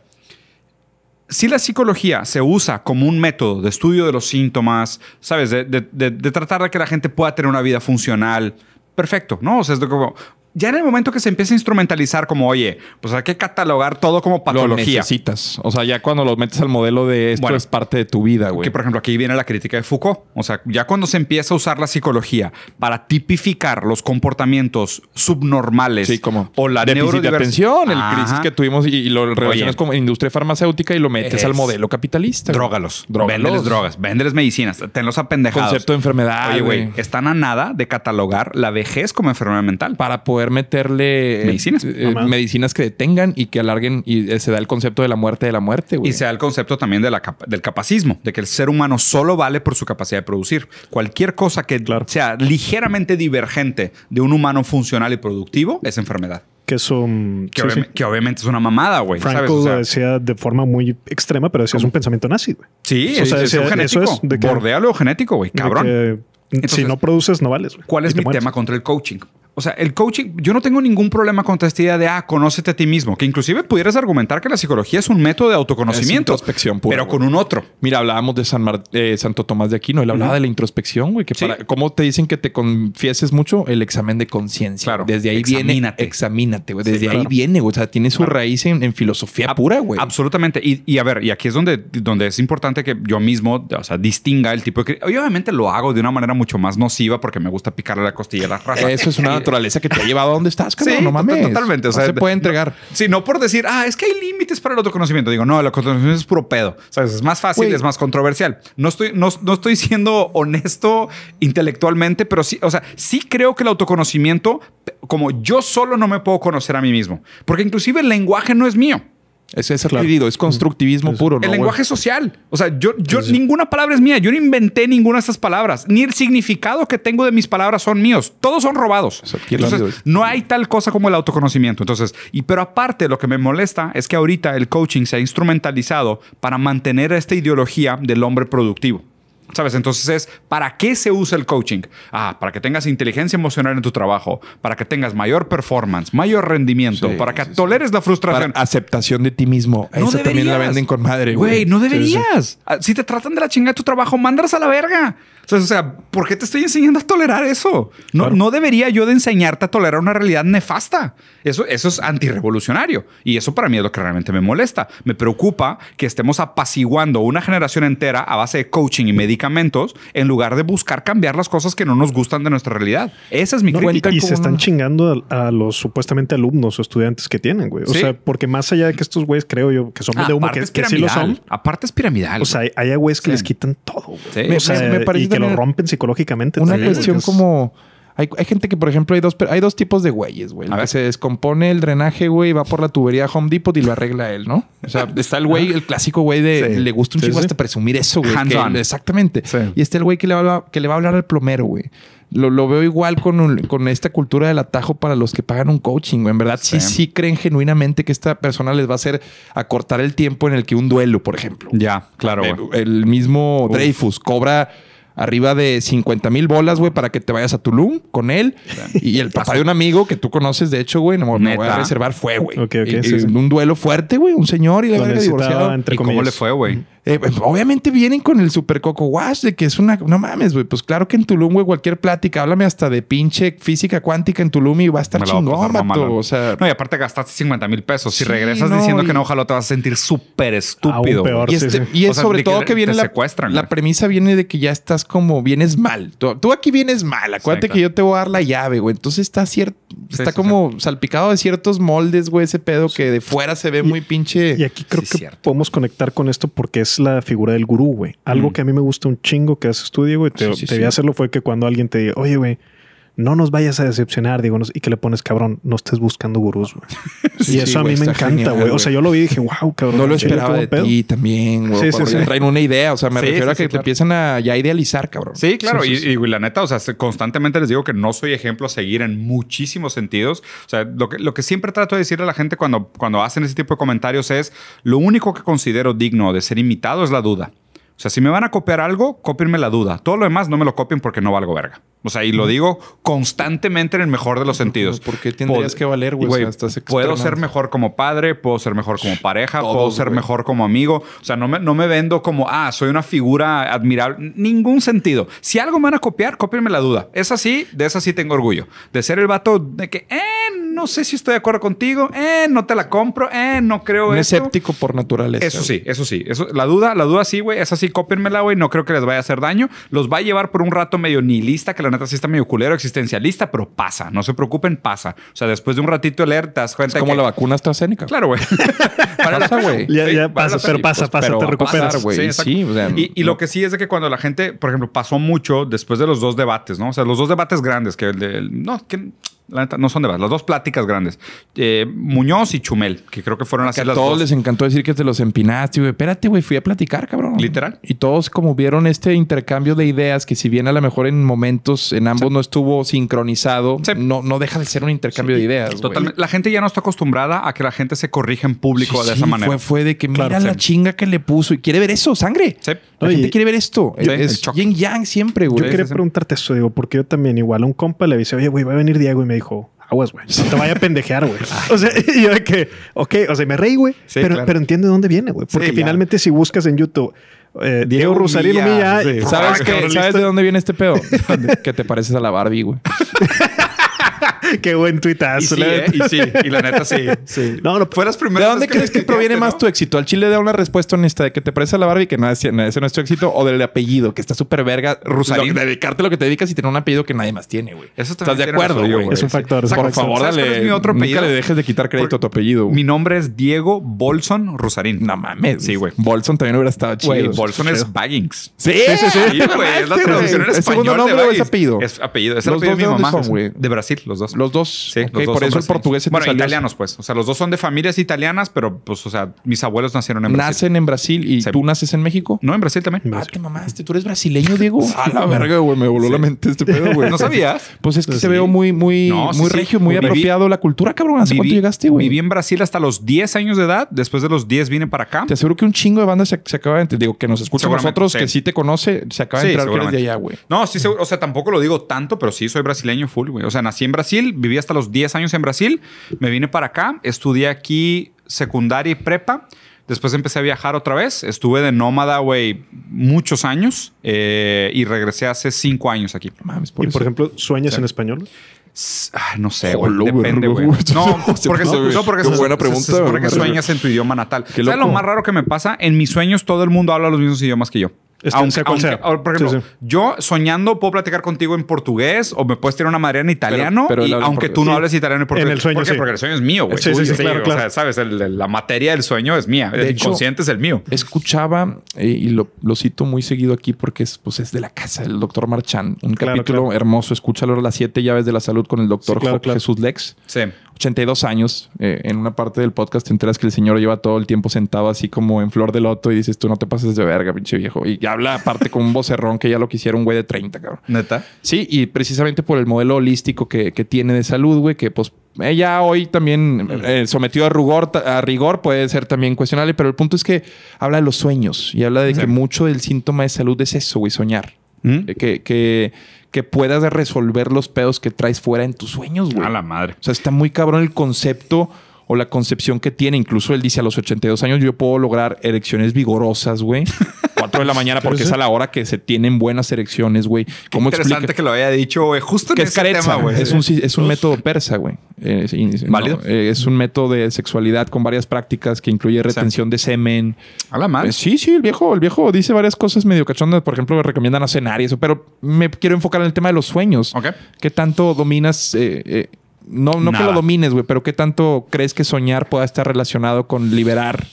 C: si la psicología se usa como un método de estudio de los síntomas, ¿sabes? De, de tratar de que la gente pueda tener una vida funcional, perfecto, ¿no? O sea, es como, ya en el momento que se empieza a instrumentalizar como, oye, pues hay que catalogar todo como patología. Lo
B: necesitas. O
C: sea, ya cuando lo metes al modelo de esto es parte de tu vida, güey. Que, por ejemplo, aquí viene la crítica de Foucault. O sea, ya cuando se empieza a usar la psicología para tipificar los comportamientos subnormales sí, como o la déficit de atención, el crisis que tuvimos y, lo relacionas
B: con industria farmacéutica y lo metes al modelo
C: capitalista. Drógalos. Drógalos. Véndeles drogas, véndeles medicinas, tenlos apendejados. Concepto de enfermedad. Oye, güey, están a nada de catalogar la vejez como enfermedad mental. Para poder meterle eh, medicinas, eh, medicinas que detengan y que alarguen y eh, se da el concepto de la muerte de la muerte. Y se da el concepto también de la, del capacismo, de que el ser humano solo vale por su capacidad de producir. Cualquier cosa que sea ligeramente divergente de un humano funcional y productivo es enfermedad
A: que es un
C: que, obviamente es una mamada, güey. Franco
A: decía de forma muy extrema, pero decía es un
C: pensamiento nazi, Sí, o es, de lo genético, güey, cabrón. si no produces, no vales. ¿Cuál es mi tema contra el coaching? O sea, el coaching, yo no tengo ningún problema con esta idea de, ah, conócete a ti mismo, que inclusive pudieras argumentar que la psicología es un método de autoconocimiento. introspección Pero con un otro. Mira, hablábamos de San eh, Santo Tomás de Aquino, él hablaba de la introspección, güey, que para, ¿cómo
B: te dicen que te confieses mucho? El examen de conciencia. Claro. Desde ahí viene. Examínate, güey. Desde ahí
C: viene, güey. O sea, tiene su raíz en, filosofía pura, güey. Absolutamente. Y, a ver, y aquí es donde, donde es importante que yo mismo, o sea, distinga el tipo de. obviamente lo hago de una manera mucho más nociva porque me gusta picarle la costilla a la raza. Eso es una eh, naturaleza que te ha llevado a donde estás, que no Totalmente. se puede entregar. No, no por decir, ah, es que hay límites para el autoconocimiento. Digo, no, el autoconocimiento es puro pedo. Es más fácil, es más controversial. No estoy, no estoy siendo honesto intelectualmente, pero sí, o sea, sí creo que el autoconocimiento, como yo solo no me puedo conocer a mí mismo, porque inclusive el lenguaje no es mío. Es, es es constructivismo puro. el lenguaje social. O sea, yo, ninguna palabra es mía. Yo no inventé ninguna de estas palabras. Ni el significado que tengo de mis palabras son míos. Todos son robados. Entonces, no hay tal cosa como el autoconocimiento. Entonces, y pero aparte, lo que me molesta es que ahorita el coaching se ha instrumentalizado para mantener esta ideología del hombre productivo. ¿Sabes? Entonces es, ¿para qué se usa el coaching? Ah, para que tengas inteligencia emocional en tu trabajo, para que tengas mayor performance, mayor rendimiento, para que toleres la frustración.
B: aceptación de ti mismo. Eso también la venden con madre, güey. no deberías.
C: Ah, si te tratan de la chingada de tu trabajo, mandas a la verga o sea, ¿por qué te estoy enseñando a tolerar eso? No, no debería yo de enseñarte a tolerar una realidad nefasta. Eso, eso es antirrevolucionario. Y eso para mí es lo que realmente me molesta. Me preocupa que estemos apaciguando una generación entera a base de coaching y medicamentos en lugar de buscar cambiar las cosas que no nos gustan de nuestra realidad. Esa es mi cuenta. Y se están
A: chingando a, los supuestamente alumnos o estudiantes que tienen, güey. O sea, porque más allá de que estos güeyes, creo yo, que son de humo, que, sí lo son. Aparte es
B: piramidal. O sea, hay, güeyes que les quitan todo, O sea, me, me parece lo rompen psicológicamente. Una cuestión como... Hay, gente que, por ejemplo, hay dos, hay dos tipos de güeyes, güey. A veces se descompone el drenaje, güey, y va por la tubería Home Depot y lo arregla él, ¿no? O sea, está el güey, el clásico güey de le gusta un chico hasta presumir eso, güey. Exactamente. Y está el güey que le va a, que le va a hablar al plomero, güey. Lo, veo igual con, con, esta cultura del atajo para los que pagan un coaching. Güey. En verdad, sí. sí, creen genuinamente que esta persona les va a hacer acortar el tiempo en el que un duelo, por ejemplo. Ya, claro. Eh, el, mismo Dreyfus cobra arriba de 50 mil bolas, güey, para que te vayas a Tulum con él. Y el papá de un amigo que tú conoces, de hecho, güey, me voy a reservar fue, güey. Un duelo fuerte, güey, un señor y la verga divorciado. ¿Y cómo le fue, güey? Eh, pues, obviamente vienen con el super coco wash de que es una. No mames, güey. Pues claro que en Tulum, güey, cualquier plática, háblame hasta de pinche física cuántica en Tulum y va a estar chingón,
C: No, y aparte gastaste 50 mil pesos. Si regresas diciendo que no, ojalá te vas a sentir súper estúpido. Este, y, es sobre todo que, viene la, la premisa viene de que ya
B: estás como vienes
C: mal. Tú, aquí vienes
B: mal. Acuérdate que yo te voy a dar la llave, güey. Entonces está cierto Está como salpicado de ciertos moldes, güey, ese pedo que de fuera se ve muy pinche. Y aquí creo que podemos conectar con esto porque es
A: la figura del gurú, güey. Algo mm. que a mí me gusta un chingo que haces tú, Diego, y te, te voy a hacerlo fue que cuando alguien te diga, oye, güey, no nos vayas a decepcionar, digo, y que le pones, cabrón, no estés buscando gurús,
C: y eso a mí me encanta, güey. O sea,
A: yo lo vi y dije, wow, cabrón. No lo esperaba de ti
B: también,
C: güey. Sí, sí, Traen una idea, o sea, me refiero a que te empiezan a ya idealizar, cabrón. Sí, claro. Y, y, la neta, o sea, constantemente les digo que no soy ejemplo a seguir en muchísimos sentidos. O sea, lo que, lo que siempre trato de decirle a la gente cuando, cuando hacen ese tipo de comentarios es, lo único que considero digno de ser imitado es la duda. O sea, si me van a copiar algo, cópienme la duda. Todo lo demás no me lo copien porque no valgo verga. O sea, y lo digo constantemente en el mejor de los sentidos. ¿Por qué tendrías que valer, güey? puedo ser mejor como padre, puedo ser mejor como pareja, puedo ser mejor como amigo. O sea, no me, no me vendo como, ah, soy una figura admirable. Ningún sentido. Si algo me van a copiar, cópienme la duda. Es así, de esa sí tengo orgullo. De ser el vato de que, eh, no sé si estoy de acuerdo contigo, eh, no te la compro, eh, no creo Un escéptico por naturaleza. Eso sí, eso sí. Eso, la duda, la duda sí, güey, es así cópienmela, güey, no creo que les vaya a hacer daño. Los va a llevar por un rato medio nihilista, que la neta sí está medio culero, existencialista, pero pasa, no se preocupen, pasa. O sea, después de un ratito alertas. leer, cuenta. Es como la vacuna AstraZeneca. Claro, güey. pasa, güey. Ya, ya pasa, pero pasa, pues, pasa, te recuperas. sí, sí, y, lo que sí es de que cuando la gente, por ejemplo, pasó mucho después de los dos debates, ¿no? O sea, los dos debates grandes, que el de, no, que no son de más. Las dos pláticas grandes. Eh, Muñoz y Chumel, que creo que fueron así que a todos les
B: encantó decir que te los empinaste, güey. Espérate, güey, fui a platicar, cabrón. Literal. Y todos como vieron este intercambio de ideas que si bien a lo mejor en momentos en ambos no estuvo sincronizado, no, no deja de ser un intercambio de ideas, Totalmente.
C: La gente ya no está
B: acostumbrada a que la gente se corrija en público de esa manera. Fue, de que mira la chinga que le puso y quiere ver eso, sangre. Sí. La Oye, gente quiere ver esto. es yin yang siempre, güey. Yo quería
A: preguntarte eso, digo, porque yo también igual a un compa le dice, oye, güey, va a venir Diego y me dijo, aguas, güey. te vaya a pendejear, güey. Ah. o sea,
B: y yo de que, ok, o sea, me reí, güey. pero, pero
A: entiendo de dónde viene, güey. Porque finalmente si buscas en YouTube
B: eh, Diego, Rosario ¿sabes, ¿sabes de dónde viene este pedo? que te pareces a la Barbie, güey. Qué buen tuitazo. Y sí, ¿eh? y sí, y la neta sí.
C: No, no, fue las primeras. ¿De dónde crees
B: que, proviene más tu éxito? Al chile da una respuesta honesta de que te parece a la Barbie y que nada, ese no es tu éxito o del apellido, que está súper verga, Rusarín. dedicarte a lo que te dedicas y tener un apellido que nadie más tiene, güey. Eso ¿Estás de acuerdo, güey? Es un factor. por favor, dale. Mi otro nunca le dejes de quitar
C: crédito a tu apellido. Mi nombre es Diego Bolson Rusarín. No mames. Sí, güey. Bolson también hubiera estado chido. Bolson es Baggins. Sí, sí, Es la traducción ¿Es segundo nombre o es apellido? Es apellido. Es el apellido de mi mamá. De Brasil, los dos. Los dos. Sí, por eso el portugués Bueno, italianos, pues. O sea, los dos son de familias italianas, pero pues, o sea, mis abuelos nacieron en Brasil. Nacen en Brasil y tú naces en México. No, en Brasil también. Ah, Tú eres brasileño, Diego. a la verga, güey. Me voló la mente este pedo, güey. No sabía. Pues es que se te veo muy, muy, muy regio, muy apropiado la
B: cultura, cabrón. ¿Hace cuánto llegaste, güey? Viví
C: en Brasil hasta los 10 años de edad. Después de los 10 vine para acá. Te
B: aseguro que un chingo de bandas se, se acaba de. Digo, que nos escucha nosotros, que
C: sí te conoce, se acaba de entrar güey. No, sí, O sea, tampoco lo digo tanto, pero sí soy brasileño full, güey. O sea, nací en Brasil viví hasta los 10 años en Brasil, me vine para acá, estudié aquí secundaria y prepa. Después empecé a viajar otra vez. Estuve de nómada, güey, muchos años eh, y regresé hace 5 años aquí. ¿Y por
A: ejemplo, sueñas en español? Ah, no sé, güey. Depende, güey. No, porque, no, una buena pregunta, sueñas
C: en tu idioma natal. ¿Sabes lo más raro que me pasa? En mis sueños todo el mundo habla los mismos idiomas que yo. Este, aunque, Por ejemplo, yo soñando puedo platicar contigo en portugués o me puedes tirar una madera en italiano, y, aunque tú no hables italiano en portugués. el sueño, Porque el sueño es mío, sabes, la materia del sueño es mía. el inconsciente es el mío. Escuchaba,
B: eh, y lo, cito muy seguido aquí porque es, pues, es de la casa, del doctor Marchand. Un capítulo hermoso. Escúchalo a las siete llaves de la salud con el doctor Jesús Lex. Sí. 82 años. Eh, en una parte del podcast te enteras que el señor lleva todo el tiempo sentado así como en flor de loto y dices, tú no te pases de verga, pinche viejo. Y habla aparte con un vocerrón que ya lo quisiera un güey de 30, cabrón. ¿Neta? Sí, y precisamente por el modelo holístico que, tiene de salud, güey, que pues ella hoy también sometió eh, sometido a rigor, a rigor puede ser también cuestionable, pero el punto es que habla de los sueños y habla de que mucho del síntoma de salud es eso, güey, soñar. ¿Mm? Que, que que puedas resolver los pedos que traes fuera en tus sueños, güey. A la madre. O sea, está muy cabrón el concepto o la concepción que tiene. Incluso él dice a los 82 años yo puedo lograr erecciones vigorosas, güey. Cuatro de la mañana porque es a la hora que se tienen buenas erecciones, güey. interesante que lo haya dicho, güey. Justo en que es tema, güey. Es un, método persa, güey. Eh, Válido. Eh, es un método de sexualidad con varias prácticas que incluye retención de semen. A la madre. Eh, sí, sí, el viejo, el viejo dice varias cosas medio cachondas. Por ejemplo, me recomiendan a cenar y eso. Pero me quiero enfocar en el tema de los sueños. ¿Qué tanto dominas no, no que lo domines, güey, pero ¿qué tanto crees que soñar pueda estar relacionado con liberar?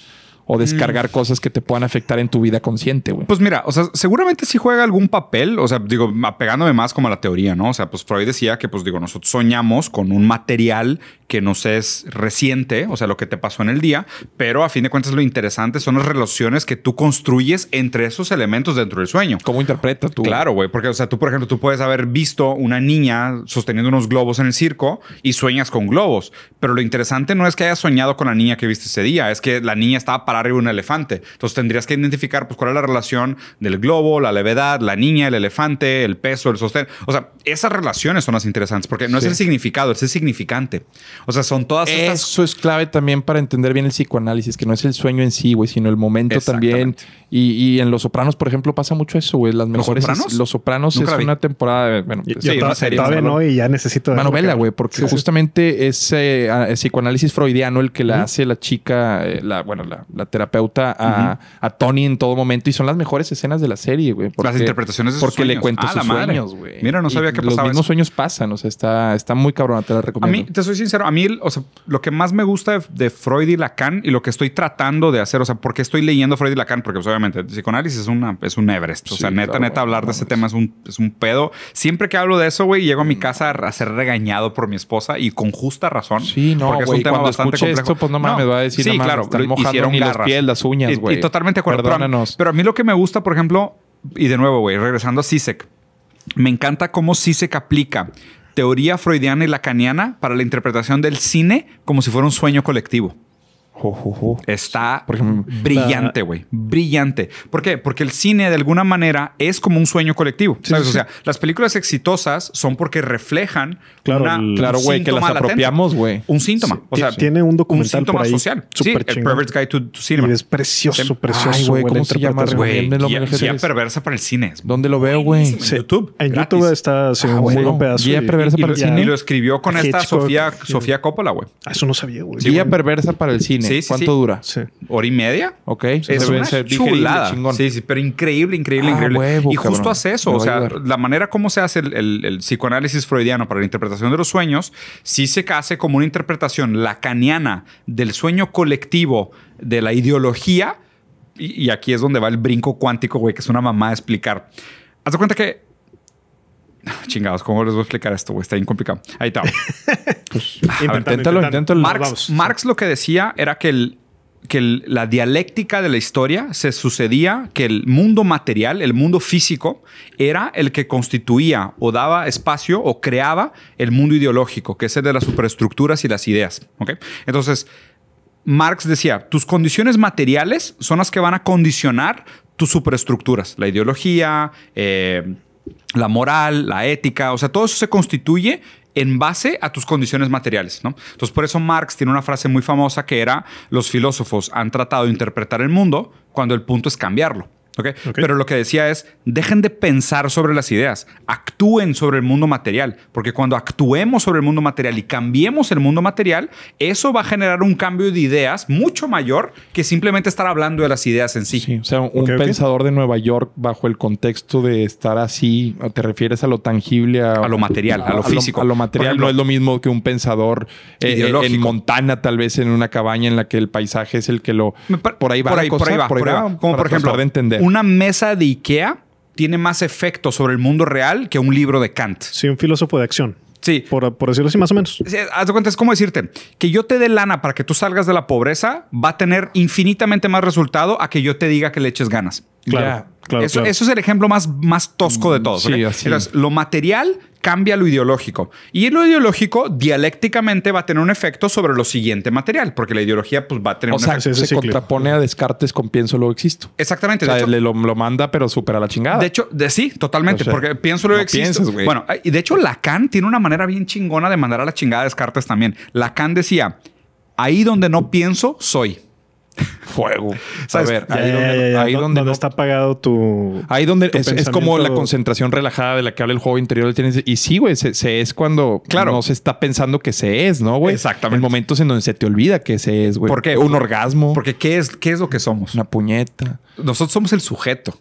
B: o mm. descargar cosas que te puedan afectar en tu vida consciente, güey.
C: Pues mira, o sea, seguramente sí juega algún papel, o sea, digo, apegándome más como a la teoría, ¿no? O sea, pues Freud decía que, pues digo, nosotros soñamos con un material que nos es reciente, o sea, lo que te pasó en el día, pero a fin de cuentas lo interesante son las relaciones que tú construyes entre esos elementos dentro del sueño. ¿Cómo interpreta tú? Claro, güey, porque, o sea, tú, por ejemplo, tú puedes haber visto una niña sosteniendo unos globos en el circo y sueñas con globos, pero lo interesante no es que hayas soñado con la niña que viste ese día, es que la niña estaba arriba un elefante. Entonces tendrías que identificar pues, cuál es la relación del globo, la levedad, la niña, el elefante, el peso, el sostén. O sea, esas relaciones son las interesantes porque no es el significado, es el significante. O sea, son todas Eso
B: es clave también para entender bien el psicoanálisis, que no es el sueño en sí, güey, sino el momento también. Y, y, en Los Sopranos, por ejemplo, pasa mucho eso, güey. Las mejores... Los Sopranos, es una temporada... De, bueno, Todavía no, y ya necesito... Una novela, güey, porque justamente ese eh, psicoanálisis freudiano el que la hace la chica, eh, la, bueno, la terapeuta a, Tony en todo momento y son las mejores escenas de la serie, güey. las interpretaciones de sus Porque le cuento ah, sus sueños, güey. Mira, no sabía que pasaba. Los mismos sueños pasan, o sea, está, está muy cabrón. te la recomiendo. A
C: mí, te soy sincero, a mí, o sea, lo que más me gusta de, Freud y Lacan y lo que estoy tratando de hacer, o sea, porque estoy leyendo Freud y Lacan, porque pues, obviamente el psicoanálisis es, una, es un Everest. O sea, neta, neta, hablar de ese tema es un, es un pedo. Siempre que hablo de eso, güey, llego a mi casa a ser regañado por mi esposa y con justa razón. Sí, no, porque es un tema bastante complejo. Esto, pues no, mames, va a decir, sí, claro, piel, las uñas, güey. Y, totalmente Pero a, mí lo que me gusta, por ejemplo, y de nuevo, güey, regresando a Sisek, me encanta cómo Sisek aplica teoría freudiana y lacaniana para la interpretación del cine como si fuera un sueño colectivo. Está mm, brillante, güey. Brillante. ¿Por qué? Porque el cine, de alguna manera, es como un sueño colectivo. ¿sabes? O sea, las películas exitosas son porque reflejan. una, claro, güey, que las apropiamos, güey. Un síntoma. o sea, tiene un documental. síntoma por ahí social. sí, el Pervert's Guide to, Cinema. es precioso, precioso. güey, ¿cómo se llama? guía perversa para el cine.
A: ¿Dónde lo veo, güey? En YouTube. En YouTube está Sí, ah, un buen
C: pedazo. Guía perversa para el cine. Y lo escribió con ah, esta Sofía Coppola, güey.
B: Ah, eso no sabía, güey. Guía perversa para el cine. ¿Cuánto dura?
C: ¿Hora y media? Ok. Es una chulada. Sí, sí, pero increíble, increíble, ah, increíble. y justo hace eso. o sea, la manera como se hace el, psicoanálisis freudiano para la interpretación de los sueños, sí se hace como una interpretación lacaniana del sueño colectivo, de la ideología. Y, y aquí es donde va el brinco cuántico, güey, que es una mamá a explicar. Haz de cuenta que Chingados, ¿cómo les voy a explicar esto? Está bien complicado. Ahí está.
B: Pues, inténtalo,
C: Marx, lo que decía era que, el, que la dialéctica de la historia se sucedía, que el mundo material, el mundo físico, era el que constituía o daba espacio o creaba el mundo ideológico, que es el de las superestructuras y las ideas. Entonces, Marx decía, tus condiciones materiales son las que van a condicionar tus superestructuras, la ideología, eh, la moral, la ética, o sea, todo eso se constituye en base a tus condiciones materiales. ¿no? Entonces, por eso Marx tiene una frase muy famosa que era, los filósofos han tratado de interpretar el mundo cuando el punto es cambiarlo. Pero lo que decía es, dejen de pensar sobre las ideas, actúen sobre el mundo material, porque cuando actuemos sobre el mundo material y cambiemos el mundo material, eso va a generar un cambio de ideas mucho mayor que simplemente estar hablando de las ideas en sí. o sea, un pensador
B: de Nueva York bajo el contexto de estar así, te refieres a lo tangible, a, lo material, a, lo físico. A lo, material no es lo mismo que un pensador eh, eh, en Montana, tal vez en una cabaña en la que el paisaje es el que lo... Por ahí va. Por ahí, va. Por ahí va, como por ejemplo, de entender
C: una mesa de Ikea tiene más efecto sobre el mundo real que un libro de Kant. Sí, un filósofo de acción. Sí. Por, decirlo así, más o menos. haz de cuenta, es como decirte que yo te dé lana para que tú salgas de la pobreza va a tener infinitamente más resultado a que yo te diga que le eches ganas. Claro eso, es el ejemplo más, más tosco de mm, todos. lo material cambia lo ideológico. Y lo ideológico dialécticamente va a tener un efecto sobre lo siguiente material, porque la ideología pues, va a tener o sea, Se
B: contrapone a Descartes con pienso lo existo.
C: Exactamente. O sea, le lo, manda, pero supera la chingada. De hecho, sí, totalmente, porque pienso lo existo. bueno, y de hecho, Lacan tiene una manera bien chingona de mandar a la chingada a Descartes también. Lacan decía: ahí donde no pienso, soy. Fuego. A ver, ahí, donde, no, está
A: apagado tu. Ahí donde es, como la concentración
B: relajada de la que habla el juego interior. Y sí, güey, se, es cuando claro. no se está pensando que se es, ¿no, güey? Exactamente. En momentos en donde se te olvida
C: que se es, güey. ¿Por qué? Un orgasmo. Porque ¿qué es, ¿qué es lo que somos? Una puñeta. Nosotros somos el sujeto.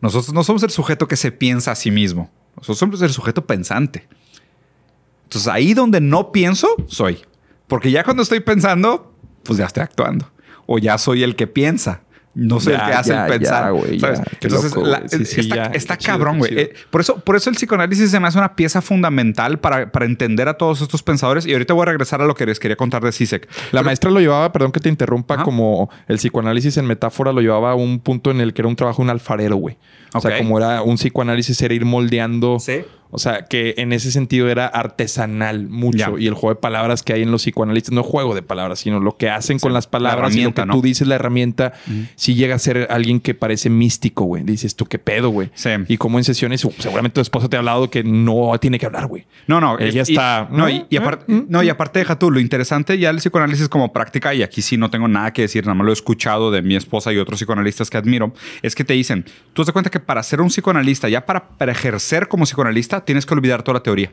C: Nosotros no somos el sujeto que se piensa a sí mismo. Nosotros somos el sujeto pensante. Entonces ahí donde no pienso, soy. Porque ya cuando estoy pensando, pues ya estoy actuando o ya soy el que piensa. No sé el que hace pensar. Entonces, está, cabrón, güey. Eh, por, eso, por eso el psicoanálisis se me hace una pieza fundamental para, para, entender a todos estos pensadores. Y ahorita voy a regresar a lo que les quería contar de Sisek. La maestra lo llevaba, perdón que te interrumpa, como el psicoanálisis en metáfora lo llevaba a un punto en el que era un
B: trabajo un alfarero, güey. O sea, como era un psicoanálisis, era ir moldeando. Sí o sea, que en ese sentido era artesanal mucho. Y el juego de palabras que hay en los psicoanalistas, no juego de palabras, sino lo que hacen con las palabras y lo que tú dices, la herramienta, si llega a ser alguien que parece
C: místico, güey. Dices tú, qué pedo, güey. Y como en sesiones, seguramente tu esposa te ha hablado que no tiene que hablar, güey. No, no. Ella está. No, y, mm, aparte, mm, no, y mm". aparte, deja tú, lo interesante ya el psicoanálisis como práctica, y aquí sí no tengo nada que decir, nada más lo he escuchado de mi esposa y otros psicoanalistas que admiro, es que te dicen, tú te das cuenta que para ser un psicoanalista, ya para ejercer como psicoanalista, tienes que olvidar toda la teoría.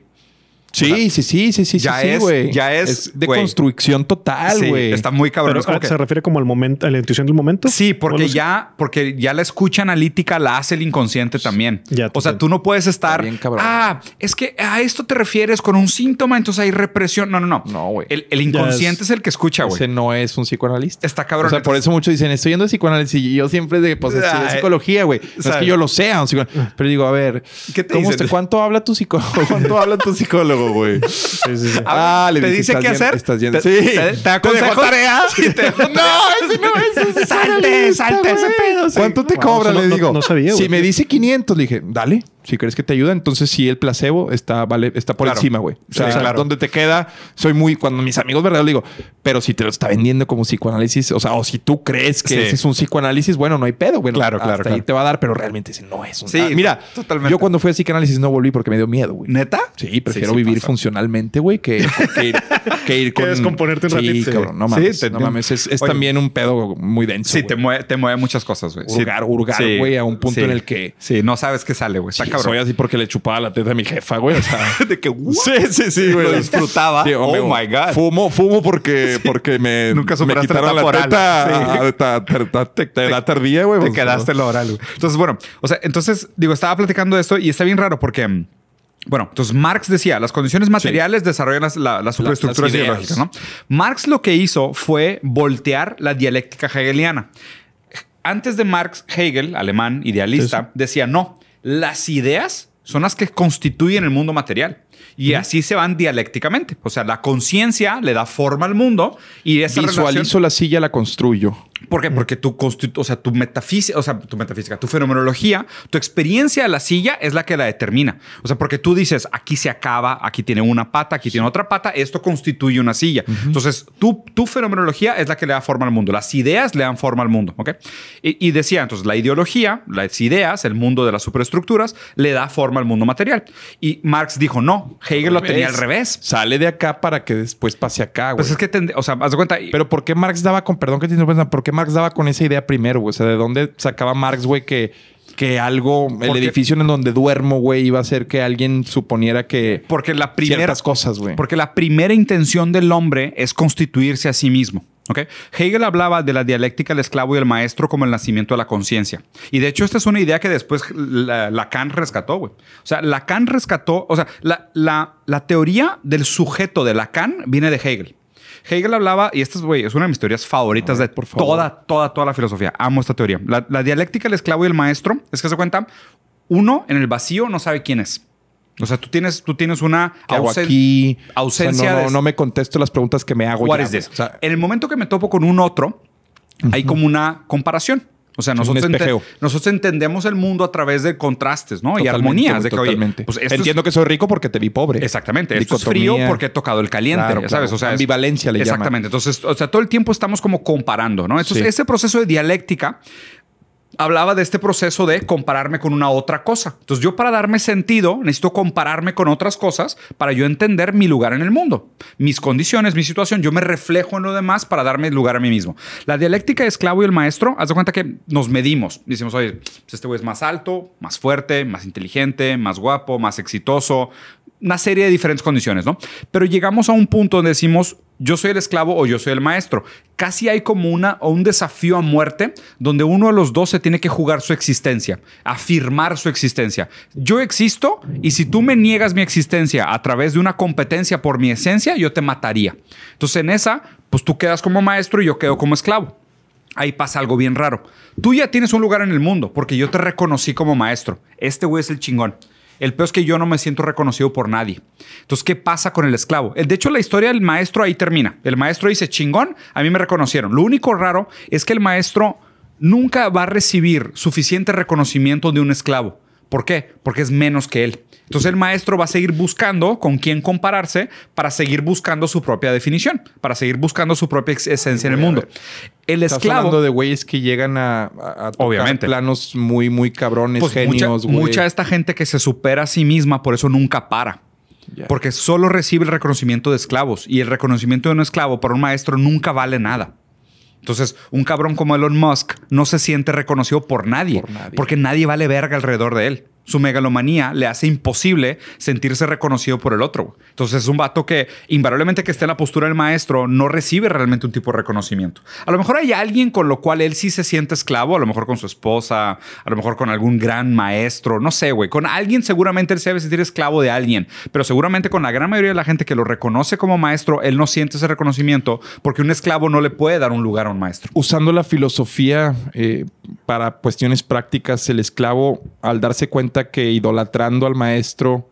C: Sí, sí, sí, sí, sí, ya es, güey. Ya es, de
B: construcción total,
A: güey. está muy cabrón. es como que... ¿Se refiere como al momento, a la intuición del momento? Sí, porque
B: ya,
C: porque ya la escucha analítica la hace el inconsciente también. o sea, tú no puedes estar. Bien, ah, es que a esto te refieres con un síntoma, entonces hay represión. No, no, no. No, güey. El, inconsciente es... el que escucha,
B: güey. Ese no es un psicoanalista. Está cabrón. O sea, por eso muchos dicen, estoy yendo de psicoanálisis y yo siempre de, pues, psicología, güey. No es que yo lo sea, un psicoanalista. Pero digo, a ver, ¿cuánto habla tu psicólogo? ¿Cuánto habla tu psicólogo? güey. ¿Te dice qué hacer? Sí. ¿Te, te, tarea?
C: no, ese no es. Salte, salte ese pedo. ¿Cuánto te cobra? Le digo. No sabía, Si me
B: dice 500, le dije, dale si crees que te ayuda, entonces sí el placebo está, vale, está por encima, güey. O sea, donde te queda, soy muy, cuando mis amigos verdad digo, pero si te lo está vendiendo como psicoanálisis, o sea, o si tú crees que es un psicoanálisis, bueno, no hay pedo, güey. Claro, claro, hasta ahí te va a dar, pero realmente no es un. Sí, ah, mira, yo cuando fui a psicoanálisis no volví porque me dio miedo, güey. ¿Neta? Sí, prefiero vivir funcionalmente, güey, que, que, ir,
C: que con. descomponerte un ratito. Sí, no mames. es, también un pedo muy denso. Sí, te mueve, te mueve muchas cosas, güey. Hurgar, hurgar, güey, a un punto en el que. Sí, no sabes qué sale, güey. Soy así porque le chupaba la teta a mi jefa, güey. O sea,
B: de que, Sí, sí, sí, Lo disfrutaba. oh, my God. Fumo, fumo porque, porque
C: me, Nunca me quitaron la teta. Te la tardía, güey. Te pues, quedaste lo oral, Entonces, bueno, o sea, entonces, digo, estaba platicando esto y está bien raro porque... Bueno, entonces Marx decía, las condiciones materiales desarrollan las, la, superestructuras ideológicas, ¿no? Marx lo que hizo fue voltear la dialéctica hegeliana. Antes de Marx, Hegel, alemán, idealista, decía, no, las ideas son las que constituyen el mundo material. Y así se van dialécticamente. O sea, la conciencia le da forma al mundo y esa Visualizo la silla, la construyo. ¿Por qué? Mm. Porque tu, o sea, tu metafísica, o sea, tu metafísica, tu fenomenología, tu experiencia de la silla es la que la determina. O sea, porque tú dices, aquí se acaba, aquí tiene una pata, aquí tiene otra pata, esto constituye una silla. Entonces, tu, tu fenomenología es la que le da forma al mundo. Las ideas le dan forma al mundo, ¿ok? Y, decía, entonces, la ideología, las ideas, el mundo de las superestructuras, le da forma al mundo material. Y Marx dijo, no, Hegel lo tenía al revés. Sale de acá para que después pase acá, Pues es que, o sea, haz de cuenta.
B: Pero ¿por qué Marx daba, con perdón que te interrumpa, porque Marx daba con esa idea primero, güey? O sea, ¿de dónde sacaba Marx, güey, que, que algo, el edificio en donde duermo, güey, iba a ser que alguien suponiera que.
C: Porque la primera. cosas, güey. Porque la primera intención del hombre es constituirse a sí mismo. ¿ok? Hegel hablaba de la dialéctica del esclavo y el maestro como el nacimiento de la conciencia. Y de hecho, esta es una idea que después Lacan rescató, güey. O sea, Lacan rescató, o sea, la, la, la teoría del sujeto de Lacan viene de Hegel. Hegel hablaba, y esta es una de mis teorías favoritas de por favor. toda, toda, toda la filosofía. Amo esta teoría. La, dialéctica del esclavo y el maestro es que se cuenta, uno en el vacío no sabe quién es. O sea, tú tienes, tú tienes una ausencia. no, me contesto las preguntas que me hago. Ya, o sea, en el momento que me topo con un otro, hay como una comparación. O sea, nosotros, entendemos el mundo a través de contrastes, ¿no? y armonías. De pues, Entiendo que soy rico porque te vi pobre. Exactamente. Esto es frío porque he tocado el caliente, ambivalencia le Exactamente. Entonces, o sea, todo el tiempo estamos como comparando, ¿no? Entonces, ese proceso de dialéctica hablaba de este proceso de compararme con una otra cosa. Entonces yo para darme sentido necesito compararme con otras cosas para yo entender mi lugar en el mundo, mis condiciones, mi situación. Yo me reflejo en lo demás para darme lugar a mí mismo. La dialéctica de esclavo y el maestro, haz de cuenta que nos medimos. Dicimos, oye, pues, este güey es más alto, más fuerte, más inteligente, más guapo, más exitoso, una serie de diferentes condiciones, ¿no? Pero llegamos a un punto donde decimos, yo soy el esclavo o yo soy el maestro. Casi hay como una, o un desafío a muerte donde uno de los dos se tiene que jugar su existencia, afirmar su existencia. Yo existo y si tú me niegas mi existencia a través de una competencia por mi esencia, yo te mataría. Entonces en esa, pues tú quedas como maestro y yo quedo como esclavo ahí pasa algo bien raro. Tú ya tienes un lugar en el mundo porque yo te reconocí como maestro. Este güey es el chingón. El peor es que yo no me siento reconocido por nadie. Entonces, ¿qué pasa con el esclavo? Eh, de hecho, la historia del maestro ahí termina. El maestro dice, chingón, a mí me reconocieron. Lo único raro es que el maestro nunca va a recibir suficiente reconocimiento de un esclavo. ¿Por qué? Porque es menos que él. Entonces el maestro va a seguir buscando con quién compararse para seguir buscando su propia definición, para seguir buscando su propia esencia en el mundo. El Estás esclavo. hablando de güeyes que llegan a, obviamente. planos muy, muy cabrones, pues genios, mucha, de esta gente que se supera a sí misma, por eso nunca para. Porque solo recibe el reconocimiento de esclavos y el reconocimiento de un esclavo para un maestro nunca vale nada. Entonces, un cabrón como Elon Musk no se siente reconocido por nadie, porque nadie vale verga alrededor de él. Su megalomanía le hace imposible sentirse reconocido por el otro. Entonces es un vato que invariablemente que esté en la postura del maestro no recibe realmente un tipo de reconocimiento. A lo mejor hay alguien con lo cual él sí se siente esclavo, a lo mejor con su esposa, a lo mejor con algún gran maestro, no sé, güey. Con alguien seguramente él se debe sentir esclavo de alguien, pero seguramente con la gran mayoría de la gente que lo reconoce como maestro, él no siente ese reconocimiento porque un esclavo no le puede dar un lugar a un maestro. Usando la filosofía eh, para cuestiones prácticas,
B: el esclavo al darse cuenta que idolatrando al maestro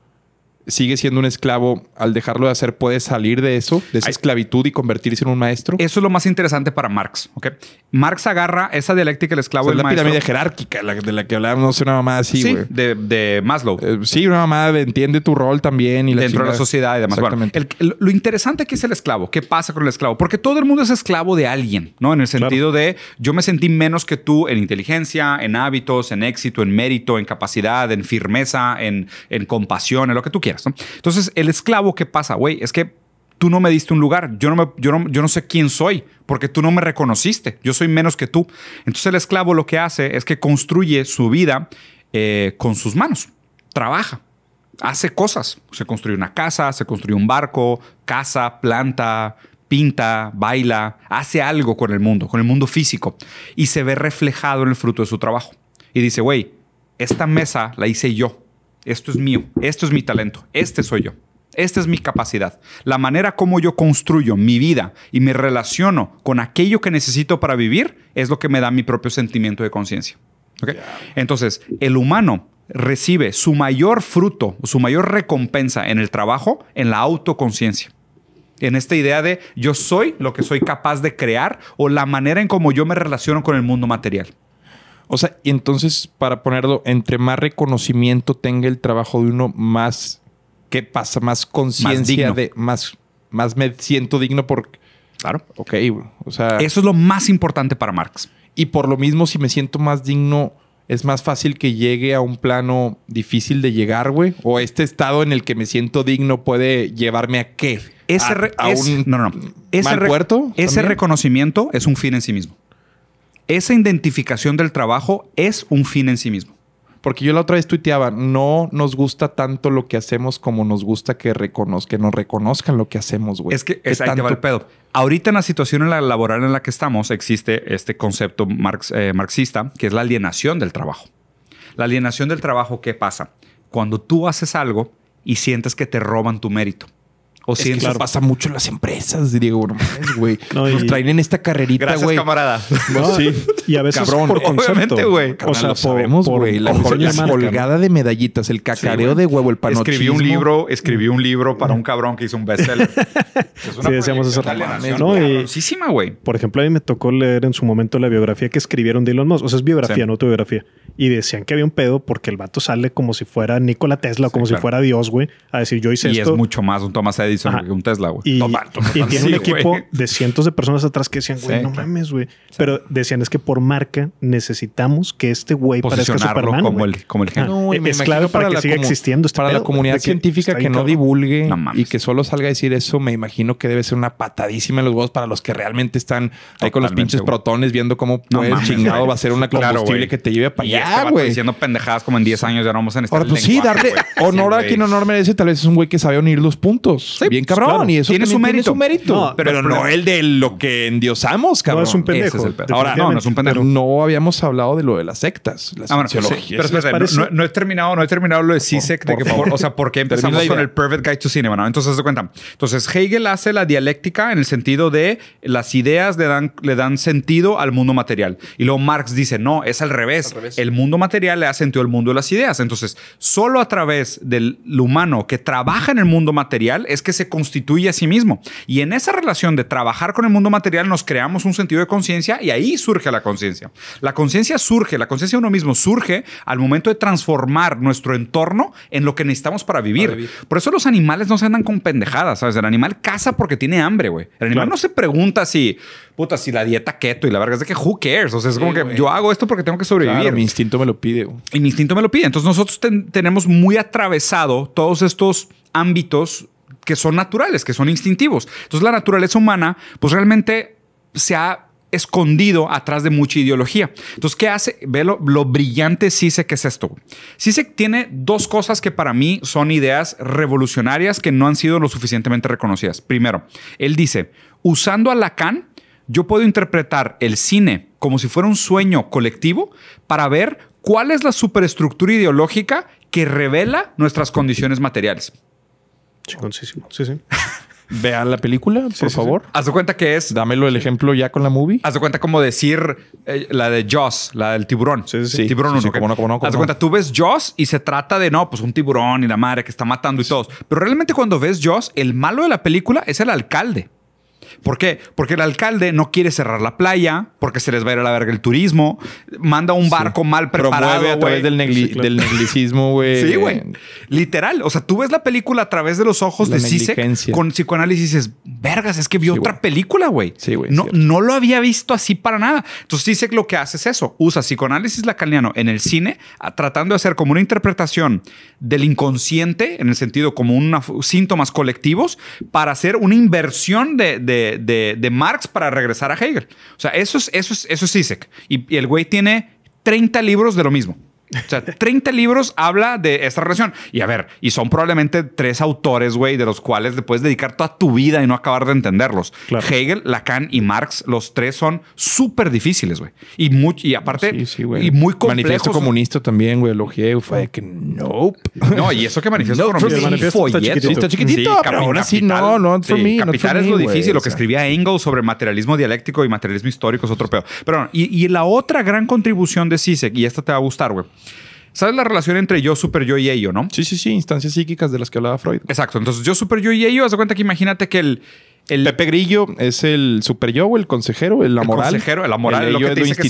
B: sigue siendo
C: un esclavo, al dejarlo de hacer, puede salir de eso, de esa esclavitud y convertirse en un maestro. Eso es lo más interesante para Marx. ¿Ok? Marx agarra esa dialéctica del esclavo es la pirámide jerárquica de la que hablábamos, una mamá
B: así, sí, de,
C: Maslow. Eh, sí, una mamá entiende tu rol también. Y Dentro de la sociedad y demás. lo interesante Que es el esclavo. ¿Qué pasa con el esclavo? Porque todo el mundo es esclavo de alguien, ¿no? En el sentido de yo me sentí menos que tú en inteligencia, en hábitos, en éxito, en mérito, en capacidad, en firmeza, en, en compasión, en lo que tú quieras. Entonces, el esclavo, ¿qué pasa, güey? Es que tú no me diste un lugar, yo no, yo, yo no sé quién soy, porque tú no me reconociste, yo soy menos que tú. Entonces el esclavo lo que hace es que construye su vida eh, con sus manos, trabaja, hace cosas, se construye una casa, se construye un barco, casa, planta, pinta, baila, hace algo con el mundo, con el mundo físico, y se ve reflejado en el fruto de su trabajo. Y dice, güey, esta mesa la hice yo esto es mío, esto es mi talento, este soy yo. Esta es mi capacidad. La manera como yo construyo mi vida y me relaciono con aquello que necesito para vivir es lo que me da mi propio sentimiento de conciencia. Entonces, el humano recibe su mayor fruto, su mayor recompensa en el trabajo, en la autoconciencia. En esta idea de yo soy lo que soy capaz de crear o la manera en cómo yo me relaciono con el mundo material. O sea, y entonces,
B: para ponerlo, entre más reconocimiento tenga el trabajo de uno, más qué pasa, más conciencia de más, más me siento digno por. Claro. Ok, o sea. Eso es lo más importante para Marx. Y por lo mismo, si me siento más digno, es más fácil que llegue a un plano difícil de llegar, güey. O este estado en el que me siento
C: digno puede llevarme a qué? Ese ese reconocimiento es un fin en sí mismo esa identificación del trabajo es un fin en sí mismo. Porque yo la otra vez tuiteaba, no nos gusta tanto lo que hacemos como nos gusta
B: que, reconozcan, nos reconozcan lo que hacemos, güey. Es que es, el
C: pedo. Ahorita en la situación laboral en la que estamos existe este concepto eh, marxista que es la alienación del trabajo. La alienación del trabajo, ¿qué pasa? Cuando tú haces algo y sientes que te roban tu mérito. O si eso pasa mucho en las empresas, Diego. güey. Nos traen en esta carrerita, camarada. sí. Y a veces por concepto. güey. O sea, La, colgada
B: de medallitas, el cacareo de huevo, el panochismo. Escribí un libro,
C: escribí un libro para un cabrón que hizo un bestseller. es una sí, decíamos eso.
B: No, güey.
A: Por ejemplo, a mí me tocó leer en su momento la biografía que escribieron de Elon Musk. O sea, es biografía, no autobiografía. Y decían que había un pedo porque el vato sale como si fuera Nikola Tesla, como si fuera Dios, güey, a decir yo hice esto. Y es
C: mucho más un Thomas Edison güey. Y, tiene un equipo
A: de cientos de personas atrás que decían, güey, no mames, güey. Pero decían, es que por marca necesitamos que este güey parezca
C: Superman. Como el, como el No, es para, que siga existiendo. Este para la comunidad científica que no
B: divulgue y que solo salga a decir eso, me imagino que debe ser una patadísima en los huevos para los que realmente están
C: ahí con los pinches protones viendo cómo el chingado va a ser una combustible que te lleve a allá, güey. Diciendo pendejadas como en 10 años ya no vamos a estar Ahora, pues sí, darle honor a quien
B: honor merece. Tal vez es un güey que sabe unir los puntos bien pues, cabrón. Y eso tiene su mérito. pero, no el
C: de lo que
B: endiosamos, cabrón. No es un pendejo. Ahora, no, no es un pendejo. no habíamos hablado de lo de las sectas.
C: no, he terminado, no he terminado lo de CISEC. E de que, por, o sea, porque empezamos con el Perfect Guide to Cinema, ¿no? Entonces, se cuenta. Entonces, Hegel hace la dialéctica en el sentido de las ideas le dan, le dan sentido al mundo material. Y luego Marx dice, no, es al revés. El mundo material le da sentido al mundo de las ideas. Entonces, solo a través del humano que trabaja en el mundo material es que se constituye a sí mismo. Y en esa relación de trabajar con el mundo material nos creamos un sentido de conciencia y ahí surge la conciencia. La conciencia surge, la conciencia de uno mismo surge al momento de transformar nuestro entorno en lo que necesitamos para vivir. Por eso los animales no se andan con pendejadas, ¿sabes? El animal caza porque tiene hambre, güey. El animal no se pregunta si, puta, si la dieta keto y la verga es de que who cares. O sea, es como que yo hago esto porque tengo que sobrevivir. mi instinto me lo pide. Y mi instinto me lo pide. Entonces nosotros tenemos muy atravesado todos estos ámbitos que son naturales, que son instintivos. Entonces la naturaleza humana, pues realmente se ha escondido atrás de mucha ideología. Entonces, ¿qué hace? Ve lo, brillante sé que es esto. que tiene dos cosas que para mí son ideas revolucionarias que no han sido lo suficientemente reconocidas. Primero, él dice, usando a Lacan, yo puedo interpretar el cine como si fuera un sueño colectivo para ver cuál es la superestructura ideológica que revela nuestras condiciones materiales.
A: Chingoncísimo. Sí, sí.
C: Vean la película, por favor. Haz de cuenta que es. Dámelo el ejemplo ya con la movie. Haz de cuenta como decir eh, la de Joss la del tiburón. Sí, sí, sí. Tiburón uno, haz de cuenta, tú ves Joss y se trata de no, pues un tiburón y la madre que está matando y todos. Pero realmente cuando ves Joss el malo de la película es el alcalde. ¿Por qué? Porque el alcalde no quiere cerrar la playa, porque se les va a ir a la verga el turismo, manda un barco mal preparado. Promueve a través del, neglicismo, güey. Sí, güey. Literal. O sea, tú ves la película a través de los ojos de CISEC con psicoanálisis y dices, vergas, es que vio otra película, güey. Sí, güey. No, lo había visto así para nada. Entonces Sisek lo que hace es eso, usa psicoanálisis lacaniano en el cine, tratando de hacer como una interpretación del inconsciente, en el sentido como unos síntomas colectivos, para hacer una inversión de de, Marx para regresar a Hegel. O sea, eso es, eso es, eso es Y, y el güey tiene 30 libros de lo mismo. O sea, 30 libros habla de esta relación. Y a ver, y son probablemente tres autores, güey, de los cuales le puedes dedicar toda tu vida y no acabar de entenderlos. Hegel, Lacan y Marx, los tres son súper difíciles, güey. Y, y aparte, y muy complejos. Manifiesto comunista
B: también, güey, elogié, fue que nope. No, y eso que manifiesto comunista Está chiquitito, pero aún así no, no, Capital es lo difícil, lo que escribía
C: Engels sobre materialismo dialéctico y materialismo histórico es otro peor. Pero, y, y la otra gran contribución de Sisek, y esta te va a gustar, güey ¿Sabes la relación entre yo, super yo y ello, no? Sí, sí, sí, instancias psíquicas de las que hablaba Freud. Exacto. Entonces, yo, super yo y ello, haz de cuenta que imagínate que el, el, Pepe Grillo es el super yo, el
B: consejero, el amoral. El consejero, el amoral. El, lo que te dice que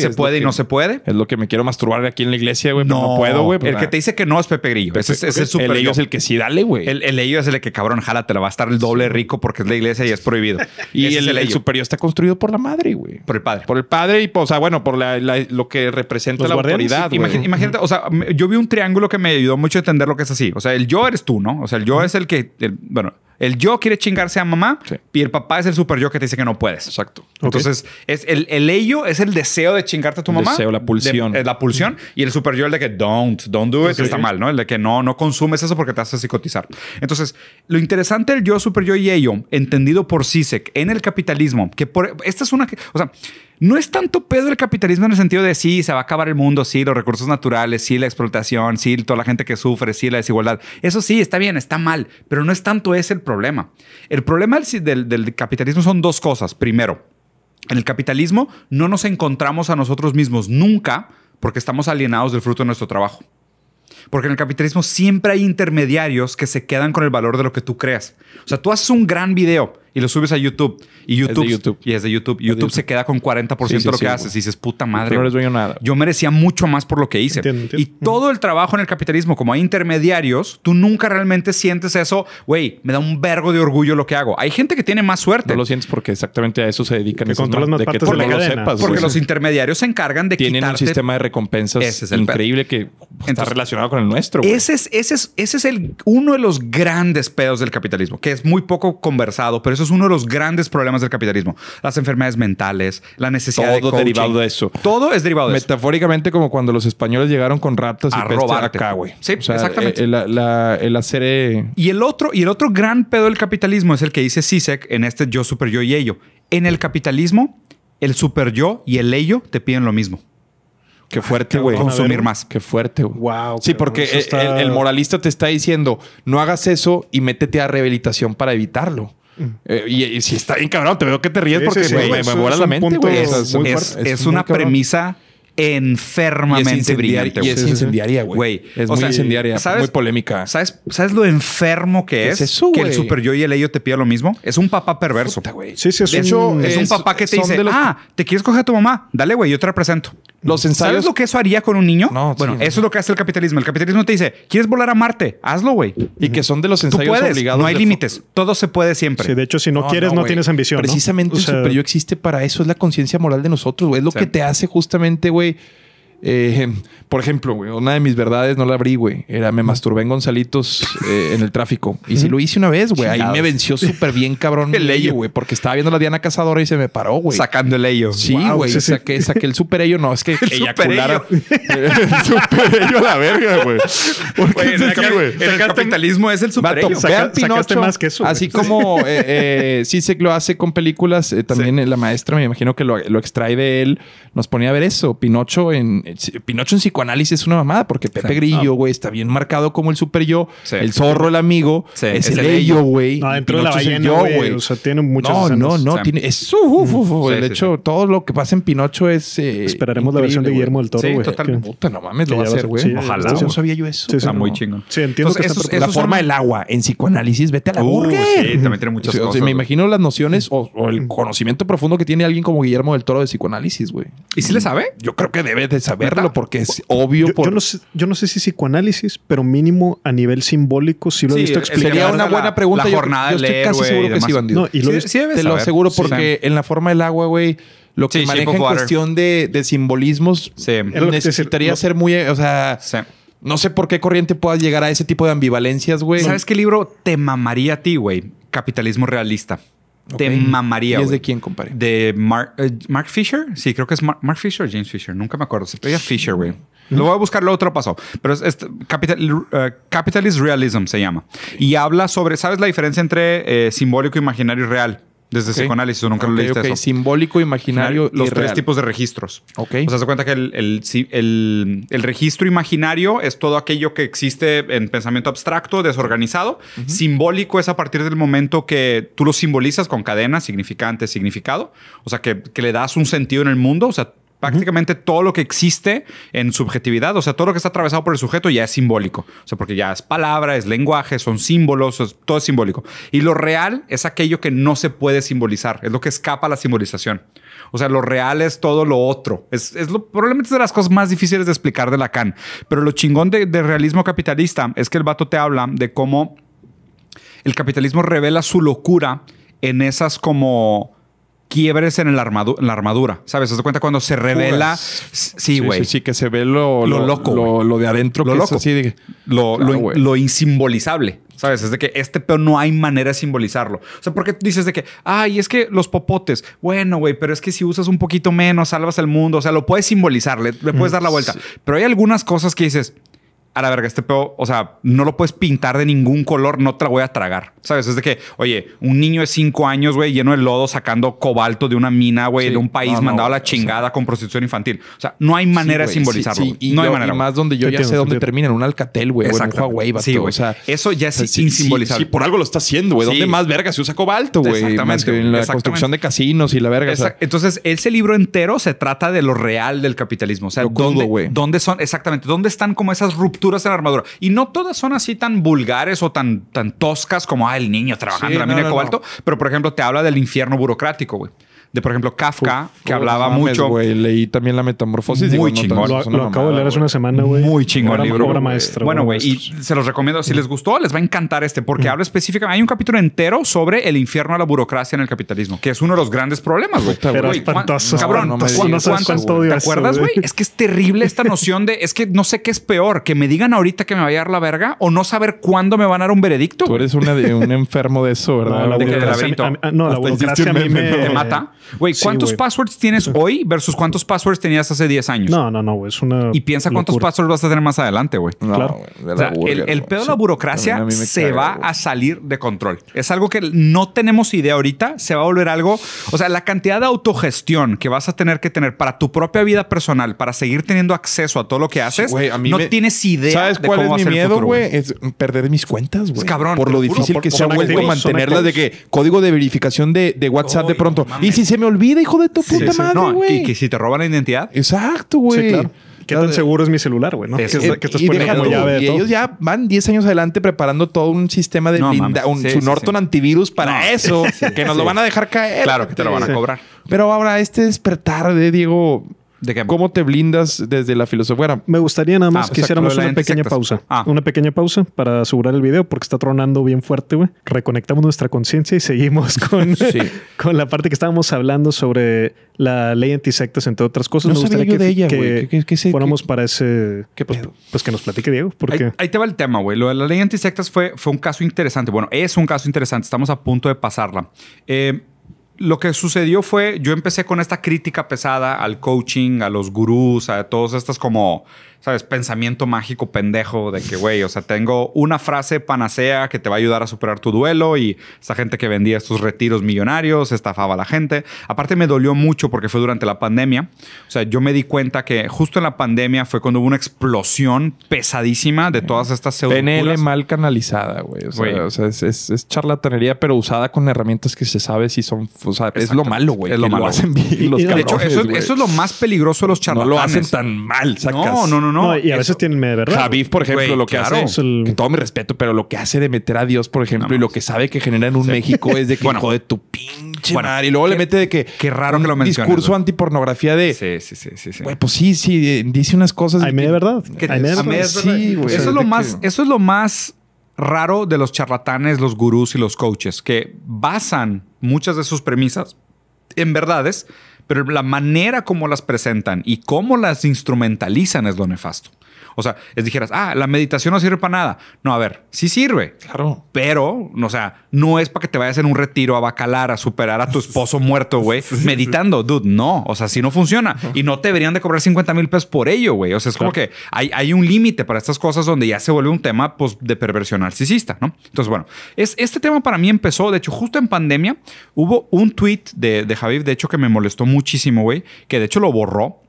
B: se puede, y no se puede. Es lo que me quiero masturbar aquí en la
C: iglesia, güey. No, puedo, güey. El pues, que te dice que no es Pepe Grillo. ese, es el super ello es el que sí, dale, güey. El, el es el que cabrón, jala, te la va a estar el doble rico porque es la iglesia y es prohibido. y el, es está construido
B: por la madre, güey.
C: Por el padre. Por el padre y, pues, o sea, bueno, por lo que representa la autoridad. imagínate, imagínate, o sea, yo vi un triángulo que me ayudó mucho a entender lo que es así. O sea, el yo eres tú, ¿no? O sea, el yo es el que, bueno el yo quiere chingarse a mamá y el papá es el super yo que te dice que no puedes. Exacto. Entonces, es el, ello es el deseo de chingarte a tu mamá. El deseo, la pulsión. la pulsión. Y el super yo el de que don't, don't do it, está mal, ¿no? El de que no, no consumes eso porque te hace psicotizar. Entonces, lo interesante del yo, super yo y ello, entendido por Sisek en el capitalismo, que por, esta es una... O sea no es tanto pedo el capitalismo en el sentido de sí, se va a acabar el mundo, sí, los recursos naturales, sí, la explotación, sí, toda la gente que sufre, sí, la desigualdad. Eso sí, está bien, está mal, pero no es tanto ese el problema. El problema del, capitalismo son dos cosas. Primero, en el capitalismo no nos encontramos a nosotros mismos nunca porque estamos alienados del fruto de nuestro trabajo. Porque en el capitalismo siempre hay intermediarios que se quedan con el valor de lo que tú creas. O sea, tú haces un gran video, y lo subes a YouTube. Y YouTube, Y es de YouTube. YouTube, se queda con 40% de lo que haces. Y dices, puta madre. No les dueño nada. Yo merecía mucho más por lo que hice. Y todo el trabajo en el capitalismo, como hay intermediarios, tú nunca realmente sientes eso. Güey, me da un vergo de orgullo lo que hago. Hay gente que tiene más suerte. No lo sientes porque exactamente a eso se dedican. Que controlas más de de la cadena. porque los intermediarios se encargan de Tienen un sistema de recompensas increíble que está relacionado con el nuestro. Ese es, ese es, ese es el, uno de los grandes pedos del capitalismo, que es muy poco conversado, pero es uno de los grandes problemas del capitalismo. Las enfermedades mentales, la necesidad de Todo derivado de eso. Todo es derivado de Metafóricamente, como cuando los españoles
B: llegaron con ratas y a acá, güey. Sí, exactamente. El, hacer... Eh,
C: y el, otro, y el otro gran pedo del capitalismo es el que dice Sisek en este yo, super yo y ello. En el capitalismo, el super yo y el ello te piden lo mismo. Qué fuerte, güey. Consumir más. Qué fuerte, güey. Wow. Sí, porque el, moralista te está diciendo, no
B: hagas eso y métete a rehabilitación para evitarlo. Eh, y, si está bien cabrón, te veo que te ríes porque me, me la mente, Es, es, una premisa
C: enfermamente brillante. Y es incendiaria, güey. Es muy incendiaria, muy polémica. ¿sabes, ¿Sabes lo enfermo que es? que el super yo y el ello te pida lo mismo. Es un papá perverso. sí, sí, es, es, un papá que te dice, ah, ¿te quieres coger a tu mamá? Dale, güey, yo te represento. ¿Sabes lo que eso haría con un niño? No, bueno, eso es lo que hace el capitalismo. El capitalismo te dice, ¿quieres volar a Marte? Hazlo, güey. Y que son de los ensayos No hay límites. Todo se puede siempre. Sí, de hecho, si no, quieres, no, tienes ambición. Precisamente el
B: existe para eso. Es la conciencia moral de nosotros, güey. Es lo que te hace justamente, güey eh, por ejemplo, una de mis verdades no la abrí, güey. Era me masturbé en Gonzalitos eh, en el tráfico. Y si lo hice una vez, güey. Ahí me venció súper bien, cabrón. el ello, güey. Porque estaba viendo la Diana Cazadora y se me paró, güey. Sacando el ello. Sí, güey. saqué, el super ello. No, es que el Super el super a la
C: verga, güey. El capitalismo es el super ello. Pinocho. que así como eh,
B: eh se lo hace con películas, también la maestra, me imagino que lo, extrae de él. Nos ponía a ver eso. Pinocho en Pinocho en psicoanálisis es una mamada porque Pepe Grillo, ah. güey, está bien marcado como el super yo. El zorro, el amigo, es, el ello, güey. No, dentro de la ballena, güey. O sea, tiene muchos No, no, no. tiene, es, uf, uh, de uh, uh, hecho, todo lo que pasa en Pinocho es... Eh, Esperaremos la versión de Guillermo del Toro, güey. total. Puta, no mames, lo va a hacer, güey. Ojalá. No sabía yo eso. Está muy chingón. Sí, entiendo que La forma del agua en psicoanálisis, vete a la burger. Sí, también tiene muchas cosas. Me imagino las nociones o el mm. conocimiento profundo que tiene alguien como Guillermo del Toro de psicoanálisis, güey. ¿Y si le sabe? Yo creo que debe de saber Ah, porque es obvio.
A: Yo, no sé, yo no si psicoanálisis, pero mínimo a nivel simbólico si lo he visto explicar. Sería una buena pregunta. La, jornada yo, estoy casi seguro que sí, lo te lo aseguro porque
B: en la forma del agua, güey, lo que maneja en cuestión de, de simbolismos necesitaría ser muy... O sea... No sé por qué corriente puedas llegar a ese tipo de ambivalencias, güey. ¿Sabes qué
C: libro te mamaría a ti, güey? Capitalismo realista mamaría. ¿Y es de quién, compadre? De eh, Mark, Fisher. Sí, creo que es Mark, Fisher o James Fisher. Nunca me acuerdo. Se pedía Fisher, güey. Lo voy a buscar, lo otro pasó. Pero es, eh, Capitalist Realism se llama. Y habla sobre, ¿sabes la diferencia entre eh, simbólico, imaginario y real? Desde okay. psicoanálisis, nunca lo leíste eso. Simbólico,
B: imaginario Los tres tipos
C: de registros. Ok. O sea, se cuenta que el, registro imaginario es todo aquello que existe en pensamiento abstracto, desorganizado. Simbólico es a partir del momento que tú lo simbolizas con cadena, significante, significado. O sea, que, que le das un sentido en el mundo. O sea, Prácticamente todo lo que existe en subjetividad, o sea, todo lo que está atravesado por el sujeto ya es simbólico. O sea, porque ya es palabra, es lenguaje, son símbolos, todo es simbólico. Y lo real es aquello que no se puede simbolizar, es lo que escapa a la simbolización. O sea, lo real es todo lo otro. Es, lo, probablemente es de las cosas más difíciles de explicar de Lacan. Pero lo chingón de, de realismo capitalista es que el vato te habla de cómo el capitalismo revela su locura en esas como quiebres en, la armadura, ¿sabes? ¿Te das cuenta cuando se revela? Sí, güey. Sí, que se ve lo, lo, loco. Lo, de adentro, lo loco. así lo, ah, lo insimbolizable. ¿Sabes? Es de que este pero no hay manera de simbolizarlo. O sea, porque qué dices de que, ay, es que los popotes? Bueno, güey, pero es que si usas un poquito menos, salvas el mundo. O sea, lo puedes simbolizar, le, puedes mm, dar la vuelta. Pero hay algunas cosas que dices, a la verga, este pedo, o sea, no lo puedes pintar de ningún color, no te la voy a tragar. ¿Sabes? Es de que, oye, un niño de cinco años, güey, lleno de lodo, sacando cobalto de una mina, güey, de un país mandado a la chingada con prostitución infantil. O sea, no hay manera de simbolizarlo. no hay manera. Y más donde yo ya sé dónde
B: termina, en un alcatel, güey, en un Huawei, bato, Sí, O sea, eso ya es simbolizar Sí, por algo lo está haciendo, güey. ¿Dónde más verga se usa cobalto, güey? Exactamente. en la construcción de casinos y la
C: verga. Entonces, ese libro entero se trata de lo real del capitalismo. O sea, dónde, dónde son, exactamente, dónde están como esas en armadura. Y no todas son así tan vulgares o tan, tan toscas como ah, el niño trabajando en la mina de cobalto, pero por ejemplo te habla del infierno burocrático, güey de, por ejemplo, Kafka, que hablaba mucho. güey, leí también La Metamorfosis. Muy chingón. lo, acabo de leer hace
B: una semana,
A: güey.
C: Muy chingón el libro. Bueno, güey, y se los recomiendo. Si les gustó, les va a encantar este, porque habla específicamente. Hay un capítulo entero sobre el infierno a la burocracia en el capitalismo, que es uno de los grandes problemas, güey. Cabrón, no, ¿te acuerdas, güey? Es que es terrible esta noción de, es que no sé qué es peor, que me digan ahorita que me vaya a dar la verga o no saber cuándo me van a dar un veredicto. Tú eres
B: un enfermo de eso, ¿verdad? que la, la no, la burocracia a mí ah, me,
C: Güey, ¿cuántos passwords tienes hoy versus cuántos passwords tenías hace 10 años? No, no, no, güey. Es una. Y piensa cuántos passwords vas a tener más adelante, güey. claro. el, pedo de la burocracia se va a salir de control. Es algo que no tenemos idea ahorita. Se va a volver algo. O sea, la cantidad de autogestión que vas a tener que tener para tu propia vida personal, para seguir teniendo acceso a todo lo que haces, a mí no tienes idea. ¿Sabes cuál es mi miedo, güey?
B: Es perder mis cuentas, güey. Cabrón. Por lo difícil que sea, mantenerlas de que código de verificación de, WhatsApp de pronto. Y se me olvida, hijo de tu puta madre, güey. y que
C: si te roban la identidad. Exacto, güey. ¿Qué tan seguro es mi celular, güey? ¿no? que, estás llave y ellos
B: ya van 10 años adelante preparando todo un sistema de un, Norton antivirus para eso, que nos lo van a dejar caer. Claro que te lo van a cobrar. Pero ahora este despertar de Diego, ¿Cómo te blindas desde la filosofía? Me gustaría nada más ah, que hiciéramos una pequeña pausa.
A: Ah. Una pequeña pausa para asegurar el video porque está tronando bien fuerte, güey. Reconectamos nuestra conciencia y seguimos con, con la parte que estábamos hablando sobre la ley antisectas, entre otras cosas. No Me gustaría que, de ella, que, que, fuéramos para ese... Pues, pues, que nos platique Diego. Porque...
C: Ahí, te va el tema, güey. Lo de la ley antisectas fue, fue un caso interesante. Bueno, es un caso interesante. Estamos a punto de pasarla. Eh, lo que sucedió fue, yo empecé con esta crítica pesada al coaching, a los gurús, a todos estas como ¿sabes? Pensamiento mágico pendejo de que, güey, o sea, tengo una frase panacea que te va a ayudar a superar tu duelo y esa gente que vendía estos retiros millonarios estafaba a la gente. Aparte me dolió mucho porque fue durante la pandemia. O sea, yo me di cuenta que justo en la pandemia fue cuando hubo una explosión pesadísima de todas estas mal canalizada,
B: güey. O sea, es, charlatanería, pero usada con herramientas que se sabe si son... O sea, es lo malo, güey. Es lo malo. De hecho, eso, es
C: lo más peligroso de los charlatanes. lo hacen tan mal, No, no, no no, y a veces tienen
B: de verdad. Javif, por ejemplo, lo que hace, todo mi respeto, pero lo que hace de meter a Dios, por ejemplo, y lo que sabe que genera en un México es de que jode tu pinche Y luego le mete de que. Qué raro que lo Discurso
C: antipornografía de. Sí, sí, sí.
B: pues sí, sí, eh, dice unas cosas. Hay verdad. verdad. Eso es lo más.
C: Eso es lo más raro de los charlatanes, los gurús y los coaches, que basan muchas de sus premisas en verdades pero la manera como las presentan y cómo las instrumentalizan es lo nefasto. O sea, es dijeras, ah, la meditación no sirve para nada. No, a ver, sí sirve. Claro. Pero, o sea, no es para que te vayas hacer un retiro a bacalar, a superar a tu esposo muerto, güey, meditando. Dude, no. O sea, si sí no funciona. Y no te deberían de cobrar 50 mil pesos por ello, güey. O sea, es como que hay, hay un límite para estas cosas donde ya se vuelve un tema, pues, de perversión narcisista, ¿no? Entonces, bueno, es, este tema para mí empezó, de hecho, justo en pandemia, hubo un tweet de, de Javier, de hecho, que me molestó muchísimo, güey, que de hecho lo borró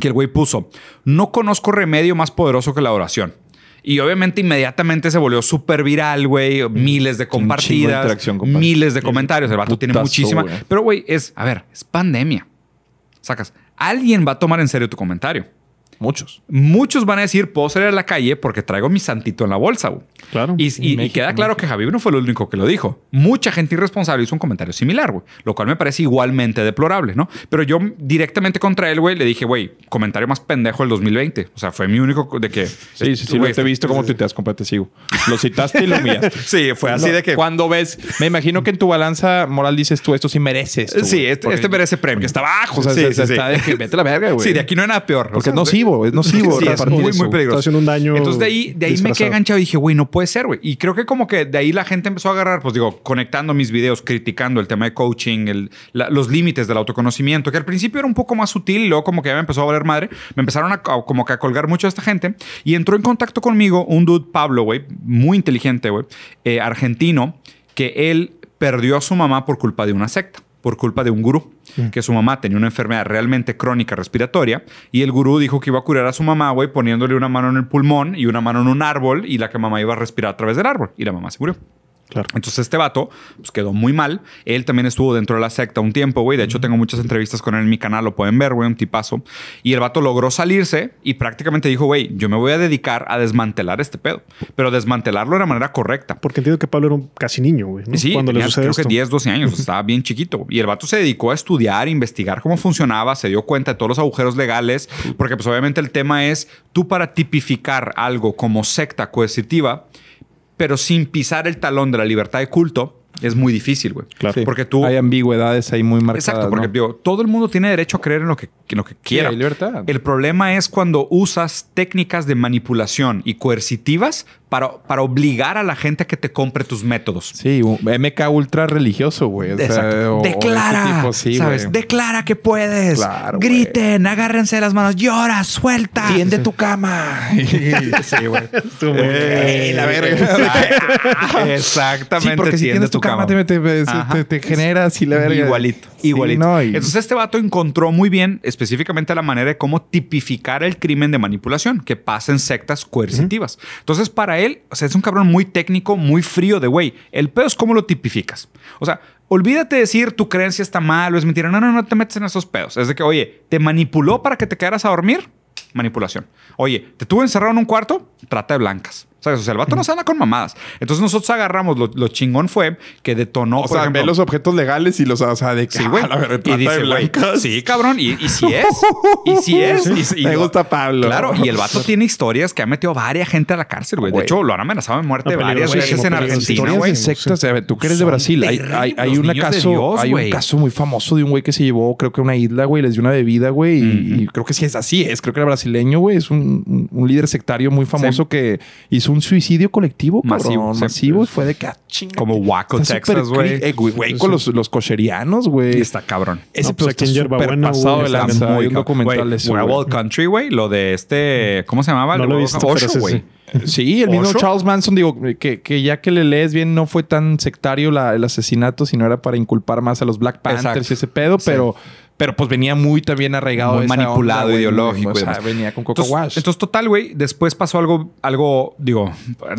C: que el güey puso, no conozco remedio más poderoso que la oración. Y obviamente inmediatamente se volvió súper viral, güey. Mm. Miles de compartidas, miles de comentarios. El vato tiene muchísima. Pero, güey, es, a ver, es pandemia. Sacas. Alguien va a tomar en serio tu comentario. Muchos. Muchos van a decir, puedo salir a la calle porque traigo mi santito en la bolsa. Claro. Y, queda claro que Javier no fue el único que lo dijo. Mucha gente irresponsable hizo un comentario similar, güey, lo cual me parece igualmente deplorable, ¿no? Pero yo directamente contra él, güey, le dije, güey, comentario más pendejo del 2020. O sea, fue mi único de que. Sí, sí, sí, te he visto cómo
B: tuiteas, te te sigo.
C: Lo citaste y lo miraste. sí, fue así de que.
B: Cuando ves, me imagino que en tu balanza moral dices tú, esto sí mereces. sí, este, este, merece premio. Está bajo O sea, sí, está de que vete la verga, Sí, de aquí no era peor. Porque no sí, nocivo, muy, un Entonces de ahí, me quedé
C: enganchado y dije, güey, no puede ser, güey. Y creo que como que de ahí la gente empezó a agarrar, pues digo, conectando mis videos, criticando el tema de coaching, los límites del autoconocimiento, que al principio era un poco más sutil, y luego como que ya me empezó a valer madre. Me empezaron a, como que a colgar mucho a esta gente y entró en contacto conmigo un dude, Pablo, güey, muy inteligente, güey, eh, argentino, que él perdió a su mamá por culpa de una secta por culpa de un gurú, mm. que su mamá tenía una enfermedad realmente crónica respiratoria y el gurú dijo que iba a curar a su mamá, güey, poniéndole una mano en el pulmón y una mano en un árbol y la que mamá iba a respirar a través del árbol y la mamá se murió. Entonces este vato pues, quedó muy mal. Él también estuvo dentro de la secta un tiempo, güey. De hecho, tengo muchas entrevistas con él en mi canal, lo pueden ver, güey, un tipazo. Y el vato logró salirse y prácticamente dijo, güey, yo me voy a dedicar a desmantelar este pedo. Pero desmantelarlo de la manera correcta. Porque entiendo que Pablo era un casi
A: niño, güey. Sí, Cuando creo que 10,
C: 12 años, estaba bien chiquito. Y el vato se dedicó a estudiar, investigar cómo funcionaba, se dio cuenta de todos los agujeros legales, porque pues obviamente el tema es, tú para tipificar algo como secta coercitiva, pero sin pisar el talón de la libertad de culto, es muy difícil, güey. Claro. Porque tú... Hay ambigüedades ahí muy marcadas. Exacto, porque todo el mundo tiene derecho a creer en lo que, lo que quiera. libertad. El problema es cuando usas técnicas de manipulación y coercitivas para, obligar a la gente a que te compre tus métodos. Sí, MK ultra religioso, güey. Declara, Declara que puedes. Claro, Griten, agárrense las manos, llora, suelta. Tiende tu cama. sí,
B: güey. la verga. Exactamente. Sí, porque si tienes tu cama, Te, generas y la verga. Igualito. Igualito. Entonces
C: este vato encontró muy bien específicamente la manera de cómo tipificar el crimen de manipulación que pasa en sectas coercitivas. Entonces para él, o sea, es un cabrón muy técnico, muy frío de güey. El pedo es cómo lo tipificas. O sea, olvídate de decir tu creencia está mal o es mentira. No, no, no te metes en esos pedos. Es de que, oye, te manipuló para que te quedaras a dormir. Manipulación. Oye, te tuvo encerrado en un cuarto. Trata de blancas. O sea, el vato no se anda con mamadas. Entonces nosotros agarramos, lo, chingón fue que detonó. O sea, ve los
B: objetos legales y los, o sea, de ah, y dice, sí, cabrón,
C: y, si es, y si es. Me gusta Pablo. Claro, y el vato tiene historias que ha metido a varias gente a la cárcel, güey. De hecho, lo han amenazado de muerte varias veces en Argentina, güey.
B: tú que eres de Brasil, hay, hay, hay una caso, hay un caso muy famoso de un güey que se llevó, creo que una isla, güey, les dio una bebida, güey, y, creo que sí es así, es, creo que era brasileño, güey, es un, un, líder sectario muy famoso que hizo un suicidio colectivo, masivo. Cabrón, masivo. fue de que ah, Como
C: Waco, Texas, eh, güey. güey, con los,
B: los cocherianos, güey. Está cabrón. Ese no, pues está súper bueno, pasado de la... un documental Wild
C: Country, güey. Lo de este... ¿Cómo se llamaba? No lo he visto, güey. Sí, el mismo Charles
B: Manson, digo, que, que, ya que le lees bien, no fue tan sectario la, el asesinato, sino era para inculpar más a los Black Panthers y ese pedo, pero pero pues venía muy también arraigado. Muy manipulado, ideológico. o sea, venía con Coco entonces, Entonces, total, güey,
C: después pasó algo, algo, digo,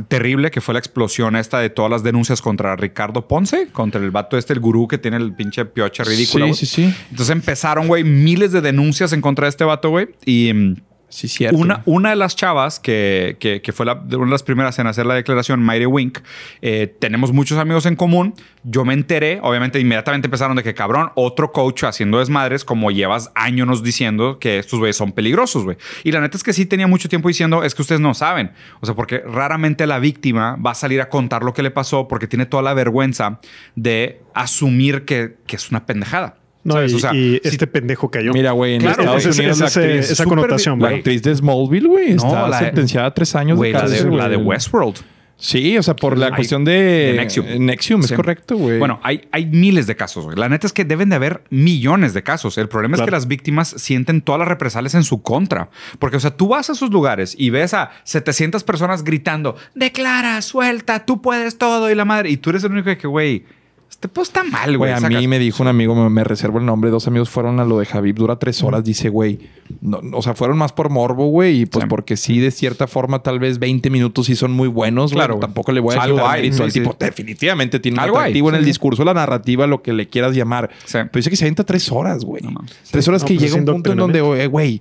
C: terrible, que fue la explosión esta de todas las denuncias contra Ricardo Ponce, contra el vato este, el gurú que tiene el pinche pioche ridículo. Sí, sí, sí. Entonces empezaron, güey, miles de denuncias en contra de este vato, güey. Y mm, Sí, Una, una de las chavas que, fue una de las primeras en hacer la declaración, Mayre Wink, eh, tenemos muchos amigos en común. Yo me enteré, obviamente inmediatamente empezaron de que cabrón, otro coach haciendo desmadres, como llevas años nos diciendo que estos güeyes son peligrosos, güey. Y la neta es que sí tenía mucho tiempo diciendo, es que ustedes no saben. O sea, porque raramente la víctima va a salir a contar lo que le pasó porque tiene toda la vergüenza de asumir que, que es una pendejada. No, Y, o sea, y este pendejo cayó. Mira, güey, en Estados esa connotación, La actriz
B: de Smallville, güey, está sentenciada
C: a tres años La de, Westworld. Sí, o sea, por la cuestión de, Nexium. Nexium, es correcto, güey. Bueno, hay, miles de casos, güey. La neta es que deben de haber millones de casos. El problema es que las víctimas sienten todas las represalias en su contra. Porque, o sea, tú vas a sus lugares y ves a 700 personas gritando, declara, suelta, tú puedes todo y la madre. Y tú eres el único que, güey, este post está mal, güey. a mí me
B: dijo un amigo, me, reservo el nombre, dos amigos fueron a lo de Javib, dura tres horas, dice, güey. No, o sea, fueron más por morbo, güey, y pues porque sí, de cierta forma, tal vez 20 minutos sí son muy buenos, claro. tampoco le voy a decir tipo. Definitivamente tiene un Algo atractivo en el discurso, la narrativa, lo que le quieras llamar. Pero dice que se avienta tres horas, güey. tres horas que pues llega un punto en donde, eh, güey,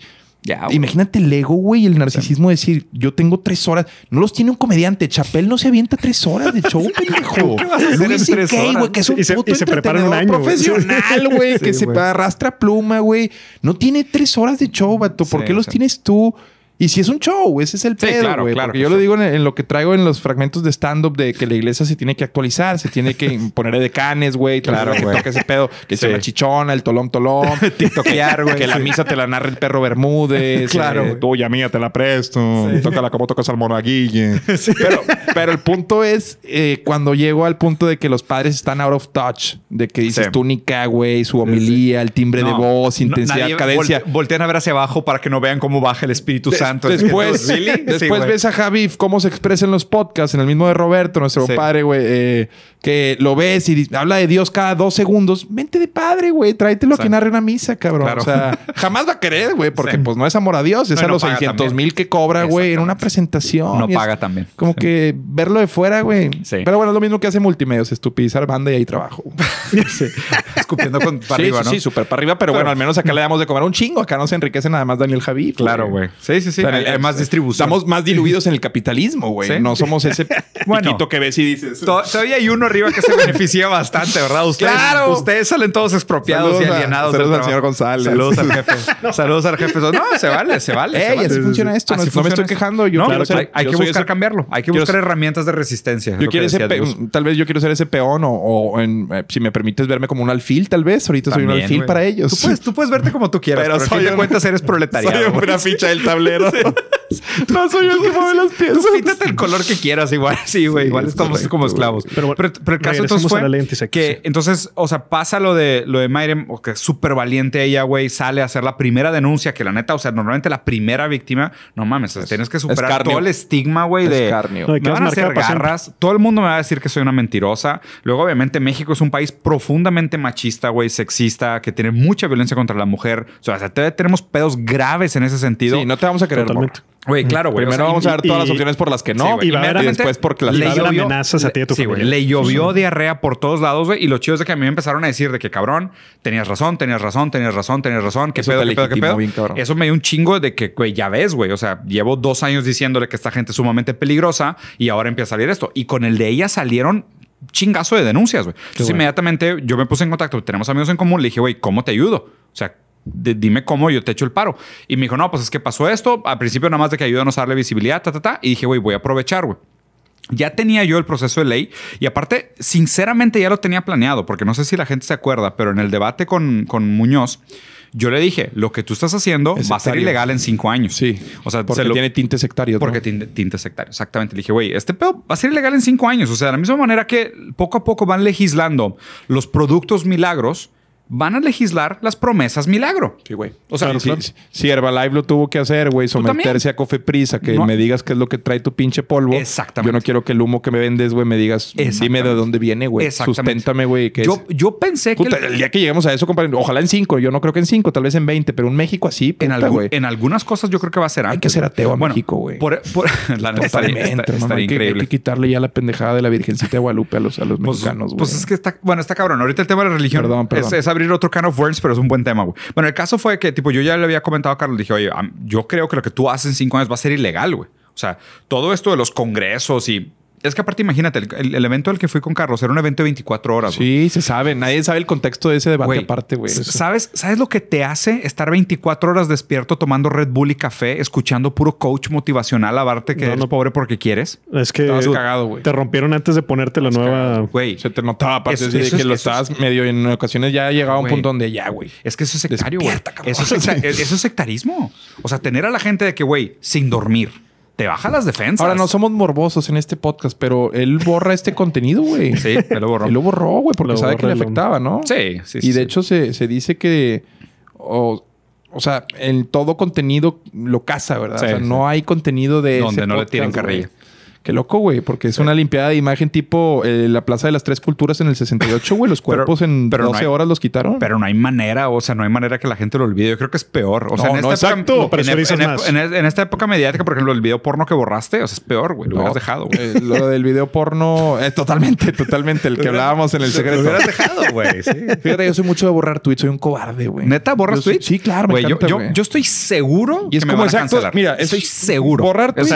B: Imagínate el ego, güey, el narcisismo de decir, yo tengo tres horas. No los tiene un comediante. Chapel no se avienta tres horas de show, pendejo. que es un se, puto y un profesional, güey, que se arrastra pluma, güey. No tiene tres horas de show, vato. ¿Por qué los tienes tú? Y si es un show, ese es el pedo, claro, yo lo digo en, lo que traigo en los fragmentos de stand-up de que la iglesia se tiene que actualizar, se tiene que poner de canes, güey. Claro, que toque ese pedo. Que se la chichona, el tolón tolón. güey. Que la misa te la narre el perro Bermúdez. claro. tuya eh, mía, te la presto. Tócala como tocas al monaguille. Pero, pero el punto es eh, cuando llego al punto de que los padres están out of touch. De que dices túnica, güey, su homilía, el timbre de voz, intensidad, cadencia.
C: voltean a ver hacia abajo para que no vean cómo baja el Espíritu Santo. Después, después ves
B: a Javi cómo se expresa en los podcasts, en el mismo de Roberto, nuestro padre, güey, eh, que lo ves y habla de Dios cada dos segundos. mente de padre, güey, tráete lo que una misa, cabrón. O sea, jamás va a querer, güey, porque pues no es amor a Dios, es a los 600 mil que cobra, güey, en una presentación. No paga también. Como que verlo de fuera, güey. Pero bueno, es lo mismo que hace multimedios, estupidizar banda y ahí trabajo.
C: Escupiendo para arriba, ¿no? Sí, súper para arriba, pero, bueno, al menos acá
B: le damos de comer un chingo. Acá no se enriquece nada más Daniel Javi. Claro, güey. Sí, sí, sí más distribución. Estamos más diluidos en el capitalismo, güey. No somos ese
C: bueno, que ves y dices. todavía hay uno arriba que se beneficia bastante, ¿verdad? Ustedes, claro. Ustedes salen todos expropiados y alienados. saludos al señor González. Saludos al jefe. Saludos al jefe. No, se vale, se vale. Ey, así funciona esto. no, me estoy quejando. Yo, claro, hay, que buscar cambiarlo. Hay que buscar herramientas de resistencia. Yo quiero tal vez yo quiero ser ese peón
B: o, eh, si me permites verme como un alfil, tal vez. Ahorita soy un alfil para ellos. Tú puedes, verte
C: como tú quieras, pero, si soy, de cuentas
B: eres proletariado. Soy una ficha del tablero.
D: No soy el que mueve las piezas.
C: el color que quieras, igual. Sí, güey, igual estamos como esclavos. Pero, pero, el caso entonces fue que entonces, o sea, pasa lo de lo de o que es súper valiente ella, güey, sale a hacer la primera denuncia, que la neta, o sea, normalmente la primera víctima, no mames, tienes que superar todo el estigma, güey, de escarnio. me van a hacer garras, todo el mundo me va a decir que soy una mentirosa. Luego, obviamente, México es un país profundamente machista, güey, sexista, que tiene mucha violencia contra la mujer. O sea, tenemos pedos graves en ese sentido. Sí, no te vamos a Totalmente. Güey, mm. claro, güey. Primero vamos a ver todas las opciones por las que no. y, después porque las le llovió, amenazas
A: a ti a tu sí, le llovió diarrea
C: por todos lados, güey. Y los chidos de que a mí me empezaron a decir de que cabrón, tenías razón, tenías razón, tenías razón, tenías razón. ¿Qué Eso pedo, qué pedo, qué pedo? Eso me dio un chingo de que, güey, ya ves, güey. O sea, llevo dos años diciéndole que esta gente es sumamente peligrosa y ahora empieza a salir esto. Y con el de ella salieron chingazo de denuncias, güey. Entonces, inmediatamente yo me puse en contacto. Tenemos amigos en común. Le dije, güey, ¿cómo te ayudo? O sea, dime cómo yo te echo el paro. Y me dijo, no, pues es que pasó esto. Al principio nada más de que ayúdanos a darle visibilidad, ta, ta, ta. Y dije, güey, voy a aprovechar, güey. Ya tenía yo el proceso de ley y aparte, sinceramente ya lo tenía planeado, porque no sé si la gente se acuerda, pero en el debate con, con Muñoz, yo le dije, lo que tú estás haciendo va a ser ilegal en cinco años. Sí. O sea, porque tiene tinte sectario Porque tiene tinte sectario, exactamente. Le dije, güey, este pedo va a ser ilegal en cinco años. O sea, de la misma manera que poco a poco van legislando los productos milagros, van a legislar las promesas milagro. Sí, güey. O sea, si, Herbalife lo tuvo que hacer, güey, someterse a Cofeprisa, que me digas
B: qué es lo que trae tu pinche polvo. Exactamente. Yo no quiero que el humo que me vendes, güey, me digas, dime de dónde viene, güey. Susténtame, güey. Yo, pensé que... El... día que lleguemos a eso, compadre, ojalá en cinco, yo no creo que en cinco, tal vez en veinte, pero en México así, en, en
C: algunas cosas yo creo que va a
B: ser antes. Hay que ser ateo a México, güey.
C: Por, e- la increíble. Hay que, quitarle
B: ya la pendejada de la Virgencita de Guadalupe a los, a los pues, mexicanos, pues güey. Pues, es
C: que está... Bueno, está cabrón. Ahorita el tema de la religión perdón, perdón otro can of worms, pero es un buen tema, güey. Bueno, el caso fue que, tipo, yo ya le había comentado a Carlos, dije, oye, yo creo que lo que tú haces en cinco años va a ser ilegal, güey. O sea, todo esto de los congresos y es que aparte, imagínate, el, evento al que fui con Carlos era un evento de 24 horas. Sí, se sabe. Nadie sabe el contexto de ese debate aparte, güey. ¿sabes, ¿Sabes lo que te hace estar 24 horas despierto tomando Red Bull y café, escuchando puro coach motivacional hablarte que eres pobre porque quieres?
A: Es que
B: Te rompieron antes de ponerte la nueva... Güey. Se te
C: notaba, aparte de que lo estabas medio... En ocasiones ya llegaba a un punto donde ya, güey. Es que eso es sectario, güey. E-, eso es sectarismo. O sea, tener a la gente de que, güey, sin dormir te baja las defensas. Ahora no
B: somos morbosos en este podcast, pero él borra este contenido, güey. Sí, me lo borró. Él lo borró, güey, porque sabe que le afectaba, ¿no? Sí, sí, y sí. Y de hecho se, se, dice que. o sea, en todo contenido lo caza, ¿verdad? o sea, no hay contenido de. Donde no le tiran carrilla. Qué loco, güey, porque es una limpiada de imagen tipo eh, la Plaza de las Tres Culturas en el 68, güey. Los cuerpos en pero 12 horas los quitaron.
C: Pero no hay manera, o sea, no hay manera que la gente lo olvide. Yo creo que es peor. O sea, no, en, no, esta exacto, e- e- e- en, esta época mediática, por ejemplo, el video porno que borraste, o sea, es peor, güey. Lo hubieras dejado, güey. lo
B: del video porno, eh, totalmente,
C: totalmente. El que
B: hablábamos en el secreto. Lo hubieras dejado, güey. Sí. Fíjate, yo soy mucho de borrar tweets. Soy un cobarde, güey. ¿Neta borras tweets? Sí, claro. güey yo, yo,
C: estoy seguro y es como me van exacto, Mira, estoy seguro. Borrar tweets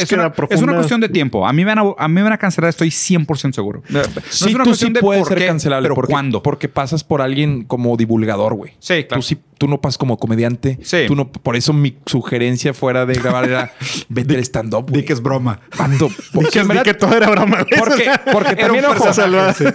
C: es una cuestión de tiempo. A mí me van a, a, mí me van a cancelar, estoy 100% seguro. No sí, es una tú cuestión sí puedes ser qué,
B: cancelable. Pero ¿cuándo? Porque pasas por alguien como divulgador, güey. Sí, claro. Tú sí tú no pasas como comediante. Sí. Tú por eso mi sugerencia fuera de grabar era vete stand-up. Di que es broma. cuando, porque, que, todo era broma. Porque, porque también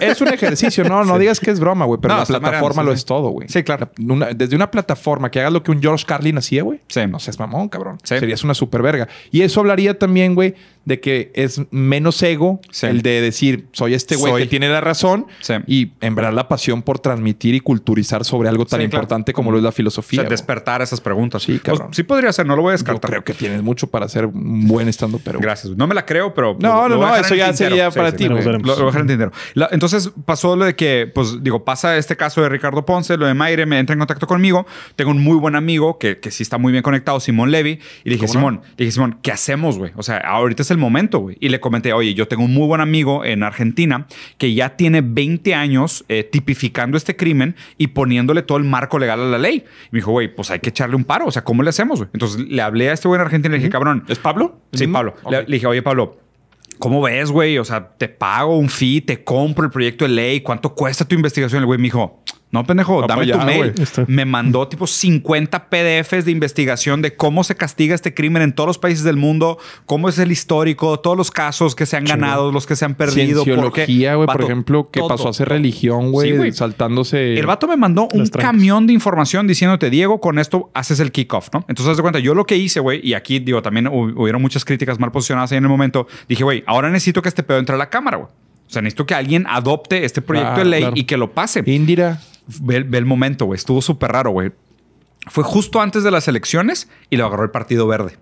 B: es un ejercicio. No, no digas que es broma, güey, pero la plataforma lo es todo, güey. Sí, claro. desde una plataforma que hagas lo que un George Carlin hacía, güey. Sí. No seas mamón, cabrón. Sí. Serías una super verga. Y eso hablaría también, güey, de que es menos ego el de decir, soy este güey que tiene la razón y verdad la pasión por transmitir y culturizar sobre algo tan importante como lo es la filosofía. O sea,
C: despertar esas preguntas. Sí, pues cabrón. sí podría ser, no lo voy a descartar. Yo creo que tienes mucho para ser un buen estando, pero. Gracias. No me la creo, pero. Pues no, no, eso ya sería para ti. Lo, voy a dejar en entonces pasó lo de que, pues digo, pasa este caso de Ricardo Ponce, lo de Maire, me entra en contacto conmigo. Tengo un muy buen amigo que, que sí está muy bien conectado, Simón Levy. Y dije, Simón, dije, Simón, ¿qué hacemos, güey? O sea, ahorita es el momento, güey. Y le comenté, oye, yo tengo un muy buen amigo en Argentina que ya tiene 20 años eh, tipificando este crimen y poniéndole todo el marco legal a la ley. Y me dijo, güey, pues hay que echarle un paro. O sea, ¿cómo le hacemos? Entonces le hablé a este güey argentino Argentina y le dije, cabrón. ¿Es Pablo? Sí, Pablo. Le, le dije, oye, Pablo, ¿Cómo ves, güey? O sea, te pago un fee, te compro el proyecto de ley, ¿cuánto cuesta tu investigación? El güey me dijo, no, pendejo, dame tu mail. Me mandó tipo 50 PDFs de investigación de cómo se castiga este crimen en todos los países del mundo, cómo es el histórico, todos los casos que se han ganado, los que se han perdido. Cienciología, güey, por ejemplo, que pasó a ser religión, güey, saltándose. El vato me mandó un camión de información diciéndote, Diego, con esto haces el kickoff, ¿no? Entonces, haz de cuenta, yo lo que hice, güey, y aquí, digo, también hubieron muchas críticas mal posicionadas ahí en el momento. Dije, güey, ahora necesito que este pedo entre a la cámara, güey. O sea, necesito que alguien adopte este proyecto de ah, ley y que lo pase. Indira ve, el momento, güey. Estuvo súper raro, güey. Fue justo antes de las elecciones y lo agarró el Partido Verde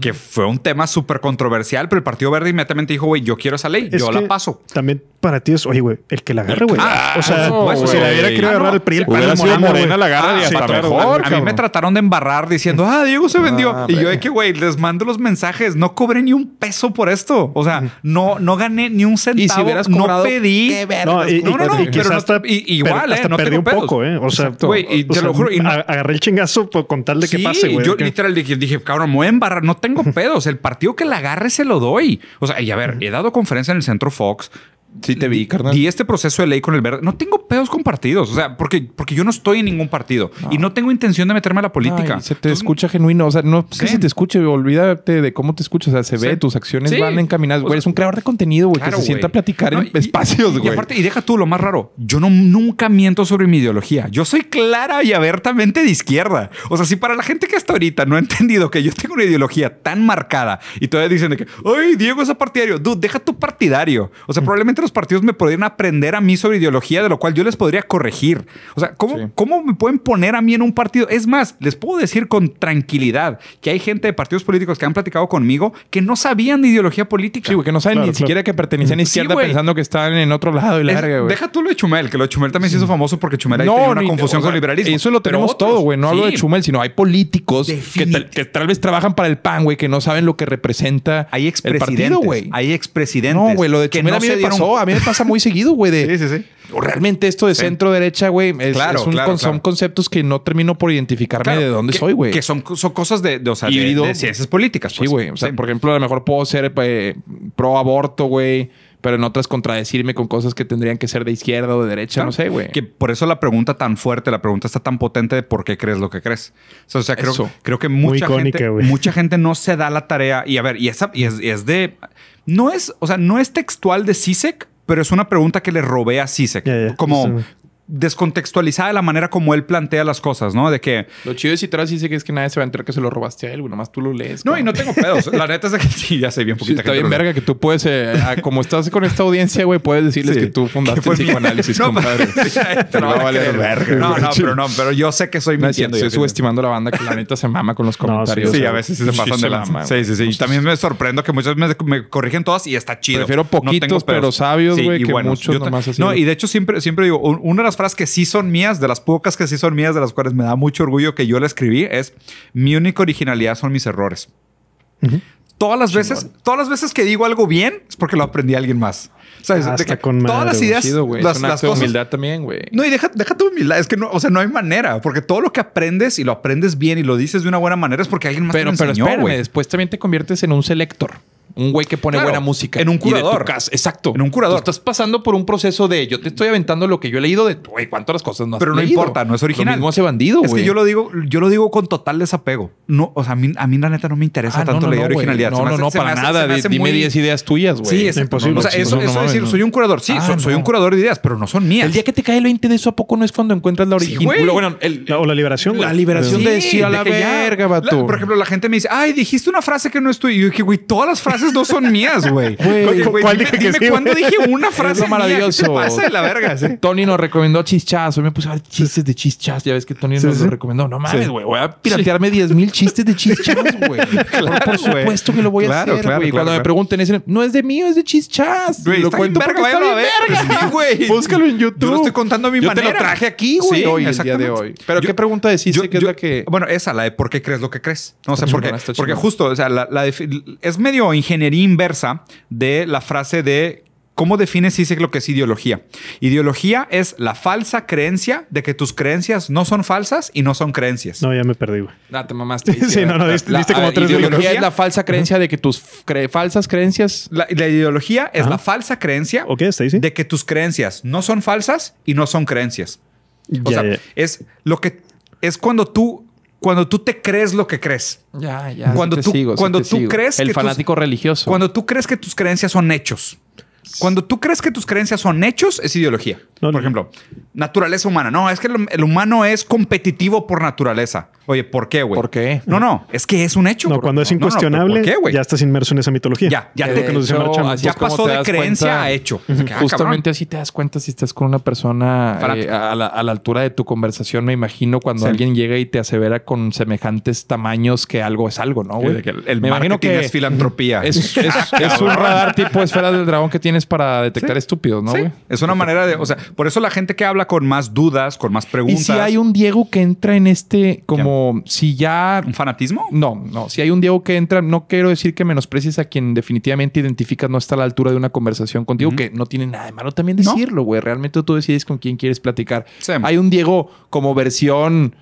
C: que fue un tema súper controversial, pero el Partido Verde inmediatamente dijo, güey, yo quiero esa ley, yo la
A: paso. También para ti es, oye, güey, el que la agarre, güey. o sea, ah, si la hubiera querido ah, agarrar el PRI, el PAN, la Morena la agarra y ah, hasta sí, mejor.
C: A, mí me trataron de embarrar diciendo, ah, Diego se vendió. y yo de que, güey, les mando los mensajes, no cobré ni un peso por esto. O sea, no, no gané ni un centavo. Y si hubieras cobrado, no pedí. no, y, no, eh, no, pero hasta, igual, hasta eh, no perdí un poco, eh. O sea, güey, te lo juro. Y agarré el chingazo por contarle qué que pase, güey. Yo literal dije, dije, cabrón, me voy a embarrar tengo pedos. El partido que la agarre se lo doy. O sea, y a ver, he dado conferencia en el Centro Fox, Sí, te vi, carnal. Y este proceso de ley con el verde. No tengo pedos con partidos. O sea, porque, porque yo no estoy en ningún partido y no tengo intención de meterme a la política. se
B: te escucha genuino. O sea, no sé si te escuche. Olvídate de cómo te escuchas. O sea, se ve, tus acciones van
C: encaminadas. Güey, un creador de contenido, güey, que se sienta a platicar en espacios, Y, aparte, y deja tú lo más raro. Yo no, nunca miento sobre mi ideología. Yo soy clara y abiertamente de izquierda. O sea, si para la gente que hasta ahorita no ha entendido que yo tengo una ideología tan marcada y todavía dicen de que, ay Diego es partidario. Dude, deja tu partidario. O sea, mm. probablemente los partidos me podrían aprender a mí sobre ideología, de lo cual yo les podría corregir. O sea, ¿cómo, ¿cómo me pueden poner a mí en un partido? Es más, les puedo decir con tranquilidad que hay gente de partidos políticos que han platicado conmigo que no sabían de ideología política. Sí, güey, que no saben ni siquiera que pertenecían a izquierda pensando que estaban en otro lado y larga, güey. Deja tú lo de Chumel, que lo de Chumel también se hizo famoso porque Chumel ahí no, tenía una confusión con el con liberalismo. Eso lo tenemos todo, güey. No hablo de Chumel,
B: sino hay políticos que tal, vez trabajan para el PAN, güey, que no saben lo que representa
C: hay el partido, güey. Hay expresidentes. No, güey, lo de Chumel me a mí me
B: pasa muy seguido, güey. sí, sí, sí. Realmente esto de centro derecha, güey, son conceptos que no termino por
C: identificarme de dónde soy, güey. Que son, son cosas de, de, o sea, ciencias políticas. Sí, pues. güey. O sea, por ejemplo, a lo
B: mejor puedo ser eh, pro aborto, güey pero en otras contradecirme con cosas que tendrían que
C: ser de izquierda o de derecha, no sé, güey. Que por eso la pregunta tan fuerte, la pregunta está tan potente de por qué crees lo que crees. O sea, creo, que mucha, gente, mucha gente no se da la tarea. Y a ver, y, esa, es, de... No es, o sea, no es textual de CISEC, e pero es una pregunta que le robé a CISEC. E Como, descontextualizada de la manera como él plantea las cosas, ¿no? De que... Lo chido es si Travis dice que es que nadie se va a enterar que se lo robaste a él, nomás tú lo lees. No, y no tengo pedos. La neta es que sí,
B: ya sé bien poquita. Sí, está bien verga que tú puedes, eh, como estás con esta audiencia, güey, puedes decirles que tú fundaste el psicoanálisis, compadre.
C: no, no, vale verga, no, no, pero no, pero yo sé que soy mintiendo. Estoy subestimando
B: a la banda que la neta se mama con los comentarios. sí, a veces se pasan de la mano. Sí,
C: sí, sí. Y también me sorprendo que muchas veces me corrigen todas y está chido. Prefiero poquitos, pero sabios, güey, que muchos así. No, y de hecho siempre digo, una de las frases que sí son mías, de las pocas que sí son mías, de las cuales me da mucho orgullo que yo la escribí, es mi única originalidad son mis errores. Todas las veces, todas las veces que digo algo bien es porque lo aprendí alguien más. todas las ideas, humildad también, güey. No, y deja, tu humildad. Es que no, o sea, no hay manera, porque todo lo que aprendes y lo aprendes bien y lo dices de una buena manera es porque alguien más pero, te lo Pero espérame, después también te conviertes en un selector.
B: Un güey que pone buena música. En un curador. Exacto. En un curador. estás pasando por un proceso de yo te estoy aventando lo que yo he leído de güey, cuántas cosas no Pero no importa, no es original. Lo mismo hace bandido, Es que yo lo
C: digo, yo lo digo con total desapego. No, o sea, a mí, la neta no me interesa ah, tanto la leer originalidad. No, no, no, para nada. dime 10 ideas tuyas, güey. Sí, es imposible. o sea, eso, es decir, soy un curador. Sí, ah, soy un curador de ideas, pero no son mías. El día que te cae el 20 de eso, ¿a poco no es cuando encuentras la original?
B: o la liberación. La
C: liberación de decir la verga, Por ejemplo, la gente me dice, ay, dijiste una frase que no es Y yo dije, güey, todas las frases no son mías, güey. ¿Cuál dije ¿Cuándo dije una frase? Es maravilloso. pasa de
B: la verga? Tony nos recomendó chichas. Hoy me puse a ver chistes de chichas. Ya ves que Tony nos lo recomendó. No mames, güey. Voy a piratearme 10 mil chistes de chichas, güey. Claro, por, supuesto que lo voy a hacer, güey. Claro, cuando me pregunten, dicen, no es de mío, es de chichas. Lo cuento verga, porque verga. güey. Búscalo en YouTube. Yo lo estoy contando a mi manera. te lo traje aquí, güey. hoy, el día de hoy.
C: Pero ¿qué pregunta decís que es la que...? Bueno, esa, la de por qué crees lo que crees. No sé por qué. Porque justo, o sea, la es medio ingeniería inversa de la frase de ¿Cómo defines y dice lo que es ideología? Ideología es la falsa creencia de que tus creencias no son falsas y no son creencias. No, ya me perdí, güey.
B: No, ah, te mamaste. sí, no, no, diste, la, como tres Ideología es la
C: falsa creencia de que tus falsas creencias... La, ideología es la falsa creencia de que tus creencias no son falsas y no son creencias. O sea, es lo que... Es cuando tú cuando tú te crees lo que crees. Ya, ya. Cuando tú, cuando tú crees el fanático religioso. Cuando tú crees que tus creencias son hechos. Cuando tú crees que tus creencias son hechos, es ideología por ejemplo, naturaleza humana. No, es que el, humano es competitivo por naturaleza. Oye, ¿por qué, güey? ¿Por qué?
A: No, no, es que es un hecho. No, cuando es incuestionable, ¿por ya estás inmerso en esa
B: mitología. Ya, ya, te, ya pasó de creencia a hecho. Ah, Justamente así te das cuenta si estás con una persona eh, a, la, altura de tu conversación, me imagino, cuando alguien llega y te asevera con semejantes tamaños que algo es algo, ¿no, güey? me imagino que es
C: filantropía. Es, un radar tipo esfera del dragón que tienes para detectar estúpidos, ¿no, güey? Es una manera de, o sea, por eso la gente que habla con más dudas, con más preguntas. Y si hay
B: un Diego que entra en este, como si ya. ¿Un fanatismo? No, no. Si hay un Diego que entra, no quiero decir que menosprecies a quien definitivamente identificas no está a la altura de una conversación contigo, que no tiene nada de malo también decirlo, güey. Realmente tú decides con quién quieres platicar. Hay un Diego como versión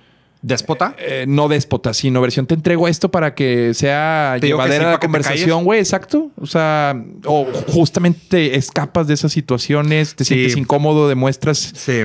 B: ¿Déspota? Eh, eh, no déspota, sino versión te entrego esto para que sea llevadera la conversación, güey, exacto. O sea, o justamente escapas de esas situaciones, te sientes incómodo, demuestras. Sí.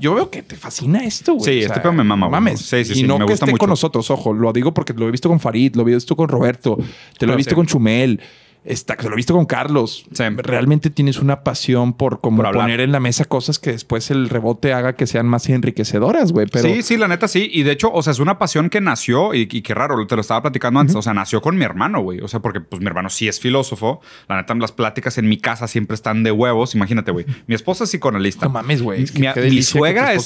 B: yo veo que te fascina esto, güey. Sí, este pedo me mama, Mames. Sí, sí, y no que esté con nosotros, ojo, lo digo porque lo he visto con Farid, lo he visto con Roberto, te lo he visto con Chumel. Está, se lo he visto con Carlos. Realmente tienes una pasión por como poner en la mesa cosas que después el rebote haga que sean más enriquecedoras, güey. Sí,
C: sí, la neta sí. Y de hecho, o sea, es una pasión que nació, y, qué raro, te lo estaba platicando antes. O sea, nació con mi hermano, güey. O sea, porque pues mi hermano sí es filósofo. La neta, las pláticas en mi casa siempre están de huevos. Imagínate, güey. Mi esposa es psicoanalista. No mames, güey. mi, mi, suegra es.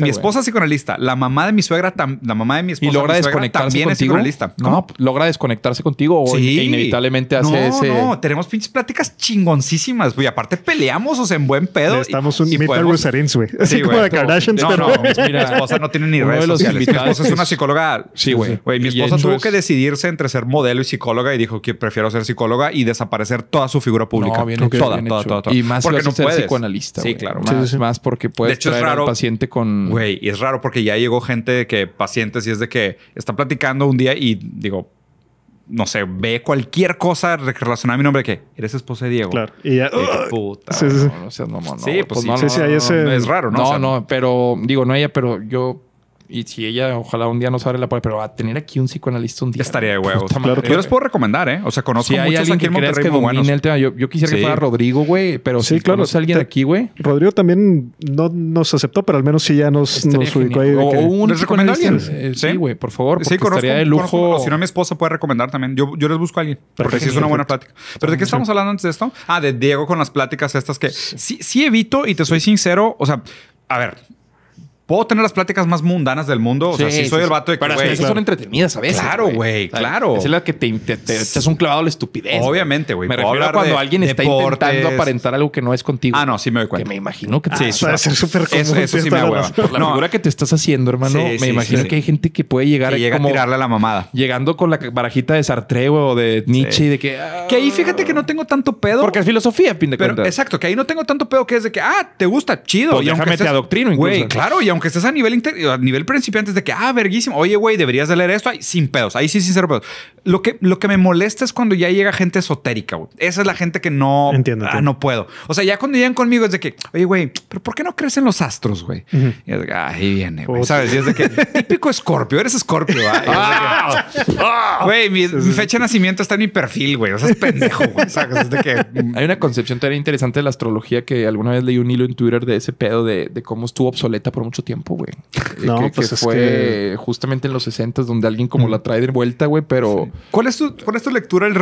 C: mi esposa es psicoanalista. La mamá de mi suegra, la mamá de mi esposa. también es psicoanalista. No, logra desconectarse contigo o inevitablemente hace no, no, tenemos pinches pláticas chingoncísimas, güey. Aparte peleamos, o sea, en buen pedo. Estamos un Mita podemos... güey. Así sí, como de Kardashians, no, pero... No, pues mi esposa no tiene ni redes sociales. Mi esposa es una psicóloga. Sí, güey. güey mi esposa tuvo que decidirse entre ser modelo y psicóloga y dijo que prefiero ser psicóloga y desaparecer toda su figura pública. No, bien toda, toda, toda, toda, Y más porque no ser psicoanalista, Sí, claro.
B: Más, porque puedes de hecho, paciente con... Güey,
C: y es raro porque ya llegó gente que pacientes y es de que está platicando un día y digo, no sé, ve cualquier cosa relacionada a mi nombre que eres esposa de Diego. Claro. Y ya, ¡ah! puta. Sí, sí, No, no No, sí, pues, pues sí, no, ese... es raro, ¿no? No, no,
B: pero digo, no ella, pero yo y si ella, ojalá un día nos abre la puerta, pero a tener aquí un psicoanalista un día. Estaría de huevos. Claro, yo les
C: puedo recomendar, ¿eh? O sea, conozco si alguien
B: que, el tema. Yo, yo quisiera que fuera Rodrigo, güey, pero sí, si claro, conoces a alguien aquí, güey. Rodrigo
A: también no nos aceptó, pero al menos sí ya nos, ubicó ahí. un ¿Les recomiendo a alguien?
C: sí, güey, por favor. Sí, conozco, estaría de lujo. si no, mi esposa puede recomendar también. Yo, yo les busco a alguien, porque sí es una buena plática. ¿Pero de qué estamos hablando antes de esto? Ah, de Diego con las pláticas estas que sí evito y te soy sincero. O sea, a ver, Puedo tener las pláticas más mundanas del mundo. o sea, si soy el vato de que. Pero esas son entretenidas a veces. Claro, güey, claro. es la
B: que te, estás un clavado a la estupidez. Obviamente, güey. Me refiero a cuando alguien está intentando aparentar algo que no es contigo. Ah, no, sí me doy cuenta. Que me imagino que te. a ah, ser súper Eso, eso sí me hueva. la figura que te estás haciendo, hermano, me imagino que hay gente que
C: puede llegar que llega como a tirarle a la mamada. Llegando con la barajita de Sartre o de Nietzsche y de que. que ahí ah". fíjate que no tengo tanto pedo. Porque es filosofía, pin de Exacto, que ahí no tengo tanto pedo que es de que, ah, te gusta, chido. Pues me te adoctrino, Güey, claro, aunque estés a nivel, a nivel principiante, es de que, ah, verguísimo, oye, güey, deberías de leer esto, sin pedos, ahí sí, sincero pedos. Lo que, lo que me molesta es cuando ya llega gente esotérica, Esa es la gente que no, Entiendo, ah, no puedo. O sea, ya cuando llegan conmigo es de que, oye, güey, pero ¿por qué no crecen los astros, güey? ahí viene, güey. ¿Sabes? es de que, típico escorpio, eres escorpio, ah. Ah". Güey, mi, mi, fecha de nacimiento está en mi perfil, güey. O sea,
D: es pendejo, güey. que...
B: Mm. Hay una concepción tan interesante de la astrología que alguna vez leí un hilo en Twitter de ese pedo de, de cómo estuvo obsoleta por mucho tiempo, güey. Eh, no, que, pues fue justamente en los 60 donde alguien como mm. la trae de vuelta, güey, pero...
C: ¿Cuál, es tu, lectura del,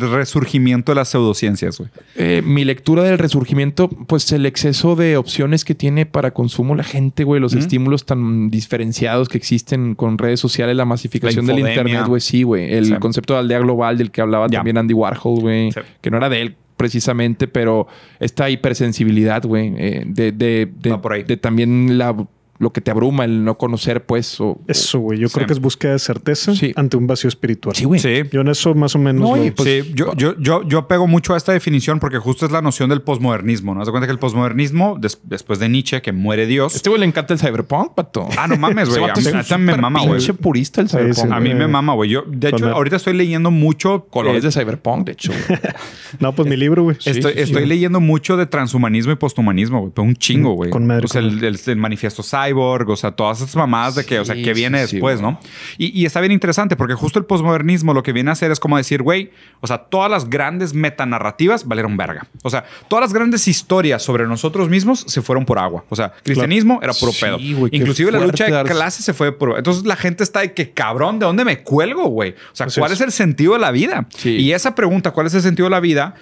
C: resurgimiento de las pseudociencias, güey? Eh,
B: mi lectura del resurgimiento, pues el exceso de opciones que tiene para consumo la gente, güey, los estímulos tan diferenciados que existen con redes sociales, la masificación del internet, güey, sí, güey. El concepto de aldea global del que hablaba también Andy Warhol, güey, que no era de él precisamente, pero esta hipersensibilidad, güey, eh, de, de, de también la lo que te abruma, el no conocer, pues. O, eso, güey. Yo
A: creo que es búsqueda de certeza ante un vacío espiritual. Sí, güey. Yo en eso más o menos. Pues,
C: sí, yo, yo, yo, yo, apego mucho a esta definición porque justo es la noción del posmodernismo. ¿No? ¿Te das cuenta que el posmodernismo, después de Nietzsche, que muere Dios. Este güey le encanta el cyberpunk, pato. Ah, no mames, güey. a mí me mama, güey. Pinche purista el cyberpunk. a mí me mama, güey. Yo, de hecho, ahorita estoy leyendo mucho. Colores eh, de cyberpunk, de hecho. no, pues mi libro, güey. Estoy, leyendo mucho de transhumanismo y posthumanismo, güey. un chingo, mm, güey. Con Pues el, manifiesto cyborg, o sea, todas esas mamás de que, o sea, que viene después, no? Y, está bien interesante porque justo el posmodernismo lo que viene a hacer es como decir, güey, o sea, todas las grandes metanarrativas valieron verga. O sea, todas las grandes historias sobre nosotros mismos se fueron por agua. O sea, cristianismo era puro pedo. Inclusive la lucha de clases se fue por... Entonces la gente está de que, cabrón, ¿de dónde me cuelgo, güey? O sea, ¿cuál es. es. el sentido de la vida? Y esa pregunta, ¿cuál es el sentido de la vida?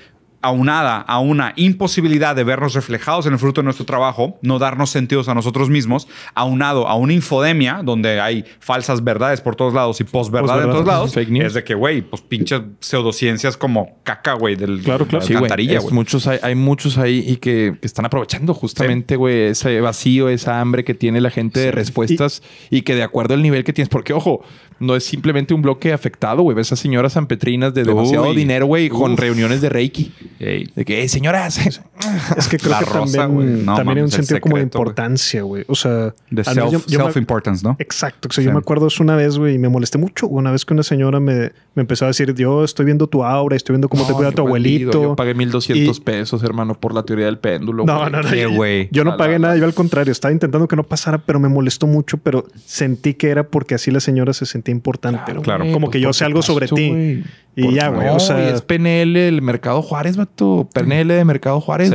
C: aunada a una imposibilidad de vernos reflejados en el fruto de nuestro trabajo, no darnos sentidos a nosotros mismos, aunado a una infodemia donde hay falsas verdades por todos lados y posverdad en todos lados, es de que, güey, pues pinches pseudociencias como caca, güey, del claro, güey.
B: Muchos hay, muchos ahí y que, están aprovechando justamente, güey, ese vacío, esa hambre que tiene la gente de respuestas y que de acuerdo al nivel que tienes, porque ojo, no es simplemente un bloque afectado, güey. Esas señoras ampetrinas de demasiado dinero, güey, con reuniones de Reiki. De que, señoras. Es que creo que también, hay un sentido como
A: de importancia, güey. O sea, de self-importance, self
B: importance no
A: Exacto. O sea, yo me acuerdo es una vez, güey, y me molesté mucho. Una vez que una señora me, empezó a decir, yo estoy viendo tu aura, estoy viendo cómo te te cuida tu abuelito. Yo
B: pagué 1200 pesos, hermano, por la teoría del péndulo. No, no, no. güey. Yo no pagué
A: nada. Yo al contrario, estaba intentando que no pasara, pero me molestó mucho. Pero sentí que era porque así la
B: señora se sentía importante. Claro, como pues que yo sé algo sobre ti. Y ya, güey. O sea, es PNL el Mercado Juárez, vato. PNL de Mercado Juárez,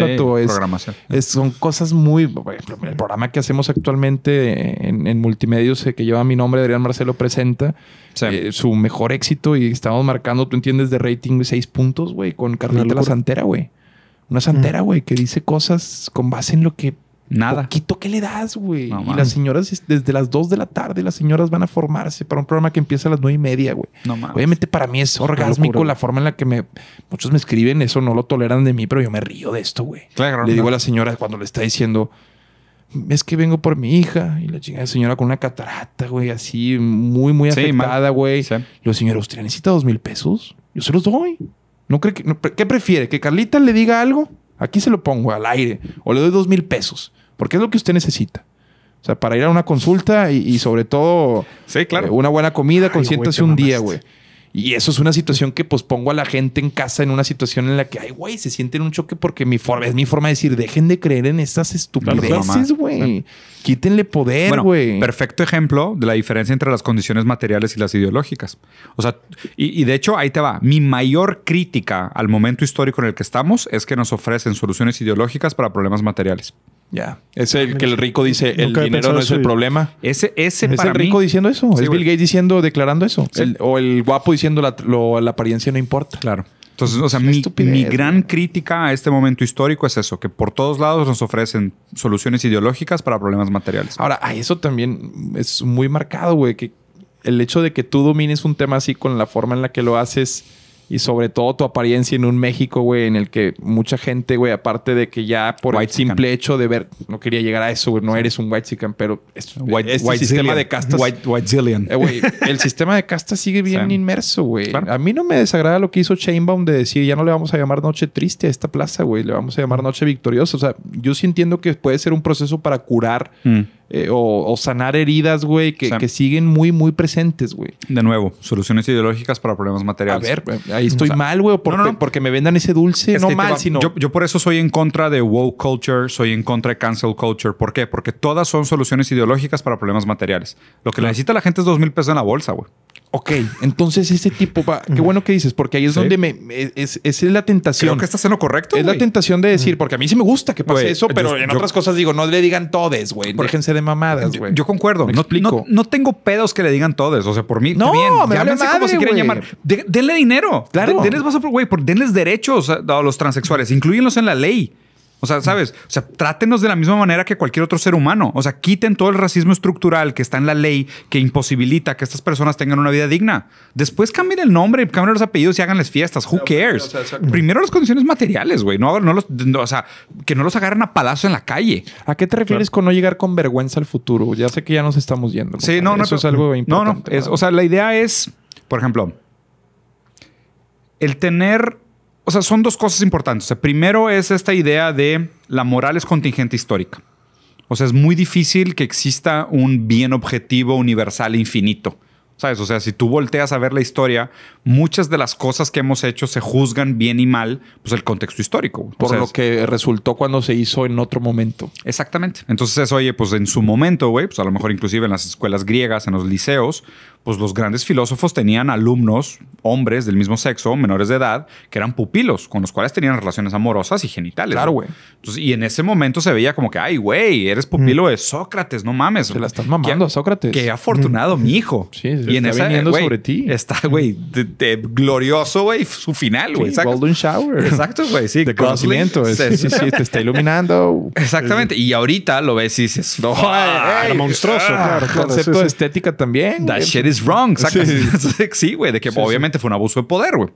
B: son cosas muy. El programa que hacemos actualmente en, en Multimedios eh, que lleva mi nombre, Adrián Marcelo, presenta eh, su mejor éxito y estamos marcando, tú entiendes, de rating seis puntos, güey, con de La Santera, güey. Una santera, güey, que dice cosas con base en lo que Nada. Poquito que le das, güey. y las señoras, desde las 2 de la tarde, las señoras van a formarse para un programa que empieza a las 9 y media, güey. No mames. Obviamente para mí es orgásmico la forma en la que me. Muchos me escriben eso, no lo toleran de mí, pero yo me río de esto, güey. Claro. Le digo a la señora cuando le está diciendo. Es que vengo por mi hija y la chingada señora con una catarata, güey, así muy, muy afectada, güey. Sí. Los señora, ¿usted necesita dos mil pesos? Yo se los doy. ¿No cree que, ¿Qué prefiere? ¿Que Carlita le diga algo? Aquí se lo pongo al aire. O le doy dos mil pesos porque es lo que usted necesita. O sea, para ir a una consulta y, sobre todo sí, claro. Eh, una buena comida, consiéntase un día, güey. Y eso es una situación que pospongo pues, a la gente en casa en una situación en la que, ay, güey, se sienten un choque porque mi forma, es mi forma de decir, dejen de creer en esas estupideces, güey.
C: Quítenle poder, güey. perfecto ejemplo de la diferencia entre las condiciones materiales y las ideológicas. O sea, y, de hecho, ahí te va. Mi mayor crítica al momento histórico en el que estamos es que nos ofrecen soluciones ideológicas para problemas materiales. Ya.
B: Es el ah, que el rico dice, el dinero no es el problema. Ese, ese Es el rico diciendo eso. es Bill Gates diciendo, declarando eso.
C: o el guapo diciendo la, la apariencia no importa. Claro. Entonces, o sea, mi, gran crítica a este momento histórico es eso, que por todos lados nos ofrecen soluciones ideológicas para problemas materiales. Ahora, eso también es muy marcado, güey, que
B: el hecho de que tú domines un tema así con la forma en la que lo haces y sobre todo tu apariencia en un México, güey, en el que mucha gente, güey, aparte de que ya por el simple hecho de ver, no quería llegar a eso, güey, no eres un white chican, pero es, white, este sistema de castas. Eh, el sistema de castas sigue bien inmerso, güey. A mí no me desagrada lo que hizo Chainbaum de decir, ya no le vamos a llamar noche triste a esta plaza, güey, le vamos a llamar noche victoriosa. O sea, yo sí entiendo que puede ser un proceso para curar. Mm. Eh, o, sanar heridas, güey, que, siguen muy, muy presentes, güey.
C: De nuevo, soluciones ideológicas para problemas materiales. A ver, eh, ahí estoy mal, güey, porque me vendan ese dulce. no mal, sino. Yo, por eso soy en contra de woke culture, soy en contra de cancel culture. ¿Por qué? Porque todas son soluciones ideológicas para problemas materiales. Lo que necesita la gente es dos mil pesos en la bolsa, güey. Ok, entonces ese tipo va. Qué bueno que dices, porque ahí es donde me. Es,
B: es, la tentación. Creo que estás en lo correcto. Es la tentación de decir, porque a mí sí me gusta que pase eso, pero en otras cosas digo,
C: no le digan todes, güey. Déjense de mamadas, güey. Yo, concuerdo. No, explico. no, tengo pedos que le digan todes. O sea, por mí. No, bien, me vale madre, como se quieren llamar. denle dinero. Claro. Denles, vas a, güey, denles derechos a, a los transexuales. Incluyenlos en la ley. O sea, ¿sabes? O sea, trátenos de la misma manera que cualquier otro ser humano. O sea, quiten todo el racismo estructural que está en la ley, que imposibilita que estas personas tengan una vida digna. Después cambien el nombre, cambien los apellidos y las fiestas. Who cares? Primero las condiciones materiales, güey. No, los, o sea, que no los agarren a palazos en la calle. ¿A qué te
B: refieres con no llegar con vergüenza al futuro? Ya sé que ya nos estamos yendo. Sí, no, no. Eso es algo importante. No, no. o
C: sea, la idea es, por ejemplo, el tener o sea, son dos cosas importantes. primero es esta idea de la moral es contingente histórica. O sea, es muy difícil que exista un bien objetivo, universal, infinito. ¿Sabes? O sea, si tú volteas a ver la historia, muchas de las cosas que hemos hecho se juzgan bien y mal, pues el contexto histórico. Por lo que resultó cuando se hizo en otro momento. Exactamente. Entonces, oye, pues en su momento, güey, pues a lo mejor inclusive en las escuelas griegas, en los liceos, pues los grandes filósofos tenían alumnos, hombres del mismo sexo, menores de edad, que eran pupilos, con los cuales tenían relaciones amorosas y genitales. Claro, güey. Y en ese momento se veía como que, ay, güey, eres pupilo de Sócrates, no mames. Te la estás mamando a Sócrates. Qué afortunado, mi hijo. Sí, sí, y en está sobre ti. Está, güey, glorioso, güey, su final, güey. golden shower. Exacto, güey, sí. De conocimiento. Sí, sí, sí, te está iluminando. Exactamente. Y ahorita lo ves y dices, no, ah, monstruoso. Ah, concepto de estética también es wrong. Sí, güey, de que obviamente fue un abuso de poder, güey.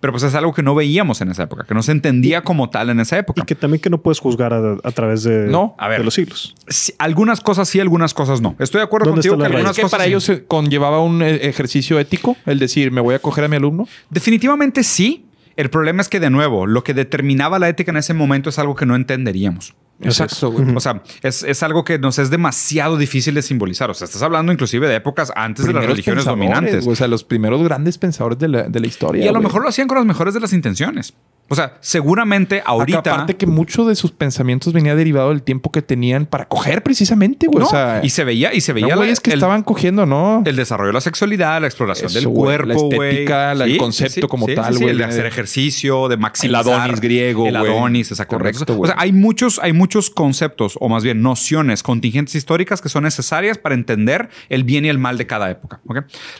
C: Pero pues es algo que no veíamos en esa época, que no se entendía como tal en esa época. Y que también que no puedes juzgar a, través de, no, a ver, los siglos. algunas cosas sí, algunas cosas no. Estoy de acuerdo contigo que algunas cosas. que para ellos conllevaba un eh, ejercicio ético el decir, me voy a coger a mi alumno? Definitivamente sí, el problema es que, de nuevo, lo que determinaba la ética en ese momento es algo que no entenderíamos. Exacto. O sea, es, algo que nos es demasiado difícil de simbolizar. O sea, estás hablando inclusive de épocas antes de las religiones dominantes.
B: o sea, los primeros grandes pensadores de la, historia. Y a lo mejor
C: lo hacían con las mejores de las intenciones. O sea, seguramente ahorita. aparte
B: que mucho de sus pensamientos venía derivado del tiempo que tenían para coger, precisamente, güey. y se veía, y se veía. No, es que estaban cogiendo, ¿no?
C: El desarrollo de la sexualidad, la exploración del cuerpo, güey. La estética, el concepto como tal, güey. el de hacer ejercicio, de maximizar. El adonis griego, El adonis, exacto. Correcto, O sea, hay muchos, hay muchos conceptos, o más bien nociones, contingentes históricas que son necesarias para entender el bien y el mal de cada época.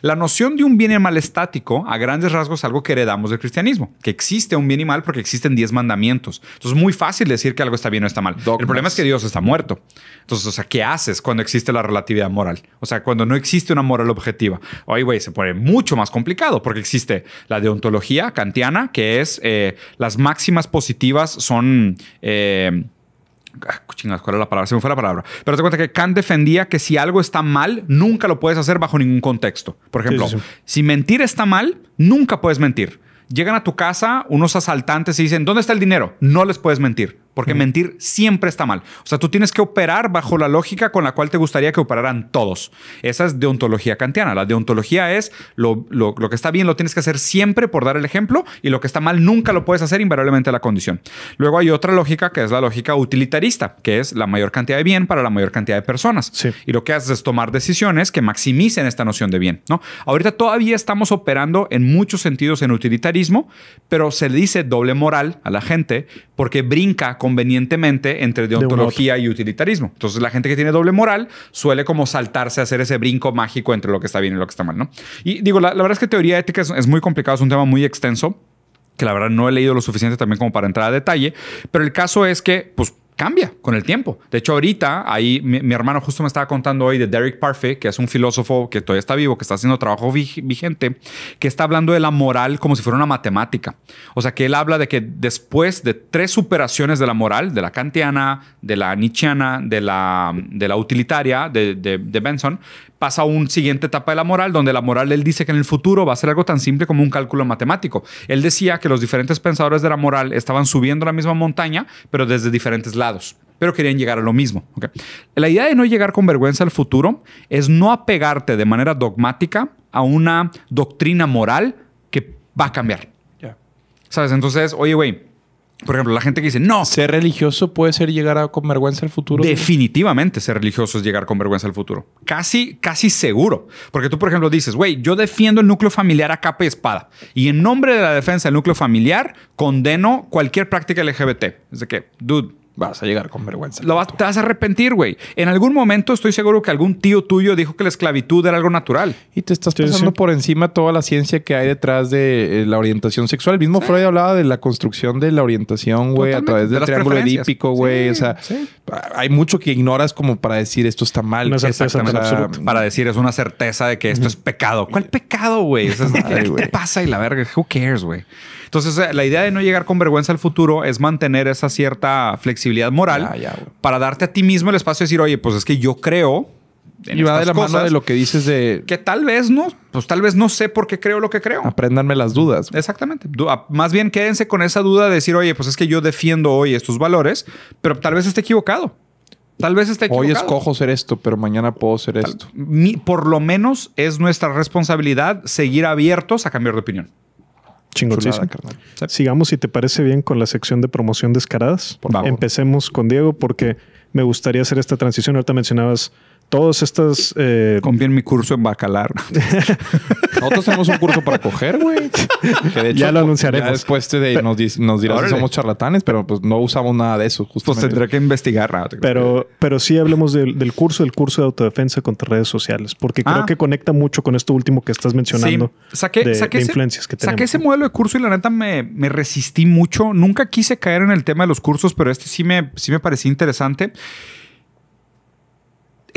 C: La noción de un bien y el mal estático, a grandes rasgos, es algo que heredamos del cristianismo, que existe un bien y mal porque existen 10 mandamientos. Entonces es muy fácil decir que algo está bien o está mal. El problema es que Dios está muerto. Entonces, o sea, ¿qué haces cuando existe la relatividad moral? O sea, cuando no existe una moral objetiva. hoy güey, se pone mucho más complicado porque existe la deontología kantiana, que es eh, las máximas positivas son... Eh, ah, ¿cuál era la palabra? Se me fue la palabra. Pero te cuenta que Kant defendía que si algo está mal, nunca lo puedes hacer bajo ningún contexto. Por ejemplo, si mentir está mal, nunca puedes mentir. Llegan a tu casa unos asaltantes y dicen, ¿dónde está el dinero? No les puedes mentir. Porque mentir siempre está mal. O sea, tú tienes que operar bajo la lógica con la cual te gustaría que operaran todos. Esa es deontología kantiana. La deontología es lo, lo, que está bien lo tienes que hacer siempre por dar el ejemplo y lo que está mal nunca lo puedes hacer invariablemente a la condición. Luego hay otra lógica que es la lógica utilitarista, que es la mayor cantidad de bien para la mayor cantidad de personas. Y lo que haces es tomar decisiones que maximicen esta noción de bien. ¿no? Ahorita todavía estamos operando en muchos sentidos en utilitarismo, pero se le dice doble moral a la gente porque brinca con convenientemente entre deontología y utilitarismo. Entonces la gente que tiene doble moral suele como saltarse a hacer ese brinco mágico entre lo que está bien y lo que está mal, ¿no? Y digo, la, verdad es que teoría ética es, es muy complicado, es un tema muy extenso que la verdad no he leído lo suficiente también como para entrar a detalle, pero el caso es que, pues, cambia con el tiempo. De hecho, ahorita, ahí mi, hermano justo me estaba contando hoy de Derek Parfait, que es un filósofo que todavía está vivo, que está haciendo trabajo vigente, que está hablando de la moral como si fuera una matemática. O sea, que él habla de que después de tres superaciones de la moral, de la kantiana, de la nietzscheana, de la, de la utilitaria, de, de, de Benson, pasa a una siguiente etapa de la moral, donde la moral, él dice que en el futuro va a ser algo tan simple como un cálculo matemático. Él decía que los diferentes pensadores de la moral estaban subiendo la misma montaña, pero desde diferentes lados pero querían llegar a lo mismo. La idea de no llegar con vergüenza al futuro es no apegarte de manera dogmática a una doctrina moral que va a cambiar. ¿Sabes? Entonces, oye, güey, por ejemplo, la gente que dice, no. Ser religioso puede ser llegar a, con vergüenza al futuro. Definitivamente ser religioso es llegar con vergüenza al futuro. Casi, casi seguro. Porque tú, por ejemplo, dices, güey, yo defiendo el núcleo familiar a capa y espada. Y en nombre de la defensa del núcleo familiar, condeno cualquier práctica LGBT. Es de que, dude, vas a llegar con vergüenza. te vas a arrepentir, güey. En algún momento estoy seguro que algún tío tuyo dijo que la esclavitud era algo natural. Y te estás
B: pensando por encima toda la ciencia que hay detrás de eh, la orientación sexual. El mismo Freud hablaba de la construcción de la orientación, güey, a través del triángulo edípico, güey. o sea, hay mucho que
C: ignoras como para decir esto está mal. Exactamente. para decir es una certeza de que esto es pecado. ¿Cuál pecado, güey? ¿Qué te pasa y la verga? Who cares, güey? Entonces, eh, la idea de no llegar con vergüenza al futuro es mantener esa cierta flexibilidad moral para darte a ti mismo el espacio de decir, oye, pues es que yo creo y va de la mano de lo que dices de... Que tal vez no, pues tal vez no sé por qué creo lo que creo. Apréndanme las dudas. Exactamente. más bien quédense con esa duda de decir, oye, pues es que yo defiendo hoy estos valores, pero tal vez esté equivocado. Tal vez esté equivocado. Hoy escojo ser esto, pero mañana puedo ser esto. por lo menos es nuestra responsabilidad seguir abiertos a cambiar de opinión.
B: Sigamos, si te
A: parece bien, con la sección de promoción descaradas. Empecemos con Diego porque me gustaría hacer esta transición. Ahorita mencionabas todos estas. Eh... mi curso en Bacalar.
B: Nosotros tenemos un curso para coger, güey. ya lo anunciaremos. después de, nos, nos dirás si somos charlatanes, pero pues no usamos nada de eso. Justo pues tendré que investigar. No, pero,
A: pero sí hablemos del, curso, del curso de autodefensa contra redes sociales, porque creo ah. que conecta mucho con esto último que estás mencionando. Saqué, influencias ese, que tenemos. Saqué
C: ese modelo de curso y la neta me, resistí mucho. Nunca quise caer en el tema de los cursos, pero este sí me, sí me parecía interesante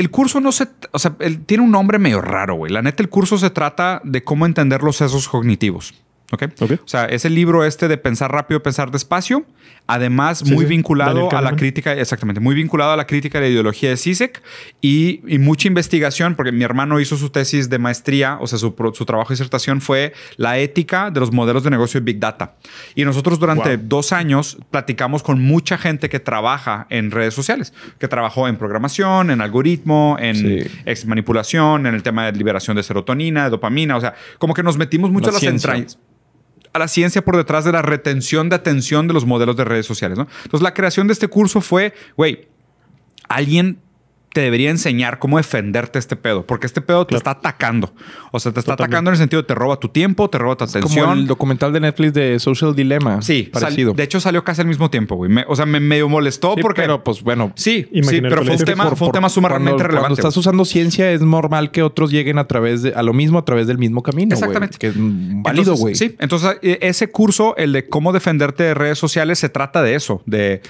C: el curso no se, o sea, tiene un nombre medio raro, güey. La neta, el curso se trata de cómo entender los sesos cognitivos. O sea, ese libro este de pensar rápido, pensar despacio. Además, muy vinculado a la crítica, exactamente, muy vinculado a la crítica de la ideología de Sisek y, mucha investigación, porque mi hermano hizo su tesis de maestría, o sea, su, trabajo de disertación fue la ética de los modelos de negocio de Big Data. Y nosotros durante dos años platicamos con mucha gente que trabaja en redes sociales, que trabajó en programación, en algoritmo, en manipulación, en el tema de liberación de serotonina, de dopamina, o sea, como que nos metimos mucho a las entrañas a la ciencia por detrás de la retención de atención de los modelos de redes sociales. Entonces, la creación de este curso fue, güey, alguien te debería enseñar cómo defenderte este pedo, porque este pedo te está atacando. O sea, te está atacando en el sentido de te roba tu tiempo, te roba tu atención. Como el documental de Netflix de Social Dilemma. Sí, parecido. de hecho salió casi al mismo tiempo, güey. o sea, me medio molestó porque. Pero pues bueno. Sí, pero fue un, tema, sumamente relevante. Cuando estás
B: usando ciencia, es normal que otros lleguen a través a lo mismo a
C: través del mismo camino. Exactamente.
D: que es válido, güey.
C: Sí, entonces eh, ese curso, el de cómo defenderte de redes sociales, se trata de eso, de.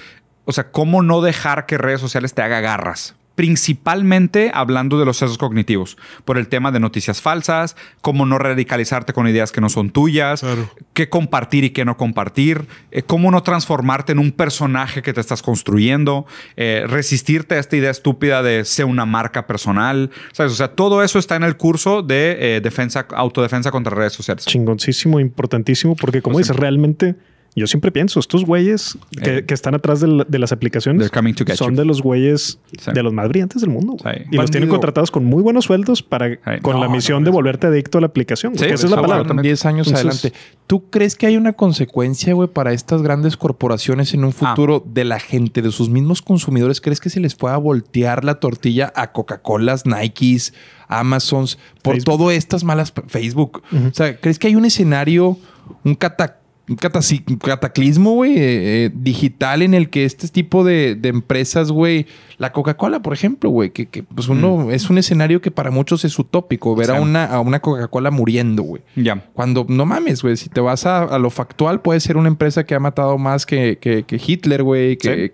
C: O sea, cómo no dejar que redes sociales te haga garras, principalmente hablando de los sesos cognitivos, por el tema de noticias falsas, cómo no radicalizarte con ideas que no son tuyas, qué compartir y qué no compartir, eh, cómo no transformarte en un personaje que te estás construyendo, eh, resistirte a esta idea estúpida de ser una marca personal, O sea, todo eso está en el curso de eh, defensa, autodefensa contra redes sociales.
A: Chingoncísimo, importantísimo, porque como pues dices, realmente yo siempre pienso, estos güeyes que, eh. están atrás de, de las aplicaciones son de los güeyes de los más brillantes del mundo. Y los tienen contratados con muy buenos sueldos para con la misión de volverte adicto
B: a la aplicación. esa es la palabra. 10 años adelante. ¿Tú crees que hay una consecuencia, güey, para estas grandes corporaciones en un ah. futuro de la gente, de sus mismos consumidores? ¿Crees que se les pueda voltear la tortilla a Coca-Colas, Nikes, Amazons, por todas estas malas... Facebook. O sea, ¿crees que hay un escenario, un cataclismo cataclismo, güey, eh, eh, digital en el que este tipo de, empresas, güey, la Coca-Cola, por ejemplo, güey, que, pues uno mm. es un escenario que para muchos es utópico, ver a una, a una Coca-Cola muriendo, güey. Ya. Cuando no mames, güey, si te vas a, lo factual, puede ser una empresa que ha matado más que, que, que Hitler, güey, que,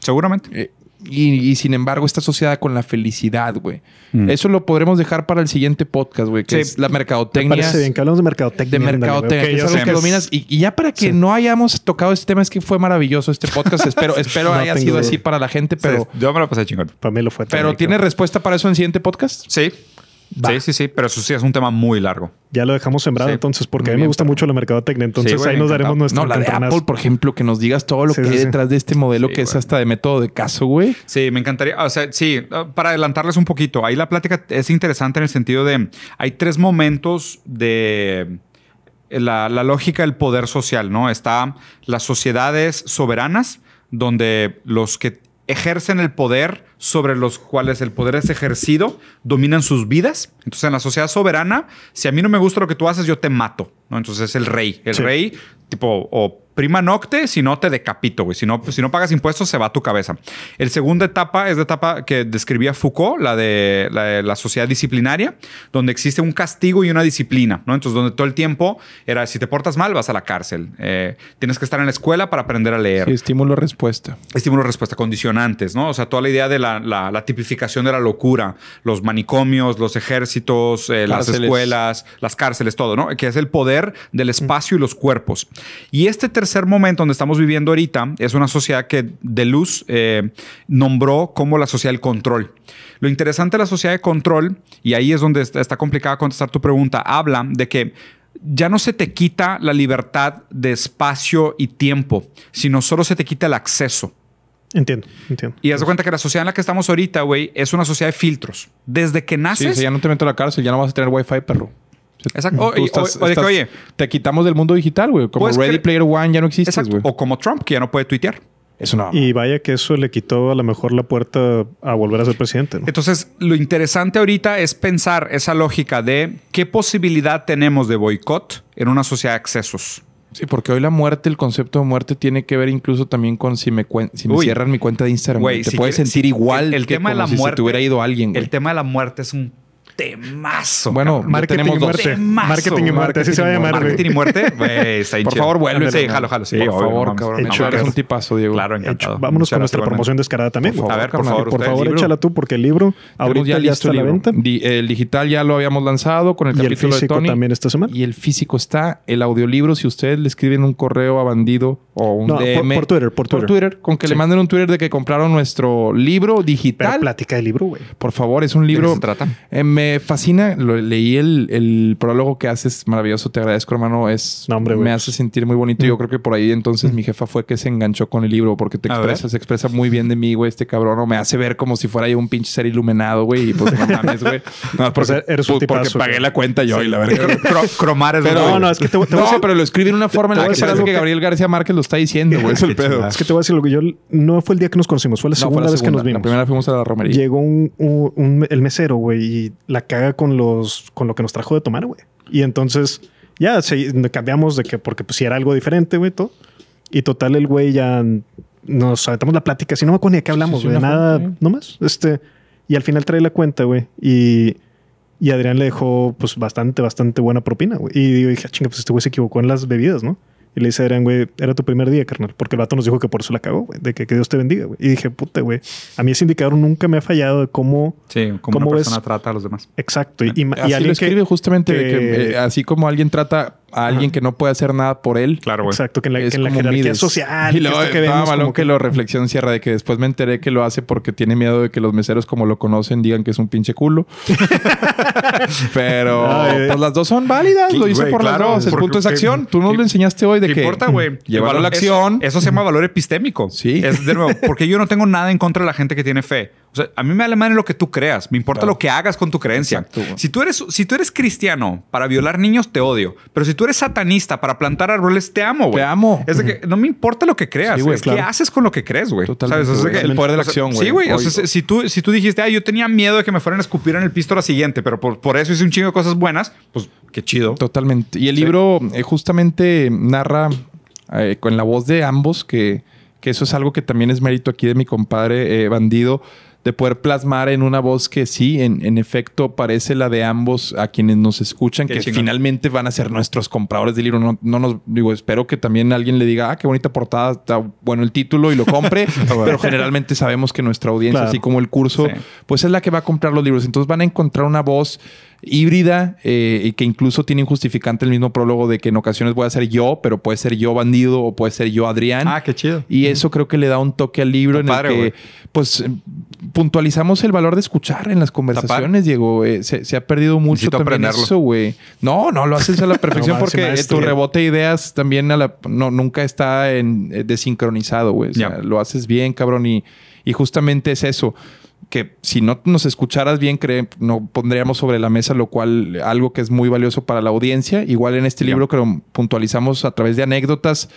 B: seguramente. Y, sin embargo está asociada con la felicidad, güey. Mm. Eso lo podremos dejar para el siguiente podcast, güey, que es la mercadotecnia. Me parece bien que hablamos de mercadotecnia. De mercadotecnia, que dominas. Y, ya para que no hayamos tocado este tema, es que fue maravilloso este podcast. espero espero haya sido así para la gente, pero...
C: yo me lo pasé chingón. Para mí lo fue. Pero ¿tiene respuesta para eso en el siguiente podcast? Sí. Sí, sí, sí, pero eso sí es un tema muy largo.
B: Ya
A: lo dejamos sembrado entonces, porque a mí me gusta mucho la mercadotecnia, entonces ahí nos daremos nuestro No, la
B: de Apple, por ejemplo, que nos digas todo lo que hay detrás de este modelo que es hasta de método de caso, güey. Sí,
C: me encantaría, o sea, sí, ah, para adelantarles un poquito, ahí la plática es interesante en el sentido de, hay tres momentos de eh, la, la lógica del poder social, ¿no? Está las sociedades soberanas, donde los que ejercen el poder sobre los cuales el poder es ejercido, dominan sus vidas. Entonces, en la sociedad soberana, si a mí no me gusta lo que tú haces, yo te mato. ¿no? Entonces, el rey, el rey, tipo, o Prima nocte, si no te decapito, güey. Si no, si no pagas impuestos, se va a tu cabeza. El segunda etapa es la etapa que describía Foucault, la de, la sociedad disciplinaria, donde existe un castigo y una disciplina, ¿no? Entonces, donde todo el tiempo era, si te portas mal, vas a la cárcel. Eh, tienes que estar en la escuela para aprender a leer.
B: estímulo-respuesta.
C: Estímulo-respuesta, condicionantes, ¿no? O sea, toda la idea de la, tipificación de la locura, los manicomios, los ejércitos, eh, las escuelas, las cárceles, todo, ¿no? Que es el poder del espacio y los cuerpos. Y este tercer tercer momento donde estamos viviendo ahorita es una sociedad que de Luz eh, nombró como la sociedad del control. Lo interesante de la sociedad de control, y ahí es donde está, complicado complicada contestar tu pregunta, habla de que ya no se te quita la libertad de espacio y tiempo, sino solo se te quita el acceso. Entiendo, entiendo. Y haz cuenta que la sociedad en la que estamos ahorita, güey, es una sociedad de filtros. Desde que naces. ya no te meto en la cárcel, ya no vas a tener wifi, perro. O, oye,
B: te quitamos del mundo digital, güey. Como Ready Player One ya
C: no existe, güey. O como Trump, que ya no puede tuitear. Eso no.
A: Y vaya que eso le quitó a lo mejor la puerta a volver a ser presidente.
C: Entonces, lo interesante ahorita es pensar esa lógica de qué posibilidad tenemos de boicot en una sociedad de accesos.
B: Sí, porque hoy la muerte, el concepto de muerte tiene que ver incluso también con si me, cierran
C: mi cuenta de Instagram. Güey, te puedes sentir igual el, que tema como de si te hubiera ido alguien. El tema de la muerte es un temazo. Bueno, marketing tenemos y muerte. Marketing y muerte, así se va a llamar. Marketing y muerte. Por favor, vuélvese y jalo, jalo. Sí, por favor, cabrón. un
B: tipazo, Diego. Claro, encantado.
C: vámonos con nuestra promoción
A: descarada también. Por favor, a ver, por favor, por favor échala
B: tú porque el libro ahorita ya, está a la venta. El digital ya lo habíamos lanzado con el capítulo de Tony. Y el físico también
A: esta semana. Y el físico está,
B: el audiolibro, si ustedes le escriben un correo a bandido o un DM. Por, Twitter, por Twitter. con que le manden un Twitter de que compraron nuestro libro digital. plática de libro, güey. Por favor, es un libro. ¿De qué se trata? me fascina. leí el, prólogo que haces, maravilloso. Te agradezco, hermano. Es, me hace sentir muy bonito. Yo mm. creo que por ahí entonces mi mm. jefa fue que se enganchó con el libro porque te expresas. se expresa muy bien de mí, güey. Este cabrón me hace ver como si fuera yo un pinche ser iluminado, güey. Y pues no mames, güey. No, porque, eres pues, porque pagué la cuenta yo y la verdad. cromar es pero, No, no, es que te, te pero lo escribe en una forma en la que que Gabriel García Márquez lo está diciendo, güey. Es el pedo. Es que
A: te voy a decir lo que yo. No fue el día que nos conocimos, fue la segunda vez que nos vimos. La
B: primera fuimos a la romería.
A: Llegó un, el mesero, güey, y la caga con los con lo que nos trajo de tomar, güey. Y entonces ya cambiamos de que porque pues si era algo diferente, güey, todo. Y total el güey ya nos aventamos la plática, si no me acuerdo ni de qué hablamos, güey, nada, nomás. Este y al final trae la cuenta, güey, y Adrián le dejó pues bastante bastante buena propina, güey. Y yo dije, ah, chinga, pues este güey se equivocó en las bebidas, ¿no? Y le dice a güey, era tu primer día, carnal. Porque el vato nos dijo que por eso la cagó, güey. De que, Dios te bendiga, güey. Y dije, puta, güey. A mí ese indicador nunca me ha fallado de cómo...
B: Sí, cómo, una persona trata a los demás. Exacto. Y, así escribe justamente. que, eh, así como alguien trata a alguien que no puede hacer nada por él. Claro, güey. Exacto, que en la, jerarquía social. Y que que, la reflexión cierra de que después me enteré que lo hace porque tiene miedo de que los meseros, como lo conocen, digan que es un pinche culo. Pero eh, pues, las dos son válidas. Lo hice por las dos. El punto es acción. Tú nos lo enseñaste hoy de que importa, güey.
C: Llevarlo a la acción. Eso, se llama valor epistémico. Sí. Es de nuevo, porque yo no tengo nada en contra de la gente que tiene fe a mí me vale en lo que tú creas. Me importa lo que hagas con tu creencia. si, tú eres, si tú eres cristiano para violar niños, te odio. Pero si tú eres satanista para plantar árboles, te amo, güey. Te amo. Es que no me importa lo que creas. es que haces con lo que crees, güey? Totalmente. el poder de la acción, güey. Sí, güey. O sea, si, tú, si tú dijiste, ah, yo tenía miedo de que me fueran a escupir en el pisto la siguiente, pero por, eso hice un chingo de cosas buenas, pues qué chido. Totalmente. Y el libro eh,
B: justamente
C: narra eh,
B: con la voz de ambos que, que eso es algo que también es mérito aquí de mi compadre eh, bandido de poder plasmar en una voz que sí, en, efecto, parece la de ambos a quienes nos escuchan, que finalmente van a ser nuestros compradores del libro. No, nos digo, espero que también alguien le diga, ah, qué bonita portada, está bueno el título y lo compre, ah, pero generalmente sabemos que nuestra audiencia, así como el curso, pues es la que va a comprar los libros. Entonces van a encontrar una voz híbrida eh, y que incluso tiene justificante el mismo prólogo de que en ocasiones voy a ser yo, pero puede ser yo bandido o puede ser yo Adrián. Ah, qué chido. Y eso creo que le da un toque al libro en el que pues eh, puntualizamos el valor de escuchar en las conversaciones, Diego. Eh, se, ha perdido mucho también eso, güey. No, no, lo haces a la perfección porque eh, tu rebote de ideas también no, nunca está en, desincronizado, güey. lo haces bien, cabrón, y justamente es eso que si no nos escucharas bien, no pondríamos sobre la mesa, lo cual algo que es muy valioso para la audiencia. Igual en este libro que lo puntualizamos a través de anécdotas,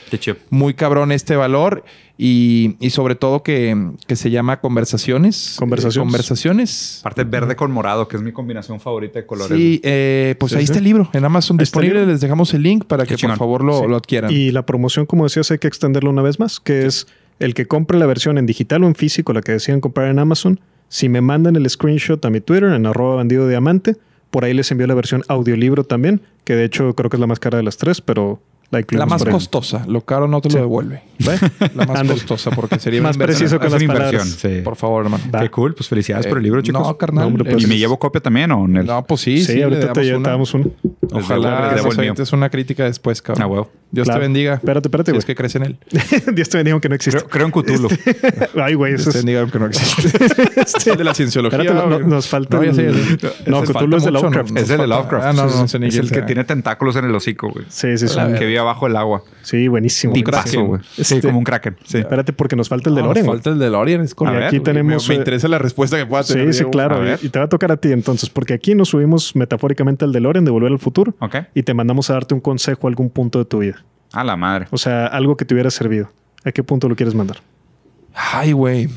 B: muy cabrón este valor y, sobre todo que, se llama conversaciones.
C: Eh, conversaciones. conversaciones. Parte verde con morado, que es mi combinación favorita de colores. Sí, eh, pues ahí está el libro en Amazon disponible.
A: les dejamos el link para que por favor lo, lo, adquieran. Y la promoción, como decías, hay que extenderlo una vez más, que es el que compre la versión en digital o en físico, la que decían comprar en Amazon, si me mandan el screenshot a mi Twitter en arroba bandido diamante, por ahí les envío la versión audiolibro también, que de hecho creo que es la más cara de las tres, pero la, la más
B: costosa. Lo caro no te lo devuelve.
C: La más costosa porque sería más preciso que las inversión. Por favor, hermano. Qué cool. Pues felicidades por el eh, libro, chicos. No, carnal. No, pues, ¿Y me llevo copia también No, pues sí. Sí, ahorita ya. te, damos uno. Ojalá
B: es una crítica después, cabrón.
C: Ah, Dios te bendiga. Espérate,
B: espérate, güey. es que crees en él.
A: Dios te bendiga aunque no existe. Creo, en Cthulhu. Este,
B: ay, güey, Dios es... te bendiga
A: aunque no existe.
C: este... de la cienciología. Espérate, nos falta... No, el... Cthulhu es de Lovecraft. es el de Lovecraft. Ah, es, el que tiene tentáculos en el hocico, güey. Sí, sí, sí. Que vive abajo el agua. Sí, buenísimo. Tipazo, güey. Sí, este, como
A: un kraken. Espérate, porque nos falta el de Loren. Nos
C: falta el de Loren. Es como. Aquí tenemos... Me eh, interesa
B: la respuesta que pueda tener. Sí, sí, claro. Y
A: te va a tocar a ti entonces, porque aquí nos subimos metafóricamente al de Loren de Volver al Futuro y te mandamos a darte un consejo a algún punto de tu vida.
C: A la madre.
B: O
A: sea, algo que te hubiera servido. ¿A qué punto lo quieres mandar?
B: Ay, güey.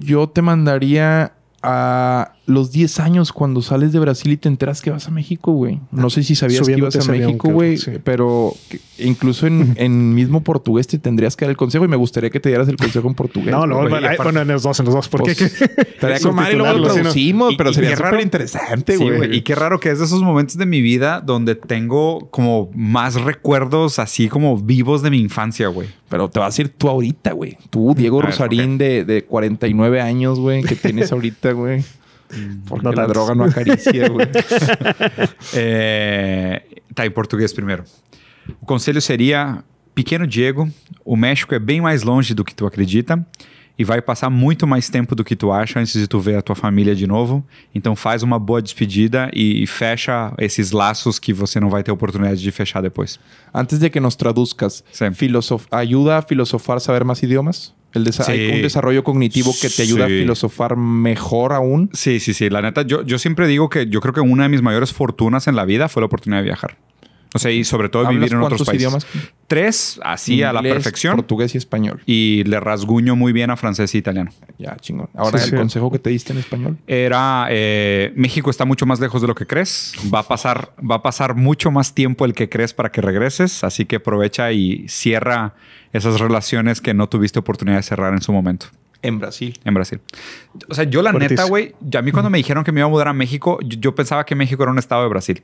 B: Yo te mandaría a los 10 años cuando sales de Brasil y te enteras que vas a México, güey. No sé si sabías que ibas a México, güey, pero incluso en, en, mismo portugués te tendrías que dar el consejo y me gustaría que te dieras el consejo en portugués. No, no, en los dos, en los dos, porque pues, y luego lo traducimos, pero sería súper interesante, güey. y qué
C: raro que es de esos momentos de mi vida donde tengo como más recuerdos así como vivos de mi infancia, güey. Pero te vas a ir tú ahorita, güey. Tú, mm, Diego Rosarín, de, de 49 años, güey, que tienes ahorita, güey. Hum. Porque não a droga não acaricia, güey. é, tá, em português primeiro. O conselho seria: pequeno Diego, o México é bem mais longe do que tu acredita e vai passar muito mais tempo do que tu acha antes de tu ver a tua família de novo. Então faz uma boa despedida e, e fecha esses laços que você não vai ter oportunidade de fechar depois. Antes de que nos traduzcas, filosof...
B: ajuda a filosofar saber mais idiomas? El hay un desarrollo cognitivo que te ayuda a
C: filosofar mejor aún. Sí, sí, sí. La neta, yo, yo siempre digo que yo creo que una de mis mayores fortunas en la vida fue la oportunidad de viajar. O sea, y sobre todo vivir en otros países. idiomas? Tres, así a la perfección. Portugués y español. Y le rasguño muy bien a francés e italiano. Ya, chingón. Ahora, ¿el
B: consejo que te diste en español?
C: Era, eh, México está mucho más lejos de lo que crees. Va a, pasar, va a pasar mucho más tiempo el que crees para que regreses. Así que aprovecha y cierra esas relaciones que no tuviste oportunidad de cerrar en su momento. En Brasil. En Brasil. O sea, yo la neta, güey, a mí cuando me dijeron que me iba a mudar a México, yo pensaba que México era un estado de Brasil.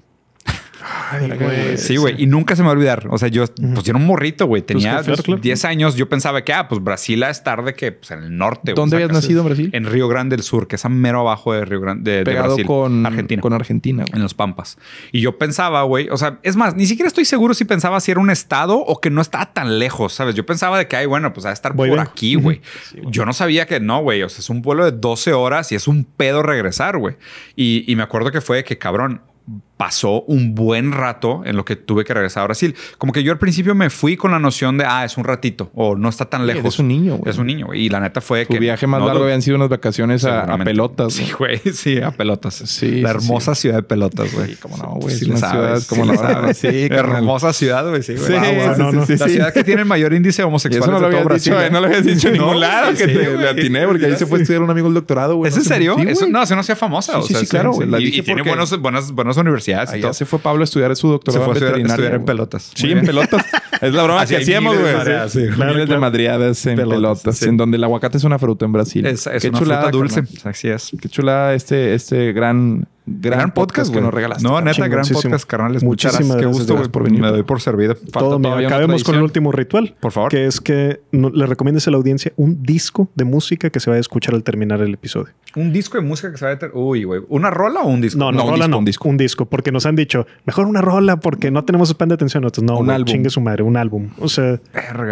C: Sí, güey. Y nunca se me va a olvidar. O sea, yo, pues era un morrito, güey. Pues, tenía 10 años. Yo pensaba que, ah, pues Brasil es tarde que pues, en el norte. ¿Dónde habías nacido en Brasil? En Río Grande del Sur, que es a mero abajo de Río Grande. Pegado con Argentina. Con Argentina. En los Pampas. Y yo pensaba, güey. O sea, es más, ni siquiera estoy seguro si pensaba si era un estado o que no estaba tan lejos, ¿sabes? Yo pensaba de que, ay, bueno, pues a estar por aquí, güey. yo no sabía que no, güey. O sea, es un vuelo de 12 horas y es un pedo regresar, güey. Y, y me acuerdo que fue que, cabrón, pasó un buen rato en lo que tuve que regresar a Brasil. Como que yo al principio me fui con la noción de, ah, es un ratito o no está tan lejos. es un niño, güey. Es un niño. Y la neta fue que que. viaje más largo habían
B: sido unas vacaciones a,
C: pelotas. Sí, güey. Sí, a pelotas. Sí. La hermosa ciudad de pelotas, güey. Sí, como no, güey. Sí, la ciudad. no hermosa ciudad, güey. Sí, güey. Sí, ah, no, La ciudad que tiene el mayor índice homosexual. Eso no lo habías dicho, eh, No lo habías dicho en ningún lado que te atiné, porque ahí se fue a estudiar un amigo el doctorado, güey. ¿Es en serio? No, eso no sea famosa. Sí, claro, Y tiene buenas universidades entonces ah, Allá se fue Pablo a estudiar su doctorado. Se fue a estudiar, en pelotas. Sí, en pelotas. es la broma que hacíamos, güey. Miles,
B: de madriadas en pelotas. En donde el aguacate es una fruta en Brasil. Es, es Qué una chulada, fruta dulce. Así es. Qué chula este, este gran Gran, podcast, que nos regalaste. No, neta, gran podcast,
A: carnal. Muchísimas gracias, por venir. Me doy
C: por servido. Todo acabemos con el
A: último ritual. Por favor. Que es que le recomiendes a la audiencia un disco de música que se vaya a escuchar al terminar el episodio.
C: ¿Un disco de música que se vaya a... Uy, güey. ¿Una rola o un disco? No, no, no Un
A: disco. un disco. Porque nos han dicho, mejor una rola porque no tenemos pan de atención. no, un álbum. chingue su madre. Un álbum. O sea,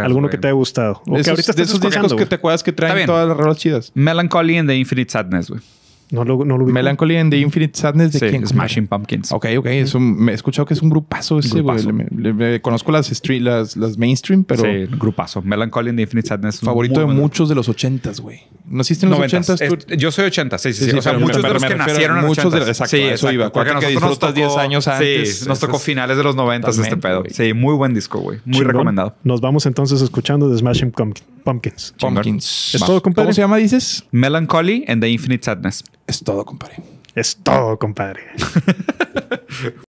A: alguno
B: que te haya gustado. O que ahorita de esos discos que te
C: acuerdas que traen todas las rolas chidas. Melancholy and the Infinite
B: Sadness, güey. No lo, no Melancholy and the Infinite Sadness de sí, Smashing Pumpkins. Ok, ok. Eso, me he escuchado que es un grupazo ese, güey.
C: Conozco las, street, las, mainstream, pero. grupazo. Melancholy and the Infinite Sadness. Favorito de muchos de los ochentas, güey. ¿Naciste en los ochentas? Este, yo soy ochenta, sí, sí, sí. o sea, muchos de los que nacieron en los ochentas. Exacto, sí, eso iba. Porque que disfrutas 10 años antes. Sí, nos tocó finales de los noventas este pedo. Sí, muy buen disco, güey. Muy recomendado. Nos vamos
A: entonces escuchando de Smashing Pumpkins. Pumpkins. ¿Cómo se llama,
C: dices? Melancholy and the Infinite Sadness. Es todo, compadre. Es todo, compadre.